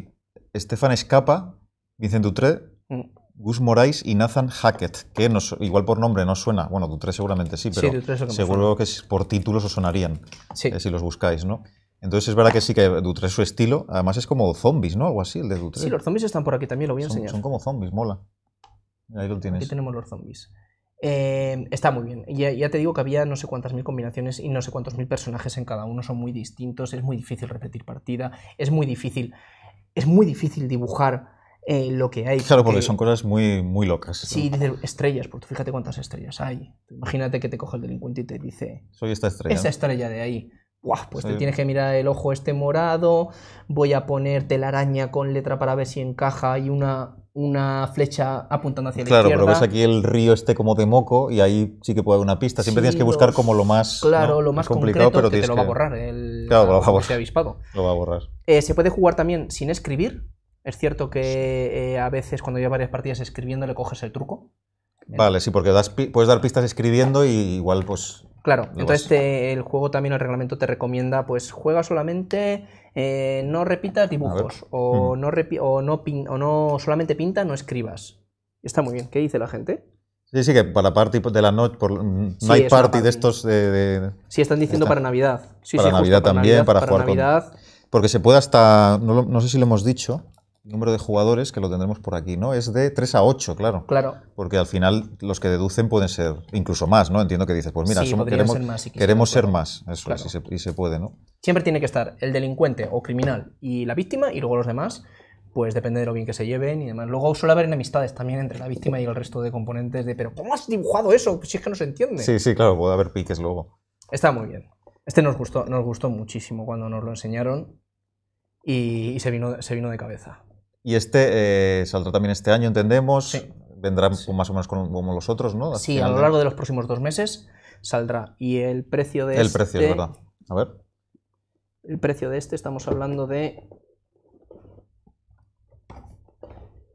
Estefan Escapa, Vincent Dutré, mm. Gus Morais y Nathan Hackett, que nos, igual por nombre no suena, bueno, Dutré seguramente sí, pero seguro que por títulos os sonarían sí. Eh, si los buscáis, ¿no? Entonces es verdad que sí que Dutré es su estilo, además es como zombies, ¿no? Algo así, el de Dutré. Sí, los zombies están por aquí también, lo voy a enseñar. Son como zombies, mola. Ahí lo tienes. Aquí tenemos los zombies. Em, está muy bien. Ya, ya, te digo que había no sé cuántas mil combinaciones y no sé cuántos mil personajes en cada uno. Son muy distintos. Es muy difícil repetir partida. Es muy difícil. Es muy difícil dibujar eh, lo que hay. Claro, porque, son cosas muy, muy locas. Sí, estrellas, porque fíjate cuántas estrellas hay. Imagínate que te coge el delincuente y te dice. Soy esta estrella. Esa estrella de ahí. pues te tienes que mirar el ojo este morado. Voy a ponerte la araña con letra para ver si encaja. y una una flecha apuntando hacia claro, la Claro, pero ves aquí el río esté como de moco y ahí sí que puede haber una pista. Siempre tienes que buscar como lo más claro, lo más complicado, pero te lo va a borrar el avispado. Lo va a borrar. Eh, se puede jugar también sin escribir. Es cierto que eh, a veces cuando lleva varias partidas escribiendo le coges el truco. Eh, vale, sí, porque puedes dar pistas escribiendo y igual pues... Claro, entonces el juego también, el reglamento te recomienda, pues juega solamente eh, no repitas dibujos o, mm. no o, no o no solamente pinta, no escribas. Está muy bien. ¿Qué dice la gente? Sí, sí, que para party de la noche, mm, no hay party, de estos. sí, están diciendo para Navidad. para Navidad también, para, para, porque se puede hasta. no, sé si lo hemos dicho número de jugadores, que lo tendremos por aquí, ¿no? Es de 3 a 8, claro. Claro. Porque al final los que deducen pueden ser incluso más, ¿no? Entiendo que dices, pues mira, queremos ser más, queremos ser más eso es, y, se, puede, ¿no? Siempre tiene que estar el delincuente o criminal y la víctima y luego los demás, pues depende de lo bien que se lleven y demás. Luego suele haber enemistades también entre la víctima y el resto de componentes de, pero ¿cómo has dibujado eso? Si es que no se entiende. Sí, sí, claro, puede haber piques luego. Está muy bien. Este nos gustó, nos gustó muchísimo cuando nos lo enseñaron y, y se, vino, se vino de cabeza. Y este eh, saldrá también este año, entendemos. Vendrá más o menos como los otros, ¿no? sí, a lo largo de los próximos dos meses saldrá. Y el precio de este. El precio, es este verdad. A ver. El precio de este, estamos hablando de.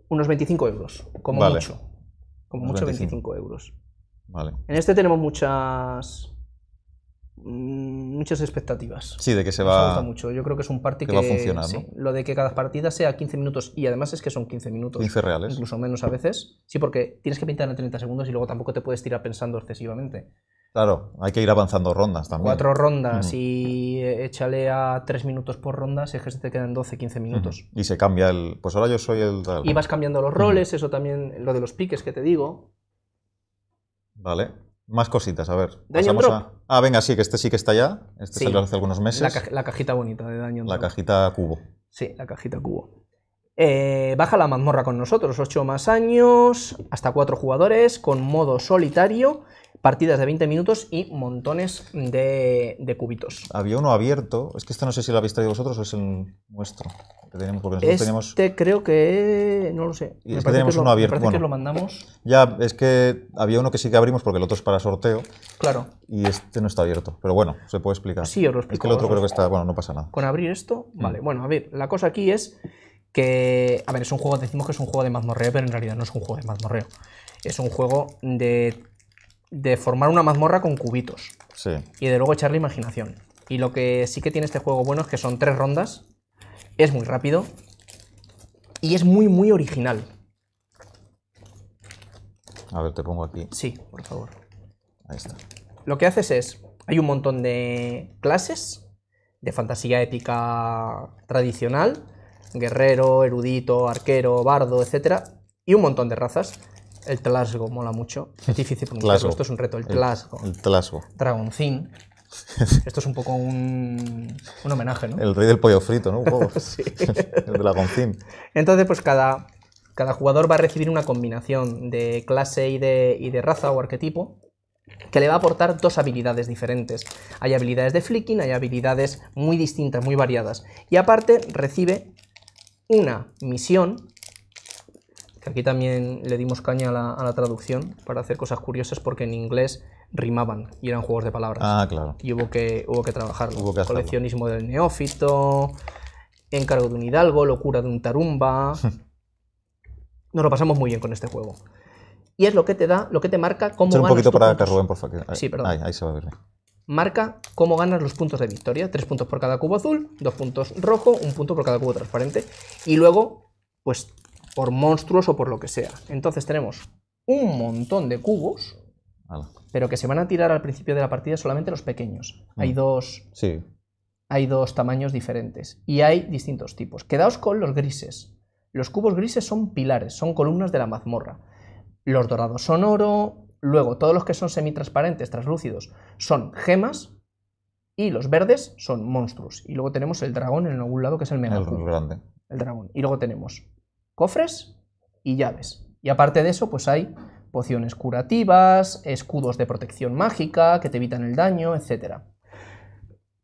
Unos 25 euros, como mucho. Como mucho, 25. 25 euros. Vale. En este tenemos muchas Mm, muchas expectativas. Sí, de que se va. mucho. Yo creo que es un party que, va Lo de que cada partida sea 15 minutos y además es que son 15 minutos. 15 reales. Incluso menos a veces. Sí, porque tienes que pintar en 30 segundos y luego tampoco te puedes tirar pensando excesivamente. Claro, hay que ir avanzando rondas también. Cuatro rondas y échale a tres minutos por ronda, si se te quedan 12, 15 minutos. Y se cambia el. Pues ahora yo soy el. Y vas cambiando los roles, eso también, lo de los piques que te digo. Vale. Más cositas, a ver. Daño Drop. Ah, venga, sí, que este sí que está ya. Este sí. lo hace algunos meses. La, cajita bonita de Daño La cajita cubo. Sí, la cajita cubo. Eh, baja la mazmorra con nosotros, ocho más años, hasta cuatro jugadores, con modo solitario partidas de 20 minutos y montones de, de, cubitos. Había uno abierto, es que este no sé si lo habéis traído vosotros o es el nuestro. tenemos, este creo que... no lo sé. Este tenemos uno abierto. que lo mandamos. Ya, es que había uno que sí que abrimos porque el otro es para sorteo. Claro. Y este no está abierto, pero bueno, se puede explicar. Sí, os lo explico. Es que el otro creo que está... Bueno, no pasa nada. Con abrir esto, mm. vale. Bueno, a ver, la cosa aquí es que... A ver, es un juego, decimos que es un juego de mazmorreo, pero en realidad no es un juego de mazmorreo. Es un juego de de formar una mazmorra con cubitos. Sí. Y de luego echarle imaginación. Y lo que sí que tiene este juego bueno es que son tres rondas, es muy rápido y es muy, muy original. A ver, te pongo aquí. Sí, por favor. Ahí está. Lo que haces es, hay un montón de clases de fantasía épica tradicional, guerrero, erudito, arquero, bardo, etc. Y un montón de razas. El Tlasgo mola mucho. Es difícil pronunciarlo, esto es un reto. El Tlasgo. El, Tlasgo. Esto es un poco un, homenaje, ¿no? El rey del pollo frito, ¿no? sí. El dragoncín. Entonces, pues cada, jugador va a recibir una combinación de clase y de, y de raza o arquetipo que le va a aportar dos habilidades diferentes. Hay habilidades de flicking, hay habilidades muy distintas, muy variadas. Y aparte recibe una misión que aquí también le dimos caña a la, traducción para hacer cosas curiosas porque en inglés rimaban y eran juegos de palabras. Ah, claro. Y hubo que, hubo que trabajarlo. Coleccionismo del neófito, encargo de un hidalgo, locura de un tarumba. Nos lo pasamos muy bien con este juego. Y es lo que te da, lo que te marca cómo ganas un poquito para puntos. por favor. sí, perdón. Ahí, se va a ver eh. Marca cómo ganas los puntos de victoria. Tres puntos por cada cubo azul, dos puntos rojo, un punto por cada cubo transparente. Y luego, pues por monstruos o por lo que sea. Entonces tenemos un montón de cubos, pero que se van a tirar al principio de la partida solamente los pequeños. Mm. Hay dos, sí. hay dos tamaños diferentes y hay distintos tipos. Quedaos con los grises. Los cubos grises son pilares, son columnas de la mazmorra. Los dorados son oro, luego todos los que son semitransparentes, translúcidos, son gemas y los verdes son monstruos. Y luego tenemos el dragón en algún lado que es el menor El grande. El dragón. Y luego tenemos cofres y llaves. Y aparte de eso, pues hay pociones curativas, escudos de protección mágica que te evitan el daño, etc.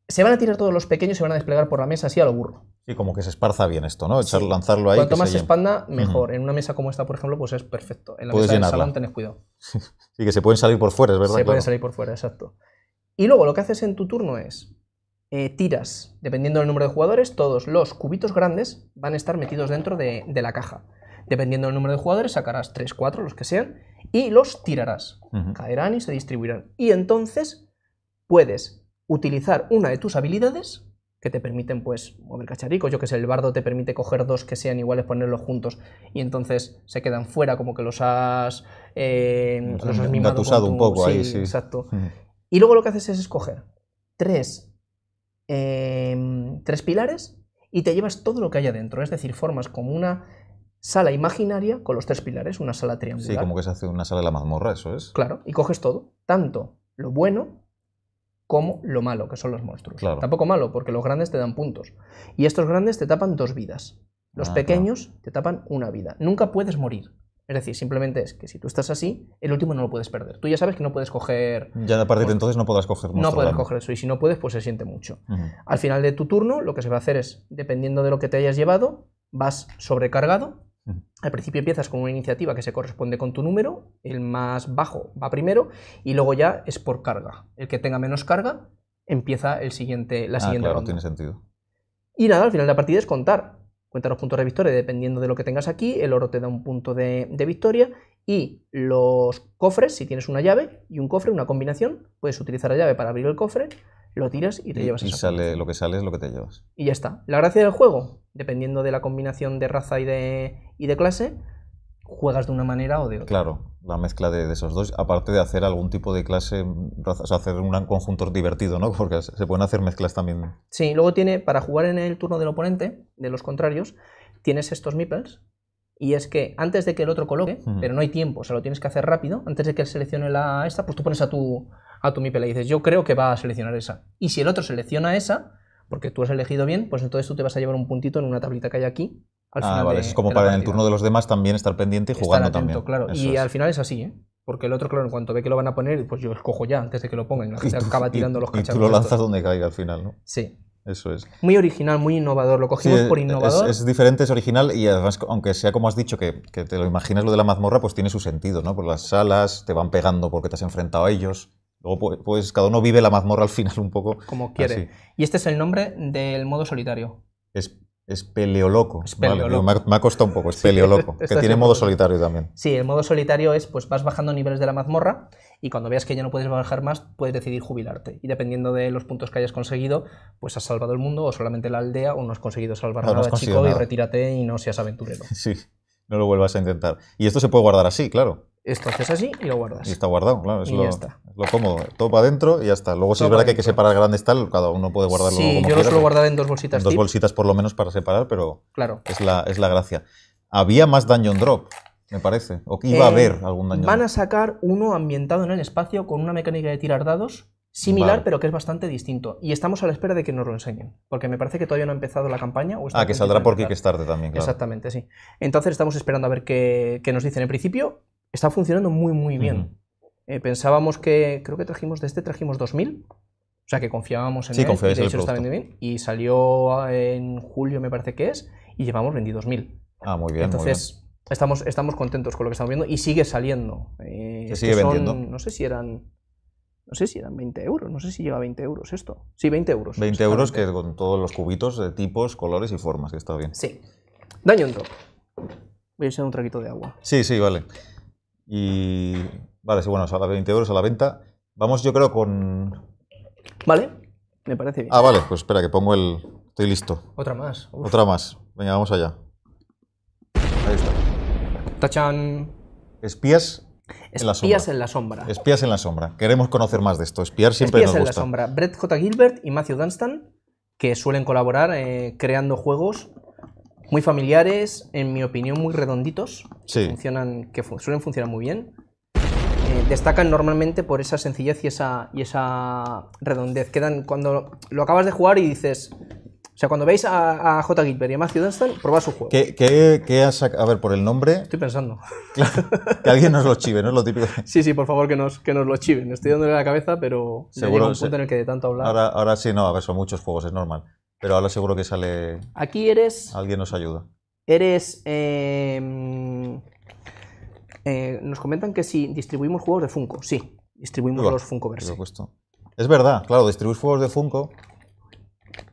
Se van a tirar todos los pequeños y se van a desplegar por la mesa así a lo burro. Sí, como que se esparza bien esto, ¿no? lanzarlo ahí. Cuanto más se expanda, mejor. En una mesa como esta, por ejemplo, pues es perfecto. En la mesa del salón tenés cuidado. sí, que se pueden salir por fuera, es verdad. Se pueden salir por fuera, exacto. Y luego lo que haces en tu turno es eh, tiras, dependiendo del número de jugadores, todos los cubitos grandes van a estar metidos dentro de, la caja. Dependiendo del número de jugadores, sacarás 3, 4, los que sean, y los tirarás. Caerán y se distribuirán. Y entonces puedes utilizar una de tus habilidades que te permiten, pues, mover cacharicos. Yo que sé, el bardo te permite coger dos que sean iguales, ponerlos juntos, y entonces se quedan fuera, como que los has. Eh, los has mimado. un poco ahí, sí. Exacto. Y luego lo que haces es escoger tres Em, tres pilares y te llevas todo lo que hay adentro. Es decir, formas como una sala imaginaria con los tres pilares, una sala triangular. Sí, como que se hace una sala de la mazmorra, eso es. Claro, y coges todo, tanto lo bueno como lo malo, que son los monstruos. Tampoco malo, porque los grandes te dan puntos. Y estos grandes te tapan dos vidas. Los ah, pequeños te tapan una vida. Nunca puedes morir. Es decir, simplemente es que si tú estás así, el último no lo puedes perder. Tú ya sabes que no puedes coger. Ya a partir de entonces no podrás coger No podrás coger eso. Y si no puedes, pues se siente mucho. Al final de tu turno, lo que se va a hacer es, dependiendo de lo que te hayas llevado, vas sobrecargado. Al principio empiezas con una iniciativa que se corresponde con tu número, el más bajo va primero, y luego ya es por carga. El que tenga menos carga empieza el siguiente, la ah, siguiente claro, tiene sentido. Y nada, al final de la partida es contar cuenta los puntos de victoria dependiendo de lo que tengas aquí, el oro te da un punto de, victoria y los cofres, si tienes una llave y un cofre, una combinación, puedes utilizar la llave para abrir el cofre, lo tiras y te llevas llevas y sale lo que sale es lo que te llevas. Y ya está. La gracia del juego, dependiendo de la combinación de raza y y de clase, juegas de una manera o de otra. Claro, la mezcla de, esos dos, aparte de hacer algún tipo de clase, o sea, hacer un conjunto divertido, ¿no? Porque se pueden hacer mezclas también. Sí, luego tiene, para jugar en el turno del oponente, de los contrarios, tienes estos meeples, y es que antes de que el otro coloque, pero no hay tiempo, o sea, lo tienes que hacer rápido, antes de que él seleccione la esta, pues tú pones a tu, a tu meeple y dices, yo creo que va a seleccionar esa. Y si el otro selecciona esa, porque tú has elegido bien, pues entonces tú te vas a llevar un puntito en una tablita que hay aquí, ah, vale, es como para en el turno de los demás también estar pendiente y jugando atento, también. Claro, y al final es así, ¿eh? Porque el otro, claro, en cuanto ve que lo van a poner, pues yo escojo ya antes de que lo pongan. La gente acaba tirando los cacharros. Y tú lo lanzas donde caiga al final, ¿no? Sí. Eso es. Muy original, muy innovador. Lo cogimos por innovador. Es, diferente, es original y además, aunque sea como has dicho, que, te lo imaginas lo de la mazmorra, pues tiene su sentido, ¿no? Por las salas, te van pegando porque te has enfrentado a ellos. Luego, pues, pues cada uno vive la mazmorra al final un poco. Como quiere. Y este es el nombre del modo solitario. Es es peleoloco. me, ha, costado un poco, Es peleoloco. que tiene modo solitario también. Sí, el modo solitario es, pues vas bajando niveles de la mazmorra y cuando veas que ya no puedes bajar más, puedes decidir jubilarte. Y dependiendo de los puntos que hayas conseguido, pues has salvado el mundo o solamente la aldea o no has conseguido salvar nada, chico, y retírate y no seas aventurero. Sí, no lo vuelvas a intentar. Y esto se puede guardar así, claro esto haces así y lo guardas. Y está guardado, claro, y ya está. lo cómodo. Todo para adentro y ya está. Luego, si es verdad que hay que separar grandes tal, cada uno puede guardarlo sí, yo lo suelo guardar en dos bolsitas. dos bolsitas por lo menos para separar, pero claro. es, la, es la gracia. Había más Dungeon Drop, me parece. O iba a eh, haber algún Dungeon Van a sacar uno ambientado en el espacio con una mecánica de tirar dados similar, pero que es bastante distinto. Y estamos a la espera de que nos lo enseñen, porque me parece que todavía no ha empezado la campaña. O ah, que saldrá por Kickstarter también, claro. Exactamente, sí. Entonces estamos esperando a ver qué, qué nos dicen en principio está funcionando muy, muy bien. Eh, pensábamos que, creo que trajimos, de este trajimos 2000, o sea que confiábamos en sí, él, de hecho está vendiendo bien, y salió ah, en julio, me parece que es, y llevamos 22.000. Ah, muy bien. Entonces, Estamos, estamos contentos con lo que estamos viendo y sigue saliendo. Eh, Se sigue son, vendiendo. No sé si eran. No sé si eran 20 euros, no sé si lleva 20 euros esto. Sí, 20 euros. 20 euros que con todos los cubitos de tipos, colores y formas, que está bien. Sí. Daño en drop. Voy a echar un traguito de agua. Sí, sí, vale. Y vale, sí, bueno, sale 20 euros a la venta. Vamos, yo creo, con. Vale, me parece bien. Ah, vale, pues espera, que pongo el. Estoy listo. Otra más. Otra más. Venga, vamos allá. Ahí está. Tachan. Espías. Espías en la, sombra. Espías en la sombra. Queremos conocer más de esto. Espiar siempre nos gusta. Espías en la sombra. Brett J. Gilbert y Matthew Dunstan, que suelen colaborar eh, creando juegos muy familiares, en mi opinión, muy redonditos. Sí. Funcionan, que suelen funcionar muy bien. Eh, destacan normalmente por esa sencillez y esa, y esa redondez. Quedan cuando lo acabas de jugar y dices. O sea, cuando veis a, J. Gilbert y a Matthew Dunstan, probad su juego. ¿Qué, qué, qué A ver, por el nombre. Estoy pensando. Claro, que alguien nos lo chive, ¿no? Es lo típico. Sí, sí, por favor, que nos, que nos lo chiven. Estoy dándole la cabeza, pero Seguro, llega un punto en el que de tanto hablar. Ahora, ahora sí, no, a ver, son muchos juegos, es normal. Pero ahora seguro que sale. Aquí eres. Alguien nos ayuda. Eres. Em, eh, nos comentan que si distribuimos juegos de Funko. Sí, distribuimos los Funkoverse. Por Es verdad, claro, distribuir juegos de Funko.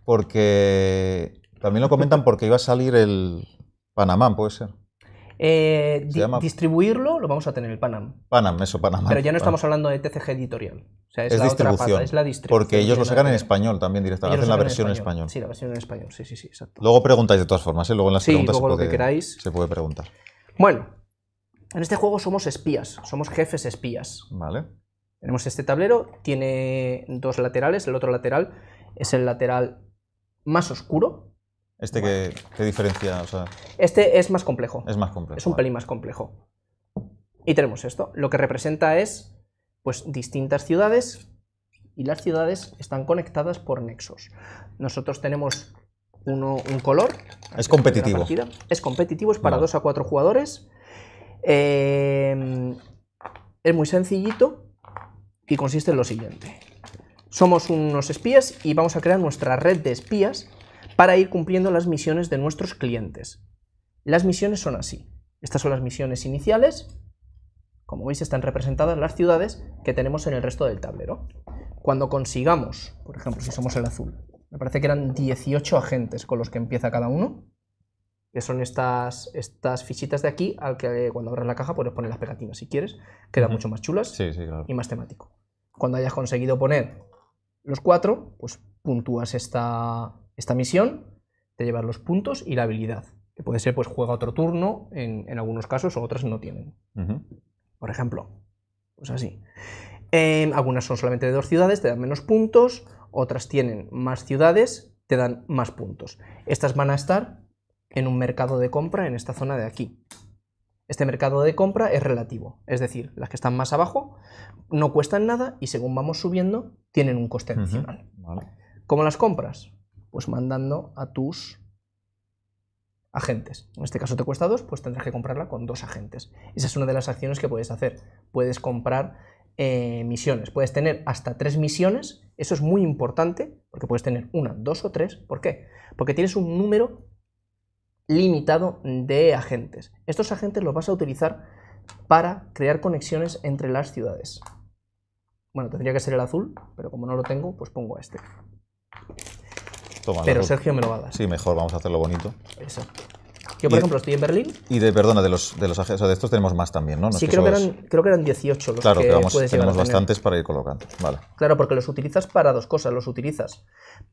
Porque. También lo comentan porque iba a salir el. Panamá, puede ser. Eh, distribuirlo lo vamos a tener el Panam. Panam, eso, Panam. Pero ya no estamos hablando de TCG editorial. es, la distribución. es la distribución. Porque ellos lo sacan en español también directamente, hacen la versión en español. Sí, la versión en español, sí, sí, Luego preguntáis de todas formas, ¿eh? luego en las preguntas se, puede, que se puede preguntar. Bueno, en este juego somos espías, somos jefes espías. Vale. Tenemos este tablero, tiene dos laterales, el otro lateral es el lateral más oscuro, ¿Este que, diferencia? este es más complejo. Es más complejo. Es un pelín más complejo. Y tenemos esto. Lo que representa es pues, distintas ciudades y las ciudades están conectadas por nexos. Nosotros tenemos un color. Es competitivo. Es competitivo, es para dos a cuatro jugadores. Eh, es muy sencillito y consiste en lo siguiente. Somos unos espías y vamos a crear nuestra red de espías para ir cumpliendo las misiones de nuestros clientes. Las misiones son así. Estas son las misiones iniciales. Como veis están representadas las ciudades que tenemos en el resto del tablero. Cuando consigamos, por ejemplo, si somos el azul, me parece que eran 18 agentes con los que empieza cada uno, que son estas, estas fichitas de aquí, al que cuando abras la caja puedes poner las pegatinas si quieres, queda mucho más chulas y más temático. Cuando hayas conseguido poner los cuatro, pues puntúas esta, esta misión te lleva los puntos y la habilidad, que puede ser pues juega otro turno en, algunos casos o otras no tienen. Por ejemplo, pues así. algunas son solamente de dos ciudades, te dan menos puntos, otras tienen más ciudades, te dan más puntos. Estas van a estar en un mercado de compra en esta zona de aquí. Este mercado de compra es relativo, es decir, las que están más abajo no cuestan nada y según vamos subiendo tienen un coste adicional. ¿Cómo las compras? Pues mandando a tus agentes. En este caso te cuesta dos, pues tendrás que comprarla con dos agentes. Esa es una de las acciones que puedes hacer. Puedes comprar eh, misiones. Puedes tener hasta tres misiones. Eso es muy importante, porque puedes tener una, dos o tres. ¿Por qué? Porque tienes un número limitado de agentes. Estos agentes los vas a utilizar para crear conexiones entre las ciudades. Bueno, tendría que ser el azul, pero como no lo tengo, pues pongo este. Pero Sergio me lo va a dar. Sí, mejor, vamos a hacerlo bonito. Yo, por ejemplo, estoy en Berlín. Y de, perdona, de los, de estos tenemos más también, ¿no? sí, creo, que eran, 18 los que, tenemos bastantes para ir colocando. Vale. Claro, porque los utilizas para dos cosas. Los utilizas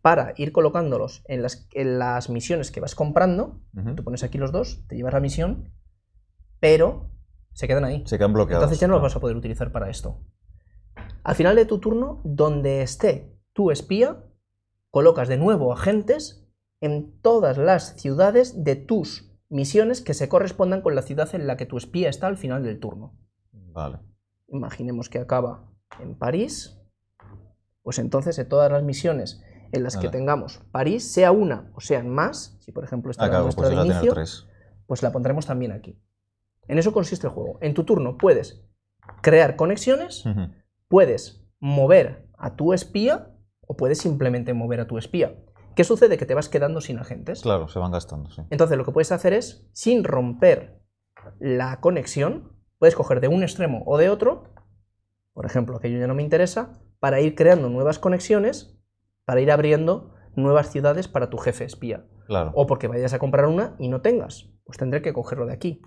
para ir colocándolos en las, las misiones que vas comprando. Tú pones aquí los dos, te llevas la misión, pero se quedan ahí. Se quedan bloqueados. Entonces ya no los vas a poder utilizar para esto. Al final de tu turno, donde esté tu espía, colocas de nuevo agentes en todas las ciudades de tus misiones que se correspondan con la ciudad en la que tu espía está al final del turno. Vale. Imaginemos que acaba en París, pues entonces en todas las misiones en las que tengamos París, sea una o sean más, si por ejemplo está en nuestra de inicio, pues la pondremos también aquí. En eso consiste el juego. En tu turno puedes crear conexiones, puedes mover a tu espía o puedes simplemente mover a tu espía. ¿Qué sucede? Que te vas quedando sin agentes. Claro, se van gastando, Entonces lo que puedes hacer es, sin romper la conexión, puedes coger de un extremo o de otro, por ejemplo, aquello ya no me interesa, para ir creando nuevas conexiones, para ir abriendo nuevas ciudades para tu jefe espía. Claro. O porque vayas a comprar una y no tengas, pues tendré que cogerlo de aquí.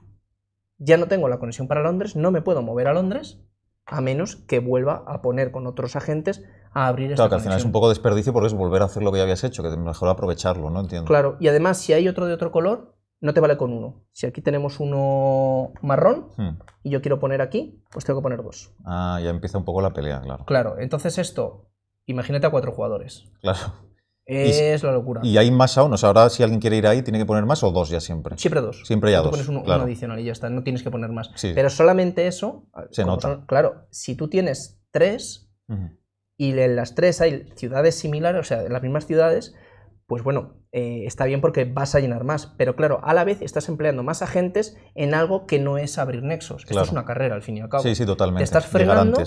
Ya no tengo la conexión para Londres, no me puedo mover a Londres, a menos que vuelva a poner con otros agentes a abrir claro, que al final es un poco desperdicio porque es volver a hacer lo que ya habías hecho, que es mejor aprovecharlo, ¿no? Entiendo. Claro, y además si hay otro de otro color, no te vale con uno. Si aquí tenemos uno marrón hmm. y yo quiero poner aquí, pues tengo que poner dos. Ah, ya empieza un poco la pelea, claro. Claro, entonces esto, imagínate a cuatro jugadores. Claro. Es la locura. Y hay más aún. O sea, ahora si alguien quiere ir ahí, tiene que poner más o dos ya siempre. Siempre dos. Siempre ya dos. Pones uno, adicional y ya está. No tienes que poner más. Pero solamente eso. Se nota. claro, si tú tienes tres y en las tres hay ciudades similares, o sea, las mismas ciudades, pues bueno, eh, está bien porque vas a llenar más. Pero claro, a la vez estás empleando más agentes en algo que no es abrir nexos. Esto es una carrera, al fin y al cabo. Sí, sí, totalmente. estás fregando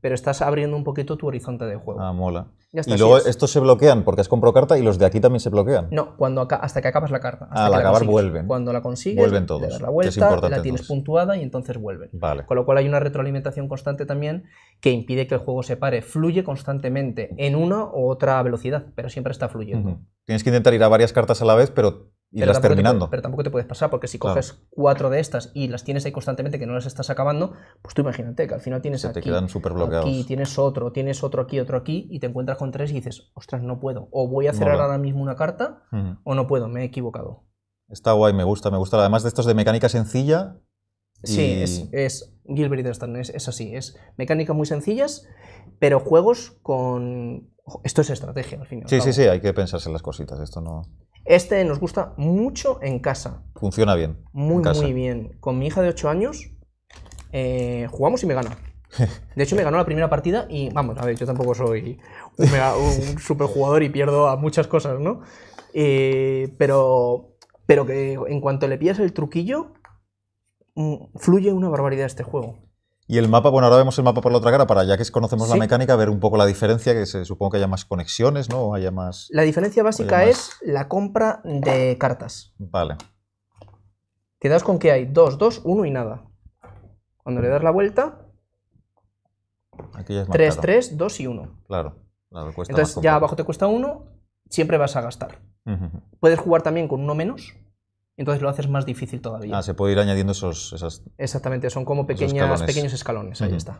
pero estás abriendo un poquito tu horizonte de juego. Ah, mola. y luego estos se bloquean porque has comprado carta y los de aquí también se bloquean. No, cuando hasta que acabas la carta. Ah, al acabar vuelven. Cuando la consigues, vuelven todos. la vuelta, la tienes puntuada y entonces vuelven. Vale. Con lo cual hay una retroalimentación constante también que impide que el juego se pare. Fluye constantemente en una u otra velocidad, pero siempre está fluyendo. Tienes que intentar ir a varias cartas a la vez, pero y pero terminando. pero tampoco te puedes pasar, porque si coges cuatro de estas y las tienes ahí constantemente que no las estás acabando, pues tú imagínate que al final tienes aquí, tienes otro, tienes otro aquí, otro aquí, y te encuentras con tres y dices, ostras, no puedo. O voy a cerrar ahora mismo una carta, o no puedo, me he equivocado. Está guay, me gusta, me gusta. Además de estos de mecánica sencilla. Sí, es, es Gilbert es, es así, es mecánicas muy sencillas, pero juegos con... Esto es estrategia, al final. Sí, sí, sí, hay que pensarse en las cositas, esto no... Este nos gusta mucho en casa. Funciona bien. Muy, muy bien. Con mi hija de 8 años eh, jugamos y me gana. De hecho, me ganó la primera partida y, vamos, a ver, yo tampoco soy un, super jugador superjugador y pierdo a muchas cosas, ¿no? Eh, pero, pero que en cuanto le pillas el truquillo, mm, fluye una barbaridad este juego. Y el mapa, bueno, ahora vemos el mapa por la otra cara, para ya que conocemos la mecánica, ver un poco la diferencia, que se, supongo que haya más conexiones, ¿no? O haya más. La diferencia básica es la compra de cartas. Vale. Quedaos con que hay 2, 2, 1 y nada. Cuando le das la vuelta. Aquí 3, 3, 2 y 1. Claro. Entonces ya abajo te cuesta 1, siempre vas a gastar. Puedes jugar también con uno menos entonces lo haces más difícil todavía. Ah, se puede ir añadiendo esos... Esas, Exactamente, son como pequeñas, pequeños escalones, ahí está.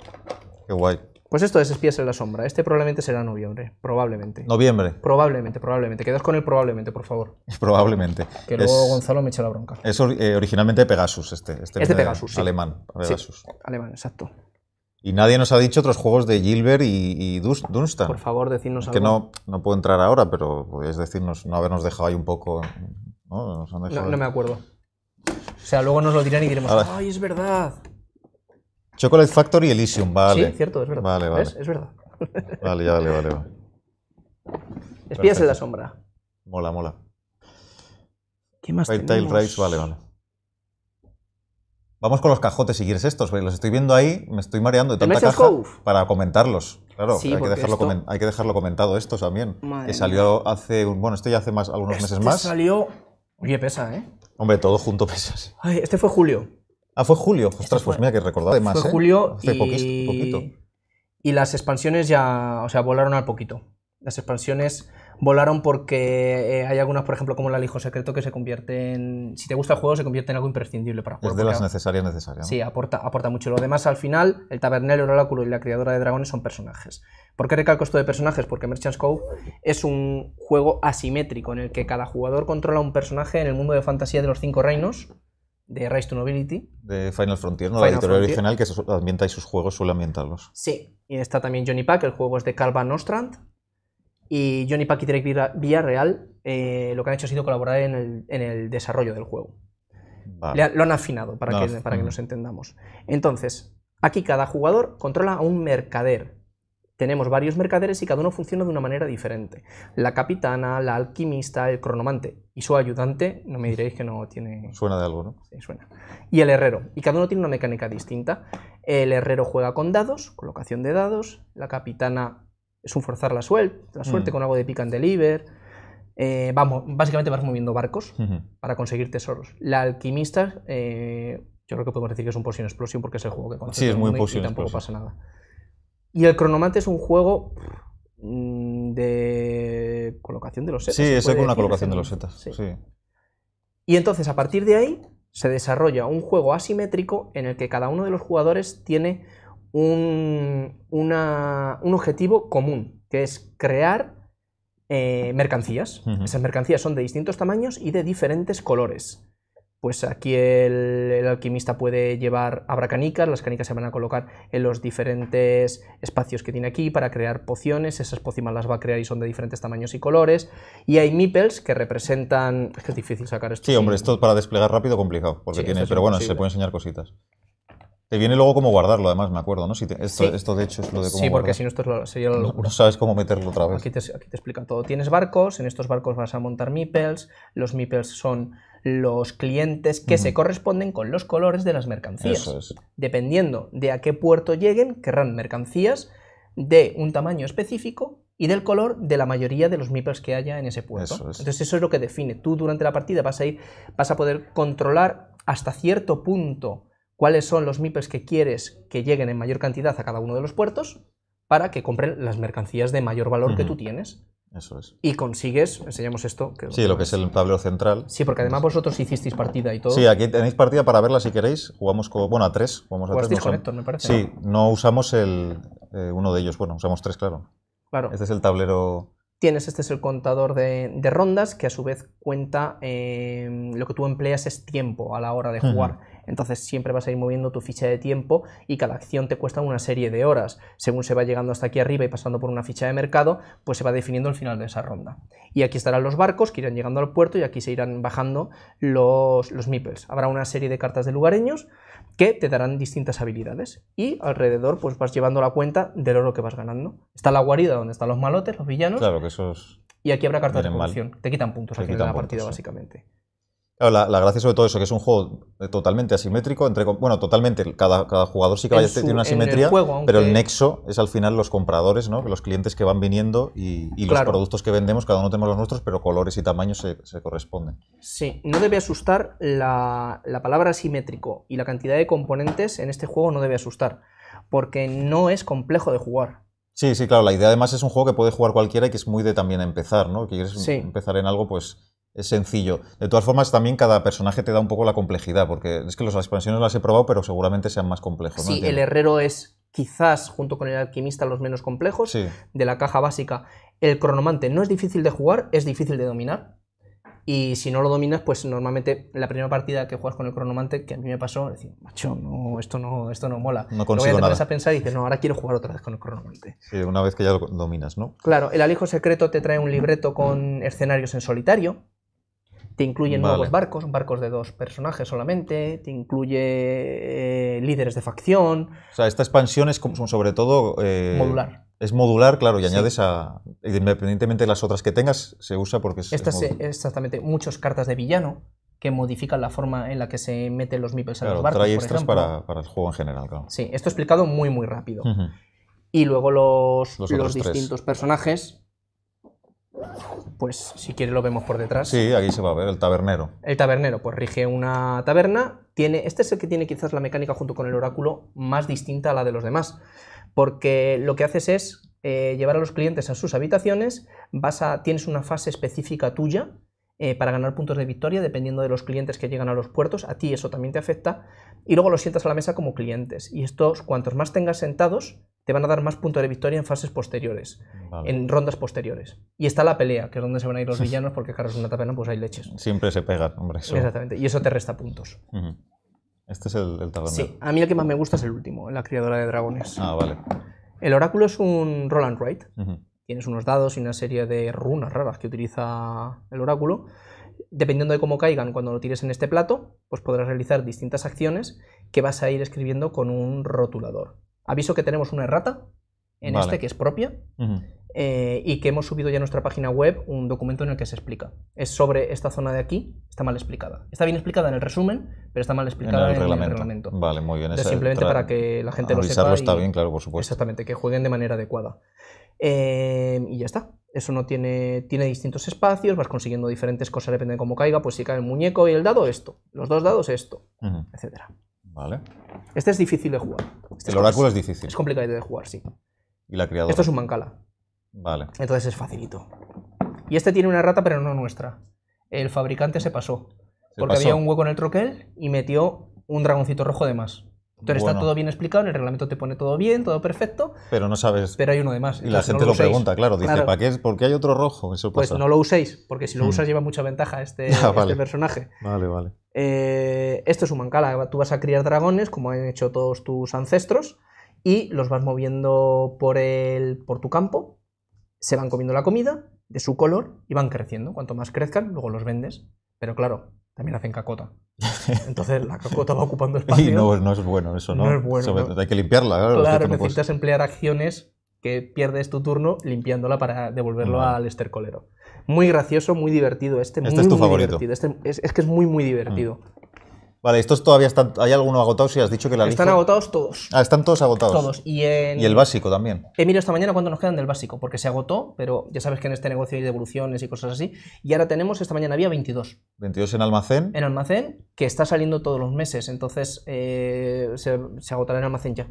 Qué guay. Pues esto es Espías en la Sombra. Este probablemente será noviembre, probablemente. ¿Noviembre? Probablemente, probablemente. Quedas con el probablemente, por favor. Probablemente. Que luego Gonzalo me echa la bronca. Es eh, originalmente Pegasus este. Este, de Pegasus, Alemán, Pegasus. alemán, exacto. Y nadie nos ha dicho otros juegos de Gilbert y, Dunstan. Por favor, decidnos algo. Que no, no puedo entrar ahora, pero podéis decirnos, no habernos dejado ahí un poco ¿no? No, me acuerdo. O sea, luego nos lo dirán y diremos, ¡ay, es verdad! Chocolate Factory Elysium, vale. Sí, cierto, es verdad. Vale, vale. Es verdad. Vale, ya, vale, vale. Espías en la sombra. Mola, mola. ¿Qué más Fight Tail tenemos? vale, vale. Vamos con los cajotes si quieres estos, los estoy viendo ahí, me estoy mareando de tanta caja para comentarlos. Claro, hay, que dejarlo comentado esto también, que salió hace un, bueno, esto ya hace más algunos este meses más. salió Oye, pesa, ¿eh? Hombre, todo junto pesas. Ay, este fue Julio. Ah, fue Julio. Ostras, este pues mira que recordar. más Fue ¿eh? Julio y... poquito. Y las expansiones ya, o sea, volaron al poquito. Las expansiones volaron porque eh, hay algunas, por ejemplo, como el alijo secreto, que se convierten, si te gusta el juego, se convierte en algo imprescindible para jugar. Es de las necesarias necesarias. Sí, aporta, aporta mucho. Lo demás, al final, el tabernero, el oráculo y la criadora de dragones son personajes. ¿Por qué recalco esto de personajes? Porque Merchant's Cove es un juego asimétrico en el que cada jugador controla un personaje en el mundo de fantasía de los cinco reinos de Rise to Nobility. De Final Frontier, ¿no? la editorial original que ambienta y sus juegos suele ambientarlos. Sí, y está también Johnny Pack, el juego es de Calvan Ostrand y Johnny Direct Villarreal Real eh, lo que han hecho ha sido colaborar en el, desarrollo del juego. lo han afinado para, que, que mm. nos entendamos. Entonces, aquí cada jugador controla a un mercader. Tenemos varios mercaderes y cada uno funciona de una manera diferente. La capitana, la alquimista, el cronomante y su ayudante, no me diréis que no tiene... Suena de algo, ¿no? Sí, suena. Y el herrero. Y cada uno tiene una mecánica distinta. El herrero juega con dados, colocación de dados. La capitana es un forzar la, suerte la suerte mm. con algo de pick and deliver. Eh, vamos, básicamente vas moviendo barcos para conseguir tesoros. La alquimista, eh, yo creo que podemos decir que es un Potion explosión porque es el juego que conoces. Sí, es muy Potion y, y tampoco pasa nada. Y el Cronomante es un juego mm, de colocación de los setas. Sí, es con la colocación de los setas. Sí. Y entonces, a partir de ahí, se desarrolla un juego asimétrico en el que cada uno de los jugadores tiene un, objetivo común, que es crear eh, mercancías. Esas mercancías son de distintos tamaños y de diferentes colores. Pues aquí el, alquimista puede llevar, habrá canicas, las canicas se van a colocar en los diferentes espacios que tiene aquí para crear pociones, esas pocimas las va a crear y son de diferentes tamaños y colores, y hay meeples que representan, es que es difícil sacar esto. Sí, hombre, esto para desplegar rápido complicado, porque pero bueno, se pueden enseñar cositas. Te viene luego cómo guardarlo, además, me acuerdo, ¿no? esto, esto, de hecho, es lo de cómo. Sí, porque si no, esto lo, no, sabes cómo meterlo otra vez. Aquí te, te, explican todo. Tienes barcos, en estos barcos vas a montar meeples. Los meeples son los clientes que se corresponden con los colores de las mercancías. Dependiendo de a qué puerto lleguen, querrán mercancías de un tamaño específico y del color de la mayoría de los meeples que haya en ese puerto. Entonces, eso es lo que define. Tú durante la partida vas a ir, vas a poder controlar hasta cierto punto cuáles son los MIPES que quieres que lleguen en mayor cantidad a cada uno de los puertos para que compren las mercancías de mayor valor que tú tienes. Eso es. Y consigues, enseñamos esto. sí, lo que es el tablero central. Sí, porque además vosotros hicisteis partida y todo. Sí, aquí tenéis partida para verla si queréis. Jugamos con, bueno, a tres. Jugamos a con no me parece. Sí, no, usamos el, eh, uno de ellos. Bueno, usamos tres, claro. Claro. Este es el tablero. Tienes, este es el contador de, rondas, que a su vez cuenta, eh, lo que tú empleas es tiempo a la hora de jugar. Entonces siempre vas a ir moviendo tu ficha de tiempo y cada acción te cuesta una serie de horas. Según se va llegando hasta aquí arriba y pasando por una ficha de mercado, pues se va definiendo el final de esa ronda. Y aquí estarán los barcos que irán llegando al puerto y aquí se irán bajando los, los Habrá una serie de cartas de lugareños que te darán distintas habilidades y alrededor pues vas llevando la cuenta del oro que vas ganando. Está la guarida donde están los malotes, los villanos. Claro que esos... Y aquí habrá cartas de corrupción. Te quitan puntos aquí al de la partida, básicamente la, gracia sobre todo eso, que es un juego eh, totalmente asimétrico, entre, bueno, totalmente, cada, jugador sí que tiene una asimetría, pero el nexo es al final los compradores, ¿no? los clientes que van viniendo y, los productos que vendemos, cada uno tenemos los nuestros, pero colores y tamaños se, corresponden. Sí, no debe asustar la, la palabra asimétrico y la cantidad de componentes en este juego no debe asustar, porque no es complejo de jugar. Sí, sí, claro, la idea además es un juego que puede jugar cualquiera y que es muy de también empezar, ¿no? Que quieres empezar en algo, pues es sencillo. De todas formas, también cada personaje te da un poco la complejidad, porque es que las expansiones las he probado, pero seguramente sean más complejos. Sí, el herrero es quizás, junto con el alquimista, los menos complejos de la caja básica. El cronomante no es difícil de jugar, es difícil de dominar. Y si no lo dominas, pues normalmente la primera partida que juegas con el cronomante, que a mí me pasó, decir, macho, no, esto no, esto no mola. No consigo a pensar y dices, no, ahora quiero jugar otra vez con el cronomante. una vez que ya lo dominas, ¿no? Claro, el alijo secreto te trae un libreto con escenarios en solitario, te incluyen nuevos barcos, barcos de dos personajes solamente, te incluye eh, líderes de facción. O sea, esta expansión es sobre todo... Eh, modular. Es modular, claro, y añades a... Independientemente de las otras que tengas, se usa porque Estas eh, exactamente, muchas cartas de villano que modifican la forma en la que se meten los meeples a los barcos. Trae extras para, para, el juego en general, claro. Sí, esto explicado muy, muy rápido. Y luego los, los, distintos personajes pues si quieres lo vemos por detrás. Sí, aquí se va a ver el tabernero. El tabernero, pues rige una taberna. Tiene, este es el que tiene quizás la mecánica junto con el oráculo más distinta a la de los demás. Porque lo que haces es eh, llevar a los clientes a sus habitaciones, tienes una fase específica tuya eh, para ganar puntos de victoria, dependiendo de los clientes que llegan a los puertos. A ti eso también te afecta. Y luego los sientas a la mesa como clientes. Y estos, cuantos más tengas sentados, te van a dar más puntos de victoria en fases posteriores, en rondas posteriores. Y está la pelea, que es donde se van a ir los villanos, porque claro, es una taberna, pues hay leches. Siempre se pega hombre. Exactamente. Y eso te resta puntos. Este es el, el Sí, a mí el que más me gusta es el último, la criadora de dragones. Ah, vale. El oráculo es un Roland Wright. Tienes unos dados y una serie de runas raras que utiliza el oráculo. Dependiendo de cómo caigan cuando lo tires en este plato, pues podrás realizar distintas acciones que vas a ir escribiendo con un rotulador. Aviso que tenemos una errata en este que es propia eh, y que hemos subido ya a nuestra página web un documento en el que se explica. Es sobre esta zona de aquí, está mal explicada. Está bien explicada en el resumen, pero está mal explicada en el, reglamento. Vale, muy bien. simplemente para que la gente lo sepa. está bien, claro, por supuesto. Exactamente, que jueguen de manera adecuada. Em, y ya está. Eso no tiene, tiene distintos espacios, vas consiguiendo diferentes cosas, depende de cómo caiga, pues si cae el muñeco y el dado, esto. Los dos dados, esto, etcétera. Vale. Este es difícil de jugar. el este oráculo es difícil. Es complicado de jugar, sí. Y la criadora. Esto es un mancala. Vale. Entonces es facilito. Y este tiene una rata, pero no nuestra. El fabricante se pasó. porque había un hueco en el troquel y metió un dragoncito rojo de más. Entonces está todo bien explicado, en el reglamento te pone todo bien, todo perfecto. Pero no sabes. Pero hay uno de más. Y la gente lo, pregunta, claro. Dice, ¿para qué? ¿Por qué hay otro rojo? Eso Pues no lo uséis, porque si lo mm. usas lleva mucha ventaja este, ah, este personaje. Vale, vale. Eh, esto es un mancala. Tú vas a criar dragones, como han hecho todos tus ancestros, y los vas moviendo por, el, por tu campo. Se van comiendo la comida de su color y van creciendo. Cuanto más crezcan, luego los vendes. Pero claro, también hacen cacota. Entonces la cacota va ocupando espacio. Y no, no es bueno eso, ¿no? No es bueno. hay que limpiarla, claro. necesitas emplear acciones que pierdes tu turno limpiándola para devolverlo al estercolero. Muy gracioso, muy divertido este. Este es tu favorito. Este es, que es muy, muy divertido. Mm. Vale, estos todavía están. ¿Hay alguno agotado? Si has dicho que la Están agotados todos. Ah, están todos agotados. Todos. Y, el básico también. Emilio esta mañana cuánto nos quedan del básico, porque se agotó, pero ya sabes que en este negocio hay devoluciones y cosas así. Y ahora tenemos, esta mañana había 22. 22 en almacén. En almacén, que está saliendo todos los meses. Entonces eh, se, agotará en almacén ya.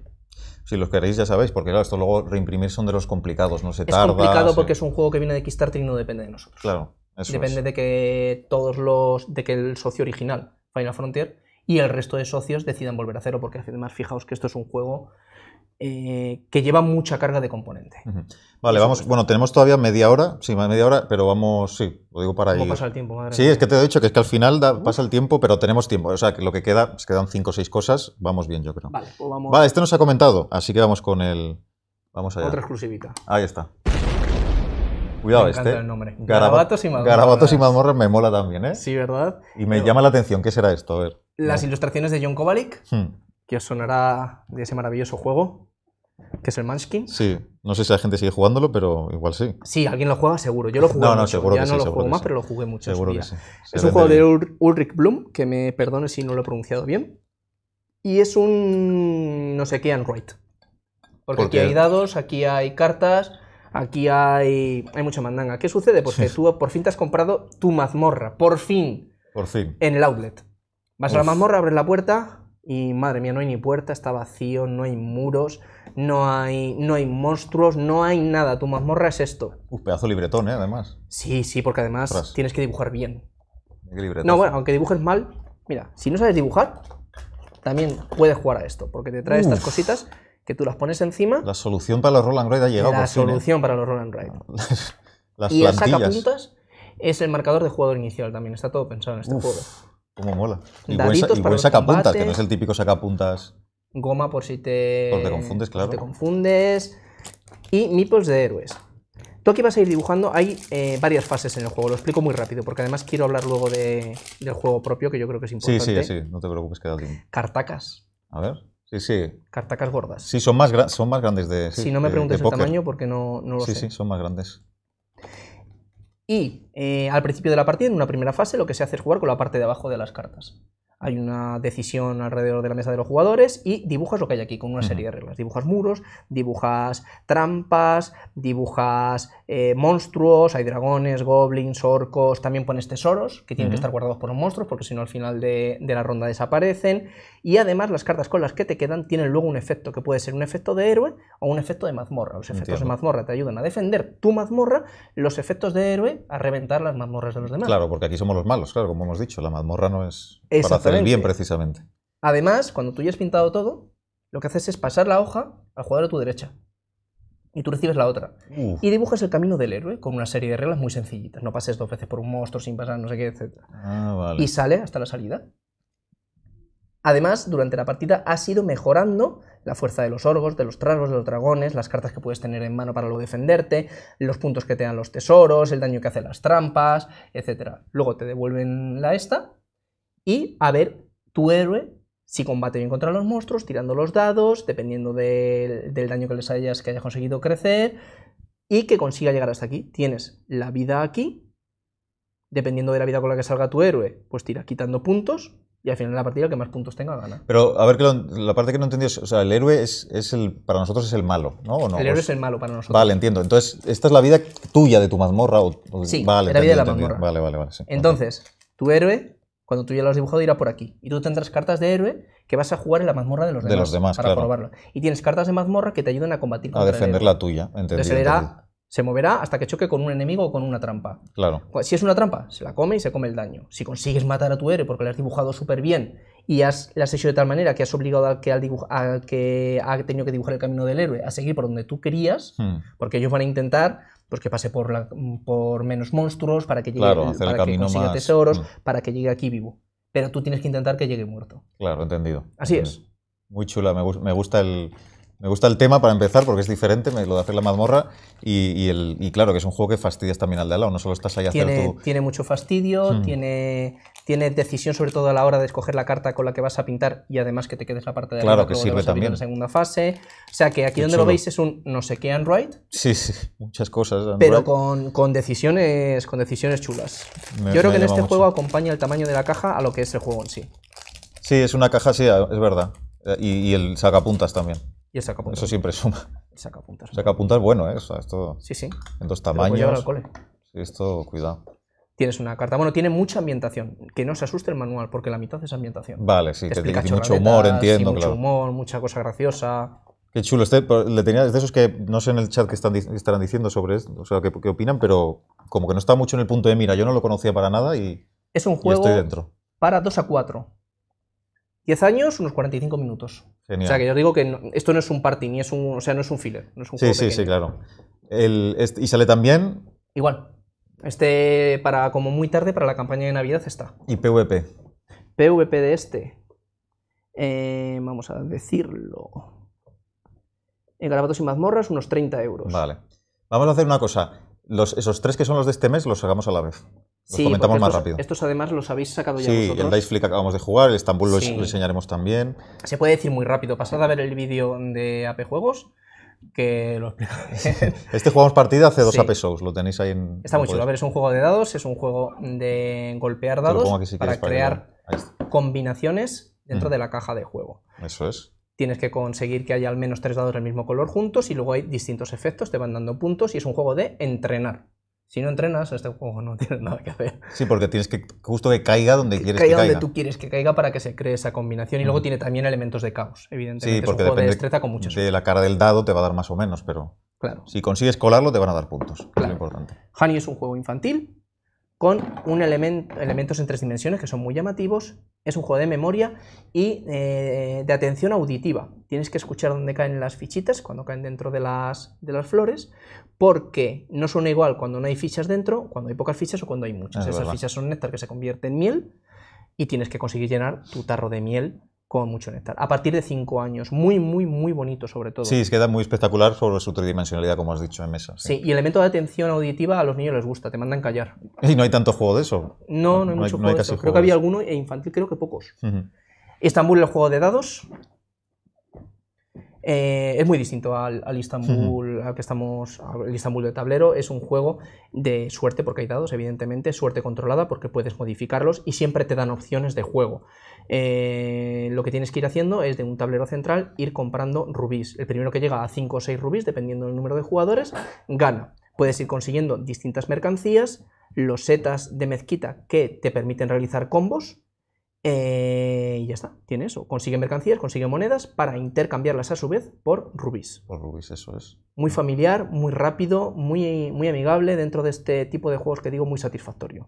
Si los queréis, ya sabéis, porque claro, esto luego reimprimir son de los complicados, no se tarda. Es complicado porque es un juego que viene de Kickstarter y no depende de nosotros. Claro. Eso depende de que todos los. de que el socio original Final Frontier, y el resto de socios decidan volver a cero, porque además fijaos que esto es un juego eh, que lleva mucha carga de componente. Vale, vamos, bueno, tenemos todavía media hora, sí, media hora, pero vamos, sí, lo digo para ¿Cómo pasa el tiempo, madre Sí, es que te he dicho que es que al final pasa el tiempo, pero tenemos tiempo. O sea, que lo que queda, quedan cinco o seis cosas, vamos bien, yo creo. Vale, pues vamos. Vale, este nos ha comentado, así que vamos con el. Vamos allá. Otra exclusivita. Ahí está. Cuidado, este. Garabatos y mazmorras. Garabatos y mazmorras me mola también, ¿eh? Sí, ¿verdad? Y me llama la atención, ¿qué será esto? A ver. Las ilustraciones de John Kovalik, hmm. que os sonará de ese maravilloso juego, que es el Manskin. Sí, no sé si la gente sigue jugándolo, pero igual sí. Sí, alguien lo juega seguro. Yo lo jugué no, no, Seguro no lo juego más, pero lo jugué mucho. Seguro que sí. es un juego de Ulrich Bloom, que me perdone si no lo he pronunciado bien. Y es un no sé qué Android. Porque aquí hay dados, aquí hay cartas aquí hay, mucha mandanga. ¿Qué sucede? Pues tú por fin te has comprado tu mazmorra, por fin. Por fin. En el outlet. Vas a la mazmorra, abres la puerta y madre mía, no hay ni puerta, está vacío, no hay muros, no hay, no hay monstruos, no hay nada. Tu mazmorra es esto. Un pedazo libretón, ¿eh? Además. Sí, sí, porque además tienes que dibujar bien. ¿Qué no, bueno, aunque dibujes mal, mira, si no sabes dibujar, también puedes jugar a esto, porque te trae estas cositas que tú las pones encima. La solución para los Roll and Ride ha llegado. La ¿eh? solución para los Roll and Ride. las, y el sacapuntas es el marcador de jugador inicial también. Está todo pensado en este juego. Como mola. Y buen, y sacapuntas, que no es el típico sacapuntas. Goma por si te, por te confundes, claro. te confundes. Y mipos de héroes. Tú aquí vas a ir dibujando, hay eh, varias fases en el juego, lo explico muy rápido, porque además quiero hablar luego de, del juego propio, que yo creo que es importante. Sí, sí, sí, no te preocupes, queda tiempo. Cartacas. A ver. Sí, sí. Cartacas gordas. Sí, son más, son más grandes de. Sí, si no me preguntes el tamaño porque no, lo sé. Sí, sí, son más grandes. Y eh, al principio de la partida, en una primera fase, lo que se hace es jugar con la parte de abajo de las cartas hay una decisión alrededor de la mesa de los jugadores y dibujas lo que hay aquí con una serie de reglas. Dibujas muros, dibujas trampas, dibujas eh, monstruos, hay dragones, goblins, orcos, también pones tesoros que tienen que estar guardados por los monstruos porque si no al final de, la ronda desaparecen y además las cartas con las que te quedan tienen luego un efecto que puede ser un efecto de héroe o un efecto de mazmorra. Los efectos de mazmorra te ayudan a defender tu mazmorra, los efectos de héroe a reventar las mazmorras de los demás. Claro, porque aquí somos los malos, claro, como hemos dicho, la mazmorra no es bien, precisamente. Además, cuando tú ya has pintado todo, lo que haces es pasar la hoja al jugador a tu derecha. Y tú recibes la otra. Y dibujas el camino del héroe con una serie de reglas muy sencillitas. No pases dos veces por un monstruo sin pasar no sé qué, etc. Ah, y sale hasta la salida. Además, durante la partida has ido mejorando la fuerza de los orgos, de los tragos, de los dragones, las cartas que puedes tener en mano para luego defenderte, los puntos que te dan los tesoros, el daño que hacen las trampas, etc. Luego te devuelven la esta y a ver tu héroe si combate bien contra los monstruos, tirando los dados, dependiendo del, daño que les hayas, que haya conseguido crecer, y que consiga llegar hasta aquí. Tienes la vida aquí, dependiendo de la vida con la que salga tu héroe, pues tira quitando puntos, y al final de la partida el que más puntos tenga gana. Pero a ver, que la parte que no entendí es, o sea, el héroe es, es, el, para nosotros es el malo, ¿no? El héroe pues es el malo para nosotros. Vale, entiendo. Entonces, esta es la vida tuya de tu mazmorra. O, sí, vale, de la mazmorra. Vale, vale, vale. Entonces, tu héroe cuando tú ya lo has dibujado irá por aquí. Y tú tendrás cartas de héroe que vas a jugar en la mazmorra de los demás. para probarlo. Y tienes cartas de mazmorra que te ayudan a combatir. A defender la tuya. Entendido, se moverá hasta que choque con un enemigo o con una trampa. Claro. Pues, si es una trampa, se la come y se come el daño. Si consigues matar a tu héroe porque le has dibujado súper bien y has, le has hecho de tal manera que has obligado al que, al, que ha tenido que dibujar el camino del héroe a seguir por donde tú querías, hmm. porque ellos van a intentar pues que pase por, la, por menos monstruos, para que llegue para consiga tesoros, mm. para que llegue aquí vivo. Pero tú tienes que intentar que llegue muerto. Claro, entendido. Así es. Muy chula, me, gusta el, me gusta el tema para empezar porque es diferente, lo de hacer la mazmorra y, el, claro que es un juego que fastidias también al de al lado, no solo estás ahí a tiene, hacer tu... Tiene mucho fastidio, hmm. tiene tiene decisión sobre todo a la hora de escoger la carta con la que vas a pintar y además que te quedes la parte de que, también. la segunda fase. O sea que aquí donde lo veis es un no sé qué Android. Sí, sí, muchas cosas. Pero con, decisiones, con decisiones chulas. Yo creo que en este juego acompaña el tamaño de la caja a lo que es el juego en sí. Sí, es una caja, sí, es verdad. Eh, y, el sacapuntas también. Y el sacapuntas. Eso siempre suma. El sacapuntas. El sacapuntas bueno, ¿eh? esto, sí, sí. En dos tamaños. Sí, esto, cuidado tienes una carta. Bueno, tiene mucha ambientación. Que no se asuste el manual, porque la mitad es ambientación. Vale, sí, mucho humor, entiendo. mucho humor, mucha cosa graciosa. Qué chulo, este, le tenía, es de esos que no sé en el chat qué estarán diciendo sobre esto, o sea, qué, opinan, pero como que no está mucho en el punto de mira. Yo no lo conocía para nada y, es un juego estoy dentro. Para 2 a 4. 10 años, unos 45 minutos. Genial. O sea, que yo digo que esto no es un party, ni es un, o sea, no es un filler. No es un sí, juego sí, sí, claro. Este, y sale también. Igual. Este para como muy tarde para la campaña de Navidad está. ¿Y PvP? PvP de este. Eh, vamos a decirlo. En eh, garabatos y mazmorras, unos 30 euros. Vale. Vamos a hacer una cosa. esos tres que son los de este mes los hagamos a la vez. Los comentamos más rápido. Estos además los habéis sacado ya sí, el Dice Flick acabamos de jugar, el Estambul lo, enseñaremos también. Se puede decir muy rápido. Pasad a ver el vídeo de AP Juegos que lo Este jugamos partida hace dos sí. lo tenéis ahí en... Está muy chulo, a ver, es un juego de dados, es un juego de golpear dados para crear combinaciones dentro mm. de la caja de juego. Eso es. Tienes que conseguir que haya al menos tres dados del mismo color juntos y luego hay distintos efectos, te van dando puntos y es un juego de entrenar. Si no entrenas, este juego no tiene nada que hacer. Sí, porque tienes que justo que caiga donde quieres que caiga. donde tú quieres que caiga para que se cree esa combinación. Y luego tiene también elementos de caos, evidentemente. Sí, porque es un juego depende de destreza con De la cara del dado te va a dar más o menos, pero. Claro. Si consigues colarlo, te van a dar puntos. Claro. Es lo importante. Honey es un juego infantil con un elemento elementos en tres dimensiones que son muy llamativos. Es un juego de memoria y eh, de atención auditiva. Tienes que escuchar dónde caen las fichitas cuando caen dentro de las, de las flores, porque no suena igual cuando no hay fichas dentro, cuando hay pocas fichas o cuando hay muchas. Esas fichas son néctar que se convierte en miel y tienes que conseguir llenar tu tarro de miel con mucho nectar. A partir de 5 años, muy, muy, muy bonito sobre todo. Sí, queda muy espectacular sobre su tridimensionalidad, como has dicho en mesa. Sí. y y elemento de atención auditiva a los niños les gusta, te mandan callar. Y no hay tanto juego de eso. No, no, hay mucho juego Creo que había alguno e infantil, creo que pocos. Estambul, el juego de dados, eh, es muy distinto al, Istanbul, que estamos, al Istanbul de tablero. Es un juego de suerte porque hay dados, evidentemente, suerte controlada porque puedes modificarlos y siempre te dan opciones de juego. Eh, lo que tienes que ir haciendo es de un tablero central ir comprando rubíes. El primero que llega a 5 o 6 rubíes, dependiendo del número de jugadores, gana. Puedes ir consiguiendo distintas mercancías, los setas de mezquita que te permiten realizar combos, eh, y ya está, tiene eso. Consigue mercancías, consigue monedas para intercambiarlas a su vez por rubis. Por rubis, eso es. Muy familiar, muy rápido, muy, muy amigable dentro de este tipo de juegos que digo muy satisfactorio.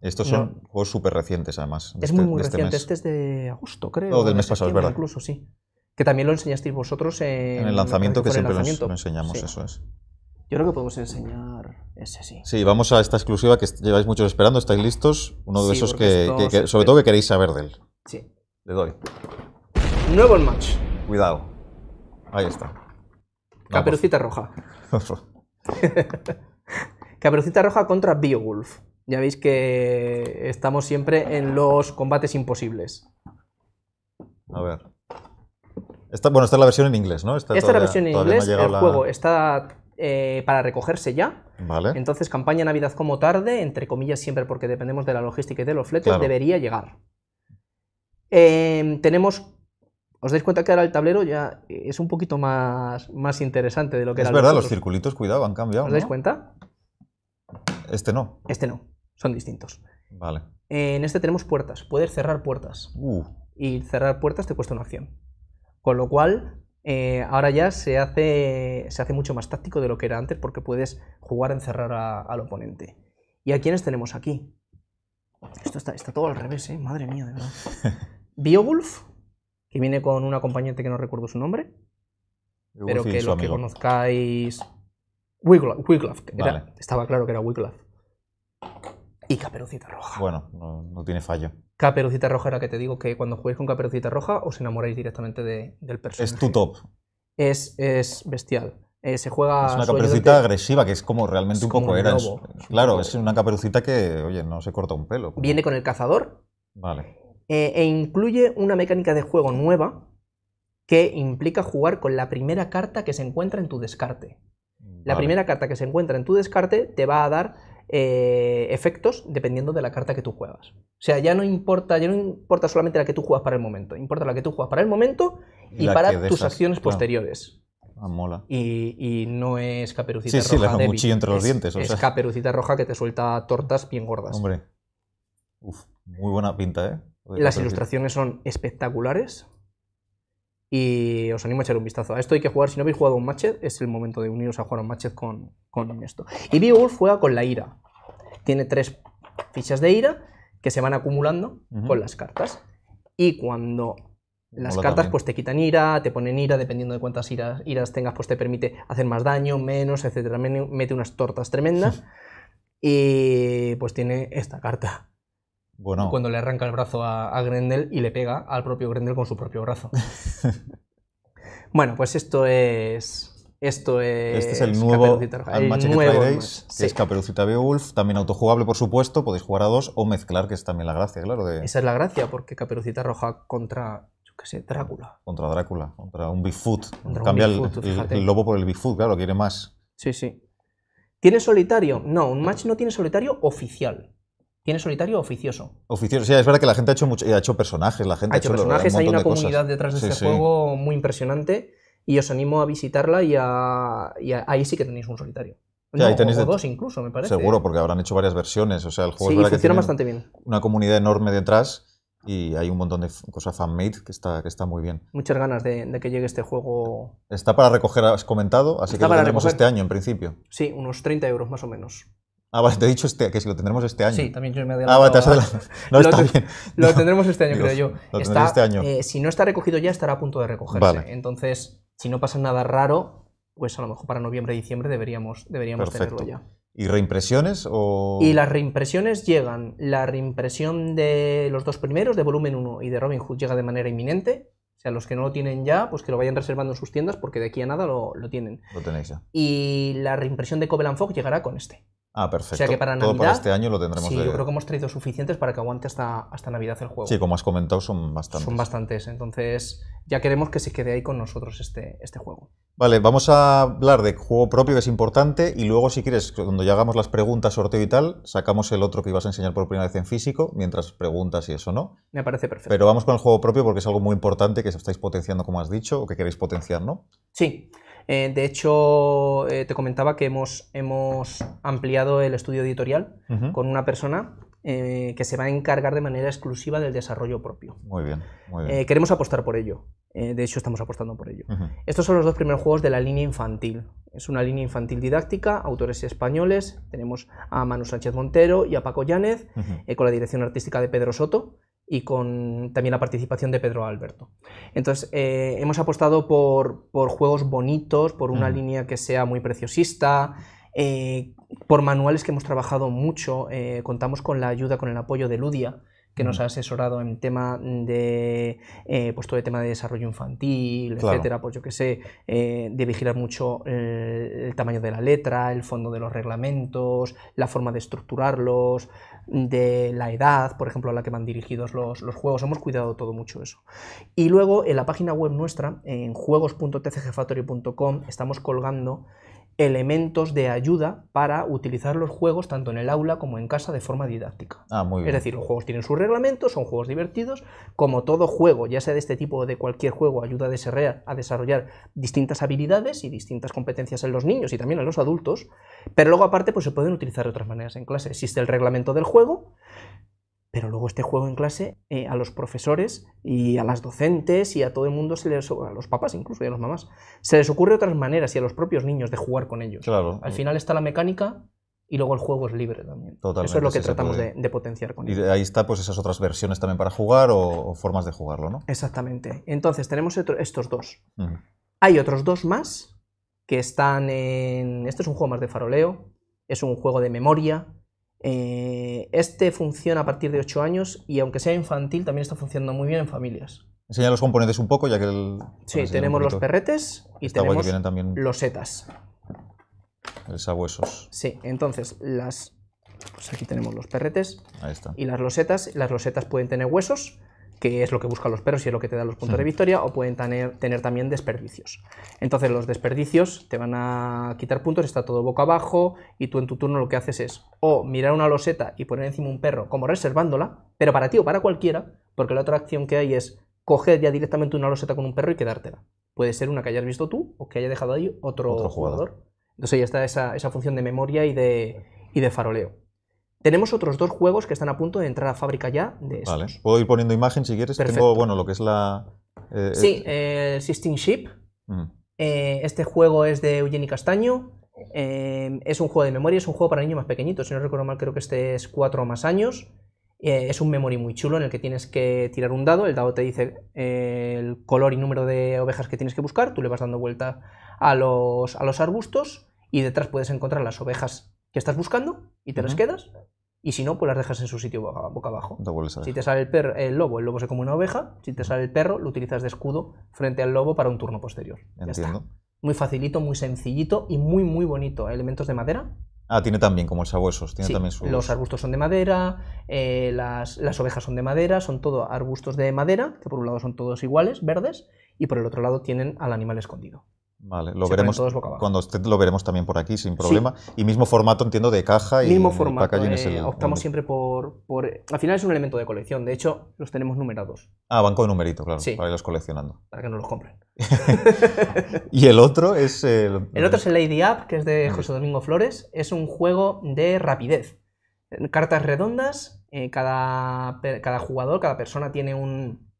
Estos son juegos súper recientes, además. Es este- muy, muy este reciente. Este es de agosto, creo. O del mes pasado, es verdad. Incluso, sí. Que también lo enseñasteis vosotros en, el lanzamiento, que, siempre Lo, enseñamos, eso es. Yo creo que podemos enseñar ese sí. Sí, vamos a esta exclusiva que lleváis muchos esperando. ¿Estáis listos? Uno de esos que, sobre todo que queréis saber de él. Sí. Le doy. Nuevo el match. Cuidado. Ahí está. Caperucita roja. Caperucita roja contra Beowulf. Ya veis que estamos siempre en los combates imposibles. A ver. bueno, esta es la versión en inglés, ¿no? Esta, es la versión en inglés. el juego está eh, para recogerse ya. Vale. Entonces, campaña Navidad como tarde, entre comillas siempre porque dependemos de la logística y de los fletes, debería llegar. Em, tenemos os dais cuenta que ahora el tablero ya es un poquito más, más interesante de lo que era. Es verdad, los, circulitos, cuidado, han cambiado. ¿Os dais cuenta? Este no. Este no, son distintos. Vale. En este tenemos puertas, puedes cerrar puertas. Uh. Y cerrar puertas te cuesta una acción. Con lo cual, eh, ahora ya se hace, se hace mucho más táctico de lo que era antes porque puedes jugar a encerrar al oponente. ¿Y a quiénes tenemos aquí? Esto está, todo al revés, ¿eh? madre mía, de verdad. Biogulf, que viene con un acompañante que no recuerdo su nombre, pero que lo que conozcáis. Wiglaf, estaba claro que era Wiglaf y Caperucita Roja. Bueno, no, tiene fallo. Caperucita Roja era que te digo que cuando juguéis con Caperucita Roja os enamoráis directamente del personaje. Es tu top. Es, es bestial. Eh, se juega. Es una caperucita agresiva, que es como realmente un poco era. claro, es una caperucita que, oye, no se corta un pelo. Viene con el cazador. Vale. Eh, e incluye una mecánica de juego nueva que implica jugar con la primera carta que se encuentra en tu descarte. La primera carta que se encuentra en tu descarte te va a dar eh, efectos dependiendo de la carta que tú juegas. O sea, ya no importa, ya no importa solamente la que tú juegas para el momento, importa la que tú juegas para el momento y, para tus acciones posteriores. Ah, mola. Y, no es caperucita roja. Sí, entre los es, dientes. caperucita roja que te suelta tortas bien gordas. Hombre. Uf, muy buena pinta, ¿eh? Las ilustraciones son espectaculares y os animo a echar un vistazo. A esto hay que jugar, si no habéis jugado un matchet, es el momento de uniros a jugar un matchet con, con esto. Y Beowulf juega con la ira. Tiene tres fichas de ira que se van acumulando con las cartas. Y cuando las cartas pues te quitan ira, te ponen ira, dependiendo de cuántas iras, iras tengas, pues te permite hacer más daño, menos, etc. Mete unas tortas tremendas. y pues tiene esta carta cuando le arranca el brazo a, Grendel y le pega al propio Grendel con su propio brazo. bueno, pues esto es. Esto este es. Este es el nuevo el match Fridays, que es Caperucita Beowulf. También autojugable, por supuesto. Podéis jugar a dos o mezclar, que es también la gracia, claro. Esa es la gracia, porque Caperucita Roja contra Yo ¿Qué sé, Drácula. Contra Drácula, contra un Bigfoot. el, lobo por el Bigfoot, claro, quiere más. Sí, sí. ¿Tiene solitario? No, un match no tiene solitario oficial. ¿Tiene solitario o oficioso? Oficioso, sí, es verdad que la gente ha hecho, mucho, ha hecho personajes, la gente ha hecho, ha hecho personajes, hay una comunidad detrás de este juego muy impresionante y os animo a visitarla y, ahí sí que tenéis un solitario. No, tenéis dos incluso, me parece. Seguro, porque habrán hecho varias versiones, o sea, el juego sí, es funciona bastante bien. Una comunidad enorme detrás y hay un montón de cosas fanmade que está, que está muy bien. Muchas ganas de, que llegue este juego. Está para recoger, has comentado, así que lo tendremos este año en principio. Sí, unos 30 euros más o menos. Ah, te he dicho este, que si lo tendremos este año. Sí, también yo me he Ah, te has adelantado. No, está bien. Lo tendremos este año, creo yo. este año. Eh, si no está recogido ya, estará a punto de recogerse. Entonces, si no pasa nada raro, pues a lo mejor para noviembre, diciembre deberíamos, deberíamos tenerlo ya. ¿Y reimpresiones? Y las reimpresiones llegan. La reimpresión de los dos primeros, de volumen 1 y de Robin Hood, llega de manera inminente. O sea, los que no lo tienen ya, pues que lo vayan reservando en sus tiendas porque de aquí a nada lo, tienen. Lo tenéis ya. Y la reimpresión de Cobel Fog llegará con este. Ah, perfecto. O para para este año lo tendremos. Sí, yo creo que hemos traído suficientes para que aguante hasta, hasta Navidad el juego. Sí, como has comentado, son bastantes. Son bastantes. Entonces, ya queremos que se quede ahí con nosotros este, este juego. Vale, vamos a hablar de juego propio, que es importante, y luego, si quieres, cuando ya hagamos las preguntas, sorteo y tal, sacamos el otro que ibas a enseñar por primera vez en físico, mientras preguntas y eso, ¿no? Me parece perfecto. Pero vamos con el juego propio porque es algo muy importante que estáis potenciando, como has dicho, o que queréis potenciar, ¿no? Sí. Eh, de hecho, eh, te comentaba que hemos, ampliado el estudio editorial con una persona eh, que se va a encargar de manera exclusiva del desarrollo propio. Muy bien, queremos apostar por ello. de hecho, estamos apostando por ello. Estos son los dos primeros juegos de la línea infantil. Es una línea infantil didáctica, autores españoles. Tenemos a Manu Sánchez Montero y a Paco Llánez, con la dirección artística de Pedro Soto y con también la participación de Pedro Alberto. Entonces, eh, hemos apostado por, juegos bonitos, por una mm. línea que sea muy preciosista, eh, por manuales que hemos trabajado mucho. Eh, contamos con la ayuda, con el apoyo de Ludia, que nos mm. ha asesorado en tema de puesto tema de desarrollo infantil, etcétera, pues yo que sé, de vigilar mucho el tamaño de la letra, el fondo de los reglamentos, la forma de estructurarlos, de la edad, por ejemplo, a la que van dirigidos los, los juegos. Hemos cuidado todo mucho eso. Y luego en la página web nuestra, en juegos.tcgfactory.com, estamos colgando elementos de ayuda para utilizar los juegos tanto en el aula como en casa de forma didáctica. Ah, es decir, los juegos tienen sus reglamentos, son juegos divertidos, como todo juego, ya sea de este tipo o de cualquier juego, ayuda a desarrollar, distintas habilidades y distintas competencias en los niños y también en los adultos, pero luego aparte pues se pueden utilizar de otras maneras en clase. Existe el reglamento del juego, pero luego este juego en clase, eh, a los profesores y a las docentes y a todo el mundo, se les, a los papás incluso y a las mamás, se les ocurre otras maneras y a los propios niños de jugar con ellos. Claro. Al final está la mecánica y luego el juego es libre también. Eso es lo que tratamos de, potenciar con ellos. Y ahí está pues esas otras versiones también para jugar o, formas de jugarlo, ¿no? Exactamente. Entonces tenemos estos dos. Hay otros dos más que están en... Este es un juego más de faroleo, es un juego de memoria, eh, este funciona a partir de 8 años y aunque sea infantil también está funcionando muy bien en familias. Enseña los componentes un poco, ya que Sí, tenemos los perretes y tenemos también... los setas. El sabuesos. Sí, entonces las... Pues aquí tenemos los perretes y las losetas. Las losetas pueden tener huesos, que es lo que buscan los perros y es lo que te da los puntos de victoria, o pueden tener, también desperdicios. Entonces los desperdicios te van a quitar puntos, está todo boca abajo y tú en tu turno lo que haces es o mirar una loseta y poner encima un perro como reservándola, pero para ti o para cualquiera, porque la otra acción que hay es coger ya directamente una loseta con un perro y quedártela. Puede ser una que hayas visto tú o que haya dejado ahí otro, jugador. Entonces ya está esa, función de memoria y de, y de faroleo. Tenemos otros dos juegos que están a punto de entrar a fábrica ya de estos. Vale. Puedo ir poniendo imagen si quieres. Tengo, bueno, lo que es la... Eh, sí, eh, el Sistine Ship. Mm. Eh, este juego es de Eugeni Castaño. es un juego de memoria, es un juego para niños más pequeñitos. Si no recuerdo mal, creo que este es cuatro o más años. es un memory muy chulo en el que tienes que tirar un dado. El dado te dice el color y número de ovejas que tienes que buscar. Tú le vas dando vuelta a los, a los arbustos y detrás puedes encontrar las ovejas que estás buscando y te las quedas y si no, pues las dejas en su sitio boca, abajo. Si te sale el, perro, el lobo, el lobo se come una oveja, si te sale el perro, lo utilizas de escudo frente al lobo para un turno posterior. Entiendo. Muy facilito, muy sencillito y muy, muy bonito. Elementos de madera, Ah, tiene también, como el sabuesos, tiene también su... Los arbustos son de madera, eh, las, las, ovejas son de madera, son todo arbustos de madera, que por un lado son todos iguales, verdes, y por el otro lado tienen al animal escondido. Vale, lo veremos cuando usted lo veremos también por aquí sin problema. Y mismo formato, entiendo, de caja y mismo formato. Eh, optamos siempre por, por, Al final es un elemento de colección. De hecho, los tenemos numerados. Ah, banco de numerito, claro, para irlos coleccionando. Para que no los compren. y el otro es el. El otro es el Lady App, que es de José Domingo Flores. Es un juego de rapidez. Cartas redondas. Eh, cada, cada jugador, cada persona tiene un,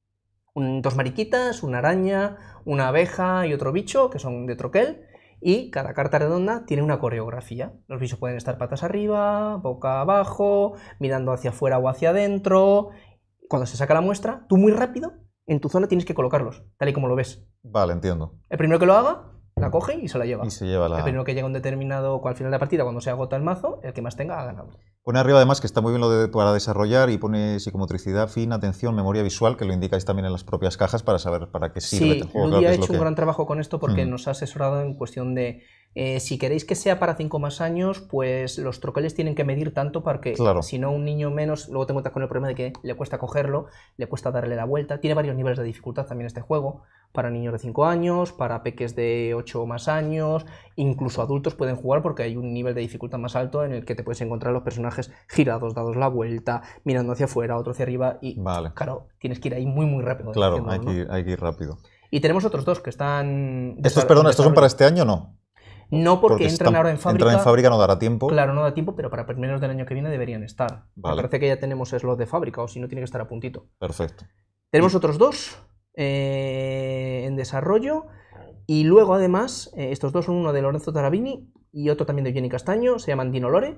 dos mariquitas, una araña, una abeja y otro bicho, que son de troquel, y cada carta redonda tiene una coreografía. Los bichos pueden estar patas arriba, boca abajo, mirando hacia afuera o hacia adentro. Cuando se saca la muestra, tú muy rápido en tu zona tienes que colocarlos, tal y como lo ves. Vale, entiendo. El primero que lo haga la coge y se la lleva. Y se lleva la... El primero que llega un determinado, al final de la partida, cuando se agota el mazo, el que más tenga ha ganado. Pone arriba además que está muy bien lo de para desarrollar y pone psicomotricidad, fin, atención, memoria visual, que lo indicáis también en las propias cajas para saber para qué sirve. Sí, el este juego, ha hecho un gran trabajo con esto porque nos ha asesorado en cuestión de eh, si queréis que sea para 5 más años, pues los troqueles tienen que medir tanto para que, si no, un niño menos, luego te encuentras con el problema de que le cuesta cogerlo, le cuesta darle la vuelta. Tiene varios niveles de dificultad también este juego, para niños de 5 años, para peques de 8 más años, incluso adultos pueden jugar porque hay un nivel de dificultad más alto en el que te puedes encontrar los personajes girados, dados la vuelta, mirando hacia afuera, otro hacia arriba y, claro, tienes que ir ahí muy, muy rápido. Claro, hay, que ir, hay que ir rápido. Y tenemos otros dos que están... Estos, perdón, ¿estos son para este año o no? No porque, entren ahora en fábrica. Entrar en fábrica no dará tiempo. Claro, no da tiempo, pero para primeros del año que viene deberían estar. parece que ya tenemos slot de fábrica, o si no, tiene que estar a puntito. Perfecto. Tenemos otros dos eh, en desarrollo. Y luego, además, eh, estos dos son uno de Lorenzo Tarabini y otro también de Jenny Castaño, se llaman lore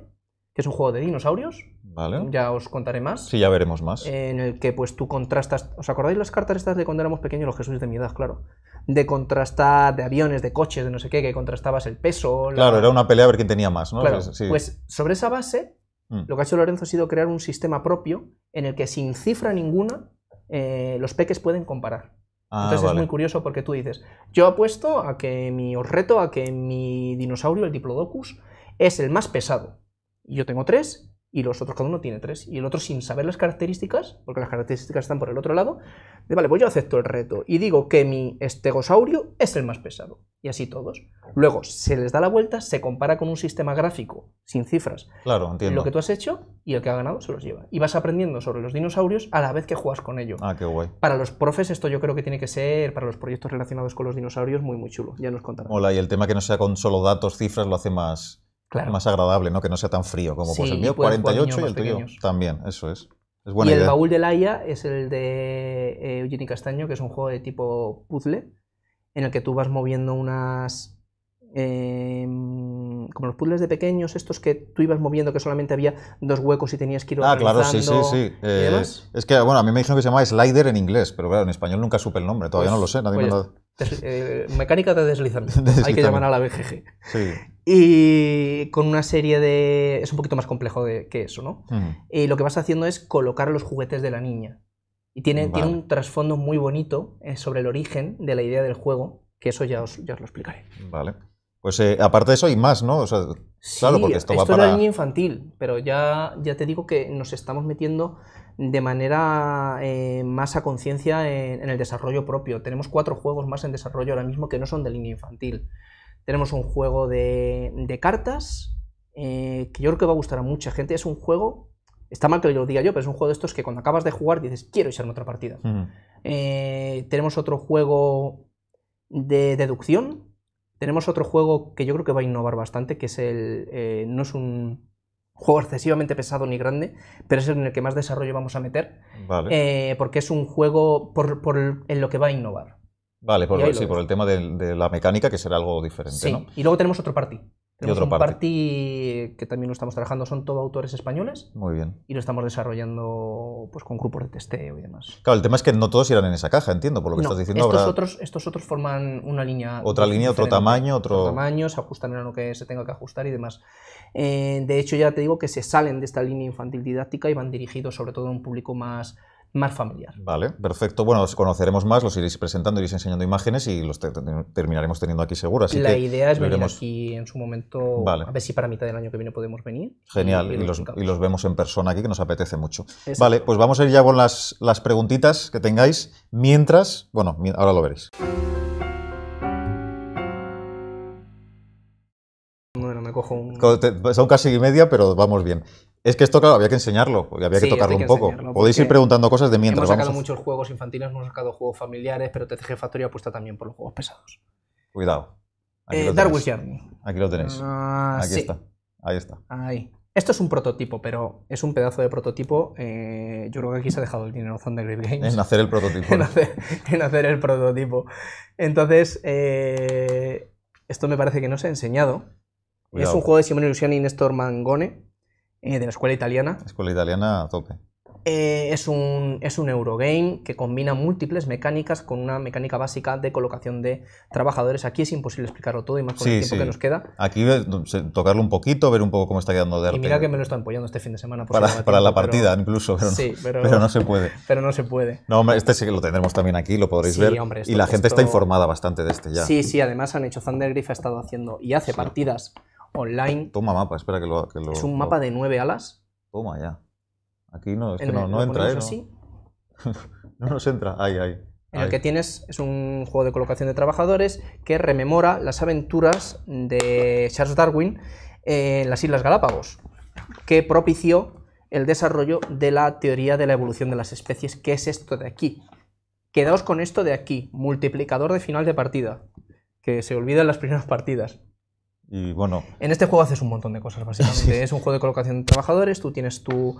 que es un juego de dinosaurios. Vale. Ya os contaré más. Sí, ya veremos más. En el que pues tú contrastas. ¿Os acordáis las cartas estas de cuando éramos pequeños, los Jesús de mi edad, claro? de contrastar de aviones, de coches, de no sé qué, que contrastabas el peso. Claro, era una pelea a ver quién tenía más, ¿no? Pues sobre esa base, mm. lo que ha hecho Lorenzo ha sido crear un sistema propio en el que sin cifra ninguna eh, los peques pueden comparar. Ah, Entonces es muy curioso porque tú dices, yo apuesto a que mi, os reto a que mi dinosaurio, el Diplodocus, es el más pesado. y Yo tengo tres y los otros cada uno tiene tres. Y el otro sin saber las características, porque las características están por el otro lado, de vale, pues yo acepto el reto y digo que mi estegosaurio es el más pesado. Y así todos. Luego se les da la vuelta, se compara con un sistema gráfico, sin cifras. Claro, entiendo. Lo que tú has hecho y el que ha ganado se los lleva. Y vas aprendiendo sobre los dinosaurios a la vez que juegas con ello. Ah, qué guay. Para los profes esto yo creo que tiene que ser, para los proyectos relacionados con los dinosaurios, muy, muy chulo. Ya nos contarán. Hola, y el tema que no sea con solo datos, cifras, lo hace más más agradable, ¿no? Que no sea tan frío como pues, el mío, 48 y el también, eso es. y el baúl de Laia es el de eh, Castaño, que es un juego de tipo puzzle, en el que tú vas moviendo unas... Em, como los puzzles de pequeños, estos que tú ibas moviendo, que solamente había dos huecos y tenías que ir Ah, claro, sí, sí, sí. Eh, es que, bueno, a mí me dijeron que se llamaba slider en inglés, pero claro, en español nunca supe el nombre, todavía no pues, lo sé, nadie me pues lo eh, mecánica de deslizamiento. Hay que llamar a la BGG. Y con una serie de... Es un poquito más complejo de, que eso, ¿no? Y lo que vas haciendo es colocar los juguetes de la niña. Y tiene, un trasfondo muy bonito eh, sobre el origen de la idea del juego, que eso ya os, ya lo explicaré. Vale. Pues eh, aparte de eso hay más, ¿no? claro, porque esto, va para... Esto infantil, pero ya, ya te digo que nos estamos metiendo de manera eh, más a conciencia en, el desarrollo propio. Tenemos cuatro juegos más en desarrollo ahora mismo que no son de línea infantil. Tenemos un juego de, cartas eh, que yo creo que va a gustar a mucha gente. Es un juego, está mal que lo diga yo, pero es un juego de estos que cuando acabas de jugar dices, quiero echarme otra partida. Eh, tenemos otro juego de deducción. Tenemos otro juego que yo creo que va a innovar bastante, que es el... no es un juego excesivamente pesado ni grande, pero es en el que más desarrollo vamos a meter, eh, porque es un juego por, en lo que va a innovar. Vale, por, el tema de, la mecánica, que será algo diferente. Sí. Y luego tenemos otro party. Tenemos otro un party. que también lo estamos trabajando, son todo autores españoles. Muy bien. Y lo estamos desarrollando pues, con grupos de testeo y demás. Claro, el tema es que no todos irán en esa caja, entiendo, por lo que estás diciendo. Estos, otros, estos otros forman una línea. Otra línea, otro tamaño, otro. tamaños, se ajustan en lo que se tenga que ajustar y demás. Eh, de hecho, ya te digo que se salen de esta línea infantil didáctica y van dirigidos sobre todo a un público más, más familiar. Vale, perfecto. Bueno, los conoceremos más, los iréis presentando, iréis enseñando imágenes y los terminaremos teniendo aquí seguras. Así la idea es venir aquí en su momento, a ver si para mitad del año que viene podemos venir. Genial, y, los, vemos en persona aquí, que nos apetece mucho. Vale, pues vamos a ir ya con las, las preguntitas que tengáis. Mientras, bueno, ahora lo veréis. un... Son casi y media, pero vamos bien. Es que esto, claro, había que enseñarlo, porque había que tocarlo un poco. Podéis ir preguntando cosas de mientras. Hemos sacado muchos juegos infantiles, hemos sacado juegos familiares, pero TCG Factory apuesta también por los juegos pesados. Cuidado. Journey. Eh, aquí lo tenéis. Ah, aquí está. Ahí está. Esto es un prototipo, pero es un pedazo de prototipo. Eh, yo creo que aquí se ha dejado el dinero de Games. En hacer el prototipo. en, hacer, el prototipo. Entonces, eh, esto me parece que no se ha enseñado. Es un juego de Simone Luciani y Néstor Mangone, eh, de la escuela italiana. Escuela italiana a tope. Eh, es, un, es un Eurogame que combina múltiples mecánicas con una mecánica básica de colocación de trabajadores. Aquí es imposible explicarlo todo y más con el tiempo que nos queda. Aquí tocarlo un poquito, ver un poco cómo está quedando de arte. Y mira que me lo están apoyando este fin de semana. Para, la partida incluso, pero, sí, no, pero, no, se puede. Pero no se puede. No, hombre, este sí que lo tendremos también aquí, lo podréis ver. Hombre, y la gente está informada bastante de este ya. Sí, sí, además han hecho Thunder ha estado haciendo y hace partidas online. Toma mapa, espera que lo. es un mapa de nueve alas. Toma ya. Aquí no, es que no, ¿eh? no entra, ¿eh? no nos entra. Ahí, ahí. En el que tienes es un juego de colocación de trabajadores que rememora las aventuras de Charles Darwin en las Islas Galápagos, que propició el desarrollo de la teoría de la evolución de las especies, que es esto de aquí. Quedaos con esto de aquí, multiplicador de final de partida, que se olvida en las primeras partidas. En este juego haces un montón de cosas, básicamente. Es un juego de colocación de trabajadores, tú tienes tu,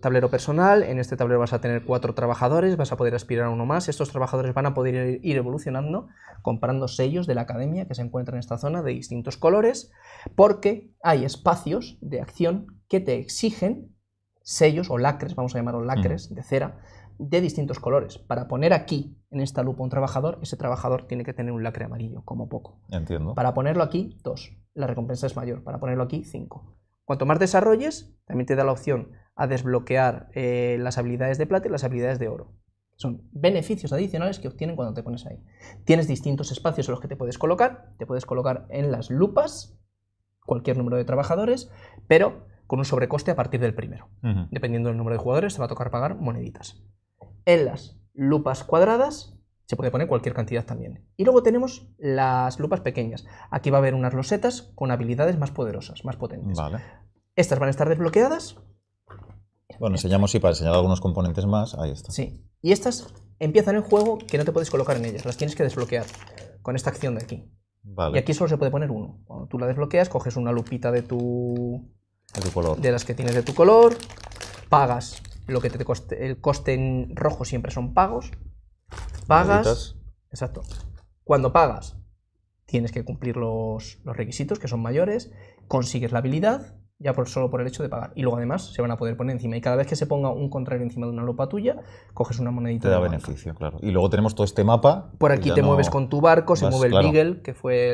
tablero personal, en este tablero vas a tener cuatro trabajadores, vas a poder aspirar a uno más, estos trabajadores van a poder ir evolucionando comprando sellos de la academia que se encuentra en esta zona de distintos colores, porque hay espacios de acción que te exigen sellos o lacres, vamos a llamarlos lacres, mm. de cera, de distintos colores. Para poner aquí, en esta lupa, un trabajador, ese trabajador tiene que tener un lacre amarillo, como poco. Entiendo. Para ponerlo aquí, dos. La recompensa es mayor. Para ponerlo aquí, cinco. Cuanto más desarrolles, también te da la opción a desbloquear eh, las habilidades de plata y las habilidades de oro. Son beneficios adicionales que obtienen cuando te pones ahí. Tienes distintos espacios en los que te puedes colocar. Te puedes colocar en las lupas, cualquier número de trabajadores, pero con un sobrecoste a partir del primero. Dependiendo del número de jugadores, te va a tocar pagar moneditas en las lupas cuadradas, se puede poner cualquier cantidad también. Y luego tenemos las lupas pequeñas. Aquí va a haber unas rosetas con habilidades más poderosas, más potentes. Estas van a estar desbloqueadas. Bueno, enseñamos, y para enseñar algunos componentes más, ahí está. Sí. Y estas empiezan el juego que no te puedes colocar en ellas, las tienes que desbloquear con esta acción de aquí. Y aquí solo se puede poner uno. Cuando tú la desbloqueas, coges una lupita de tu... De tu color. De las que tienes de tu color, pagas lo que te coste, el coste en rojo siempre son pagos. Pagas. Exacto. Cuando pagas, tienes que cumplir los, los, requisitos, que son mayores, consigues la habilidad, ya por, solo por el hecho de pagar. Y luego además se van a poder poner encima. Y cada vez que se ponga un contrario encima de una lupa tuya, coges una monedita. Te da de beneficio, claro. Y luego tenemos todo este mapa. Por aquí te mueves con tu barco, se mueve el Beagle, que fue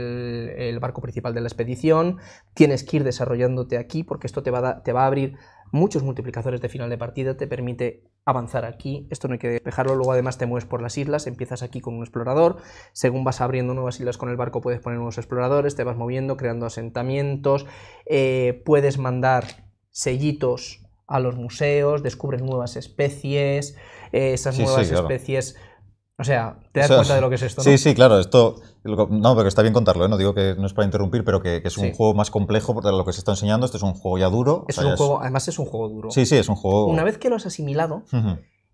el, barco principal de la expedición. Tienes que ir desarrollándote aquí porque esto te te va a abrir muchos multiplicadores de final de partida, te permite avanzar aquí, esto no hay que dejarlo, luego además te mueves por las islas, empiezas aquí con un explorador, según vas abriendo nuevas islas con el barco puedes poner nuevos exploradores, te vas moviendo, creando asentamientos, eh, puedes mandar sellitos a los museos, descubres nuevas especies, eh, esas nuevas especies... O sea, te das cuenta de lo que es esto. Sí, sí, claro, esto no, pero está bien contarlo, ¿eh? no digo que no es para interrumpir, pero que, es un juego más complejo de lo que se está enseñando. Este es un juego ya duro. un juego, Además, es un juego duro. Sí, sí, es un juego. Una vez que lo has asimilado,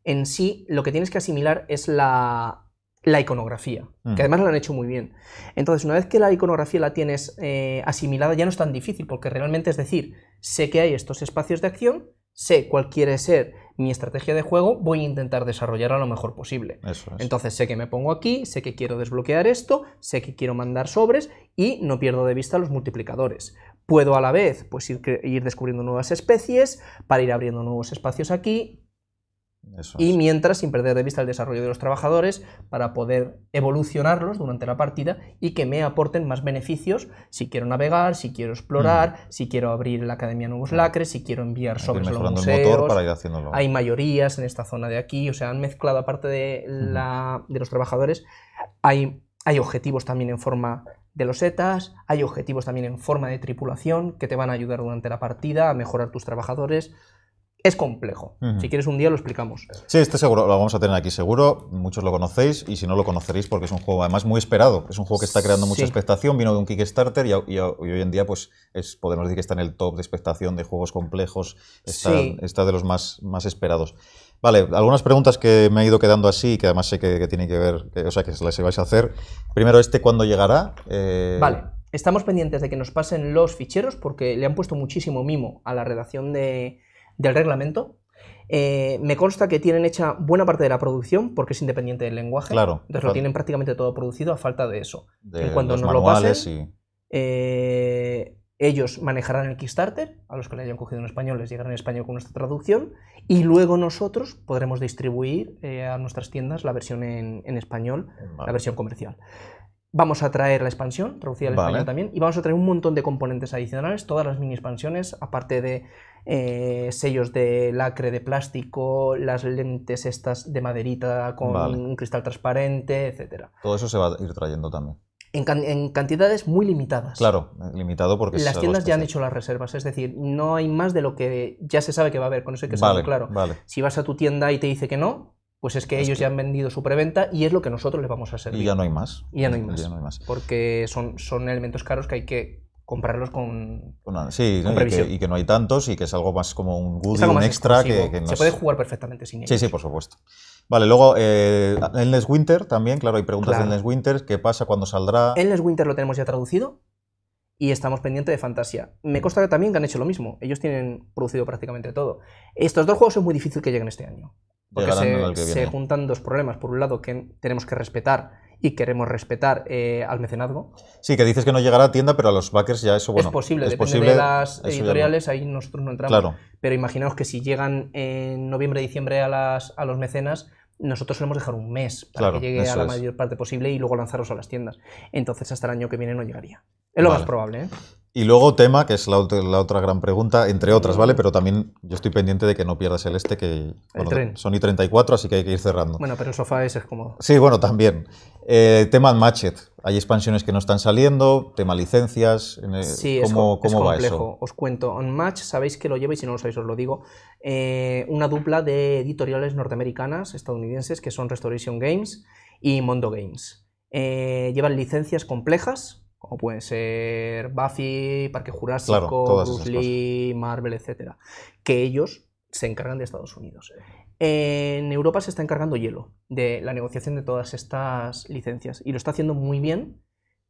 en sí lo que tienes que asimilar es la, iconografía, mm. que además lo han hecho muy bien. Entonces, una vez que la iconografía la tienes eh, asimilada, ya no es tan difícil, porque realmente es decir, sé que hay estos espacios de acción, sé cuál quiere ser mi estrategia de juego, voy a intentar desarrollarla lo mejor posible. Entonces sé que me pongo aquí, sé que quiero desbloquear esto, sé que quiero mandar sobres y no pierdo de vista los multiplicadores. Puedo a la vez pues, ir descubriendo nuevas especies para ir abriendo nuevos espacios aquí, y mientras, sin perder de vista el desarrollo de los trabajadores, para poder evolucionarlos durante la partida y que me aporten más beneficios si quiero navegar, si quiero explorar, mm. si quiero abrir la Academia Nuevos Lacres, si quiero enviar sobres a los museos. hay mayorías en esta zona de aquí, o sea, han mezclado, aparte de, los trabajadores, hay, hay objetivos también en forma de los hay objetivos también en forma de tripulación que te van a ayudar durante la partida a mejorar tus trabajadores es complejo. Si quieres un día lo explicamos. Sí, este seguro lo vamos a tener aquí seguro. Muchos lo conocéis y si no lo conoceréis porque es un juego además muy esperado. Es un juego que está creando mucha expectación, vino de un Kickstarter y, hoy en día pues podemos decir que está en el top de expectación de juegos complejos, está, está de los más, más esperados. Vale, algunas preguntas que me he ido quedando así, y que además sé que, tienen que ver, o sea, que las vais a hacer. Primero, este, ¿cuándo llegará? Eh, vale, estamos pendientes de que nos pasen los ficheros porque le han puesto muchísimo mimo a la redacción de, del reglamento. Eh, me consta que tienen hecha buena parte de la producción porque es independiente del lenguaje. Claro. Entonces lo tienen prácticamente todo producido a falta de eso. cuando nos lo pasen, eh, ellos manejarán el Kickstarter, a los que le hayan cogido en español les llegará en español con nuestra traducción, y luego nosotros podremos distribuir eh, a nuestras tiendas la versión en, español, la versión comercial. Vamos a traer la expansión, traducida al español también, y vamos a traer un montón de componentes adicionales, todas las mini expansiones, aparte de eh, sellos de lacre de plástico, las lentes estas de maderita con un cristal transparente, etc. Todo eso se va a ir trayendo también. En, cantidades muy limitadas. Claro, limitado porque... Las tiendas ya han hecho las reservas, es decir, no hay más de lo que ya se sabe que va a haber, con eso hay que claro. Si vas a tu tienda y te dice que no, pues es que ellos ya han vendido su preventa y es lo que nosotros les vamos a servir. Y ya no hay más. Y ya no hay más. más. Porque son, son elementos caros que hay que comprarlos con, sí, y, que, no hay tantos y que es algo más como un goodie, un extra que, Se puede jugar perfectamente sin ellos. Sí, sí, por supuesto. Vale, luego eh, Endless Winter también, claro, hay preguntas de Endless Winter, ¿qué pasa cuando saldrá? Endless Winter lo tenemos ya traducido y estamos pendientes de Fantasia. Me mm. consta también que han hecho lo mismo, ellos tienen producido prácticamente todo. Estos dos juegos es muy difícil que lleguen este año, porque se juntan dos problemas. Por un lado, que tenemos que respetar y queremos respetar eh, al mecenazgo. Sí, que dices que no llegará a tienda, pero a los backers ya eso bueno, es posible. Es depende de las editoriales, ahí nosotros no entramos. Pero imaginaos que si llegan en noviembre, diciembre a, las, a los mecenas, nosotros solemos dejar un mes para que llegue a la mayor parte posible y luego lanzarlos a las tiendas. Entonces hasta el año que viene no llegaría. Es lo más probable. ¿eh? Y luego tema, que es la, otra gran pregunta, entre otras, ¿vale? Pero también yo estoy pendiente de que no pierdas el este, que son i34, así que hay que ir cerrando. Bueno, pero el sofá ese es como... Sí, bueno, también. Eh, tema Matchet, hay expansiones que no están saliendo, tema licencias, sí, es, complejo. Os cuento, Match sabéis que lo lleva, y si no lo sabéis os lo digo, eh, una dupla de editoriales norteamericanas, estadounidenses, que son Restoration Games y Mondo Games. Eh, llevan licencias complejas, como pueden ser Buffy, Parque Jurásico, Lee, Marvel, etc. que ellos se encargan de Estados Unidos. En Europa se está encargando Hielo de la negociación de todas estas licencias y lo está haciendo muy bien,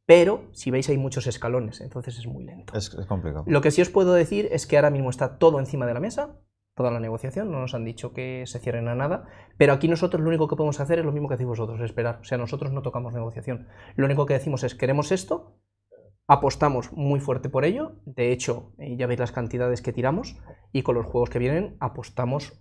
pero si veis hay muchos escalones, entonces es muy lento. es complicado. Lo que sí os puedo decir es que ahora mismo está todo encima de la mesa toda la negociación, no nos han dicho que se cierren a nada, pero aquí nosotros lo único que podemos hacer es lo mismo que hacéis vosotros, esperar. O sea, nosotros no tocamos negociación. Lo único que decimos es, queremos esto, apostamos muy fuerte por ello, de hecho, eh, ya veis las cantidades que tiramos, y con los juegos que vienen apostamos...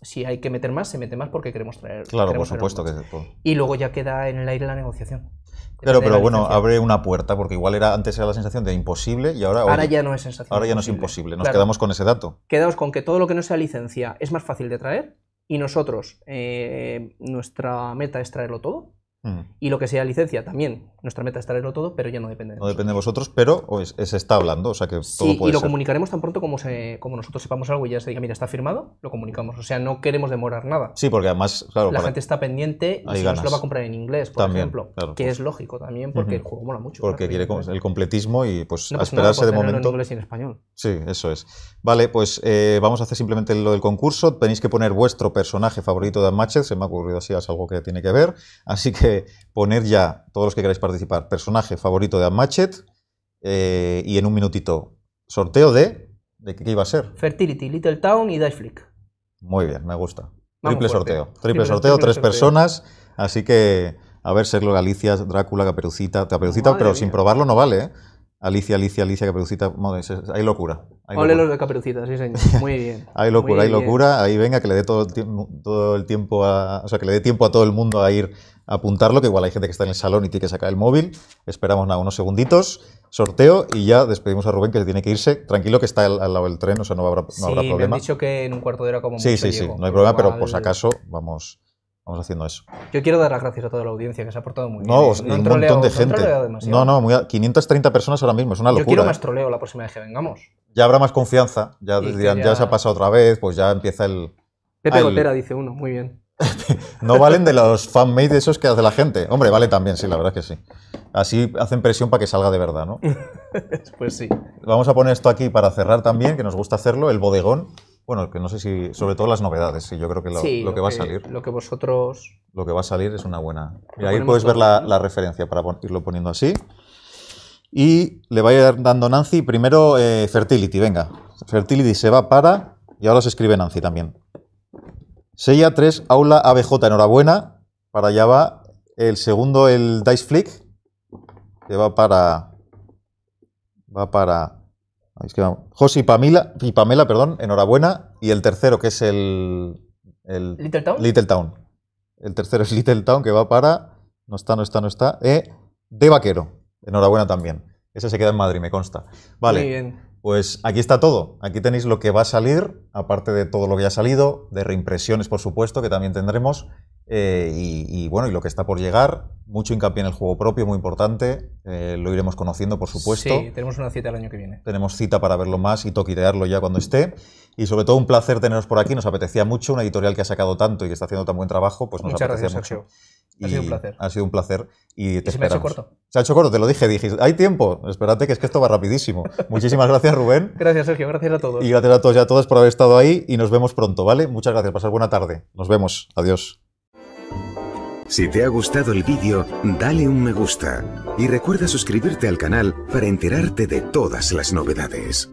Si hay que meter más, se mete más porque queremos traer. Claro, por supuesto que es Y luego ya queda en el aire la negociación. Claro, pero bueno, abre una puerta, porque igual era antes era la sensación de imposible y ahora... Ahora ya no es sensación. Ahora ya no es imposible, nos quedamos con ese dato. Quedaos con que todo lo que no sea licencia es más fácil de traer y nosotros, eh, nuestra meta es traerlo todo Mm. Y lo que sea licencia también. Nuestra meta es traerlo todo, pero ya no depende No depende de vosotros, pero se está hablando, o sea que todo sí, y lo comunicaremos tan pronto como, se, como nosotros sepamos algo y ya se diga, mira, está firmado, lo comunicamos. O sea, no queremos demorar nada. Sí, porque además, claro. La gente está pendiente y si se lo va a comprar en inglés, por ejemplo. que pues. es lógico también, porque el juego mola mucho. Porque quiere el completismo y pues, a esperarse de momento. en inglés y en español. Sí, eso es. Vale, pues eh, vamos a hacer simplemente lo del concurso. Tenéis que poner vuestro personaje favorito de Matches. Se me ha ocurrido así, es algo que tiene que ver. Así que poner ya, todos los que queráis participar, personaje favorito de Unmatched eh, y en un minutito sorteo de... ¿De qué, iba a ser? Fertility, Little Town y Dice Flick. Muy bien, me gusta. triple sorteo. Triple, sorteo, tres personas. Así que, a ver, Serlo, Alicia Drácula, Caperucita. Caperucita, pero sin probarlo no vale, ¿eh? Alicia, Alicia, Alicia, Caperucita. hay locura. Hay locura. los de Caperucita, sí, señor. Muy bien. hay locura, hay locura. Ahí venga, que le dé todo todo el tiempo a. O sea, que le dé tiempo a todo el mundo a ir apuntarlo, que igual hay gente que está en el salón y tiene que sacar el móvil. Esperamos nada, unos segunditos, sorteo y ya despedimos a Rubén que tiene que irse. Tranquilo que está al, lado del tren, o sea, no habrá, no problema. Me dicho que en un cuarto de hora como Sí, sí, sí, no hay problema, pero por si acaso vamos vamos haciendo eso. Yo quiero dar las gracias a toda la audiencia que se ha portado muy no, bien. ¿eh? No, un montón de gente. No, no, 530 personas ahora mismo, es una locura. Yo quiero más ¿eh? troleo la próxima vez que vengamos. Ya habrá más confianza, ya dirán, ya... se ha pasado otra vez, pues ya empieza el... Pepe dice uno, muy bien. no valen de los fanmade de esos que hace la gente. Hombre, vale también, sí, la verdad es que sí. Así hacen presión para que salga de verdad, ¿no? pues sí. Vamos a poner esto aquí para cerrar también, que nos gusta hacerlo, el bodegón. Bueno, que no sé si, sobre todo las novedades, sí, yo creo que lo, que, va a salir. Lo que vosotros. Lo que va a salir es una buena. Y ahí puedes ver la, referencia para irlo poniendo así. Y le va a ir dando Nancy primero eh, Fertility, venga. Fertility se va para. Y ahora se escribe Nancy también. Sella 3, Aula ABJ, enhorabuena. Para allá va. El segundo, el Dice Flick, que va para. Va para. Es José y Pamela, y Pamela, perdón, enhorabuena. Y el tercero, que es el. el Little Town. El tercero es Little Town, que va para. No está, no está, no está. Eh, de Vaquero. Enhorabuena también. Ese se queda en Madrid, me consta. Vale. Muy bien. Pues aquí está todo. Aquí tenéis lo que va a salir, aparte de todo lo que ha salido, de reimpresiones, por supuesto, que también tendremos. Eh, y, bueno, y lo que está por llegar, mucho hincapié en el juego propio, muy importante, eh, lo iremos conociendo, por supuesto. Sí, tenemos una cita el año que viene. Tenemos cita para verlo más y toquitearlo ya cuando esté. Y sobre todo un placer teneros por aquí. Nos apetecía mucho una editorial que ha sacado tanto y que está haciendo tan buen trabajo, pues nos Muchas gracias, Sergio. ha sido un placer. Ha sido un placer. Y te se Me ha hecho corto. Se ha hecho corto, te lo dije. dijiste, hay tiempo. Espérate, que es que esto va rapidísimo. Muchísimas gracias, Rubén. Gracias, Sergio. Gracias a todos. Y gracias a todos y a todas por haber estado ahí. Y nos vemos pronto, ¿vale? Muchas gracias. Pasar buena tarde. Nos vemos. Adiós. Si te ha gustado el vídeo, dale un me gusta. Y recuerda suscribirte al canal para enterarte de todas las novedades.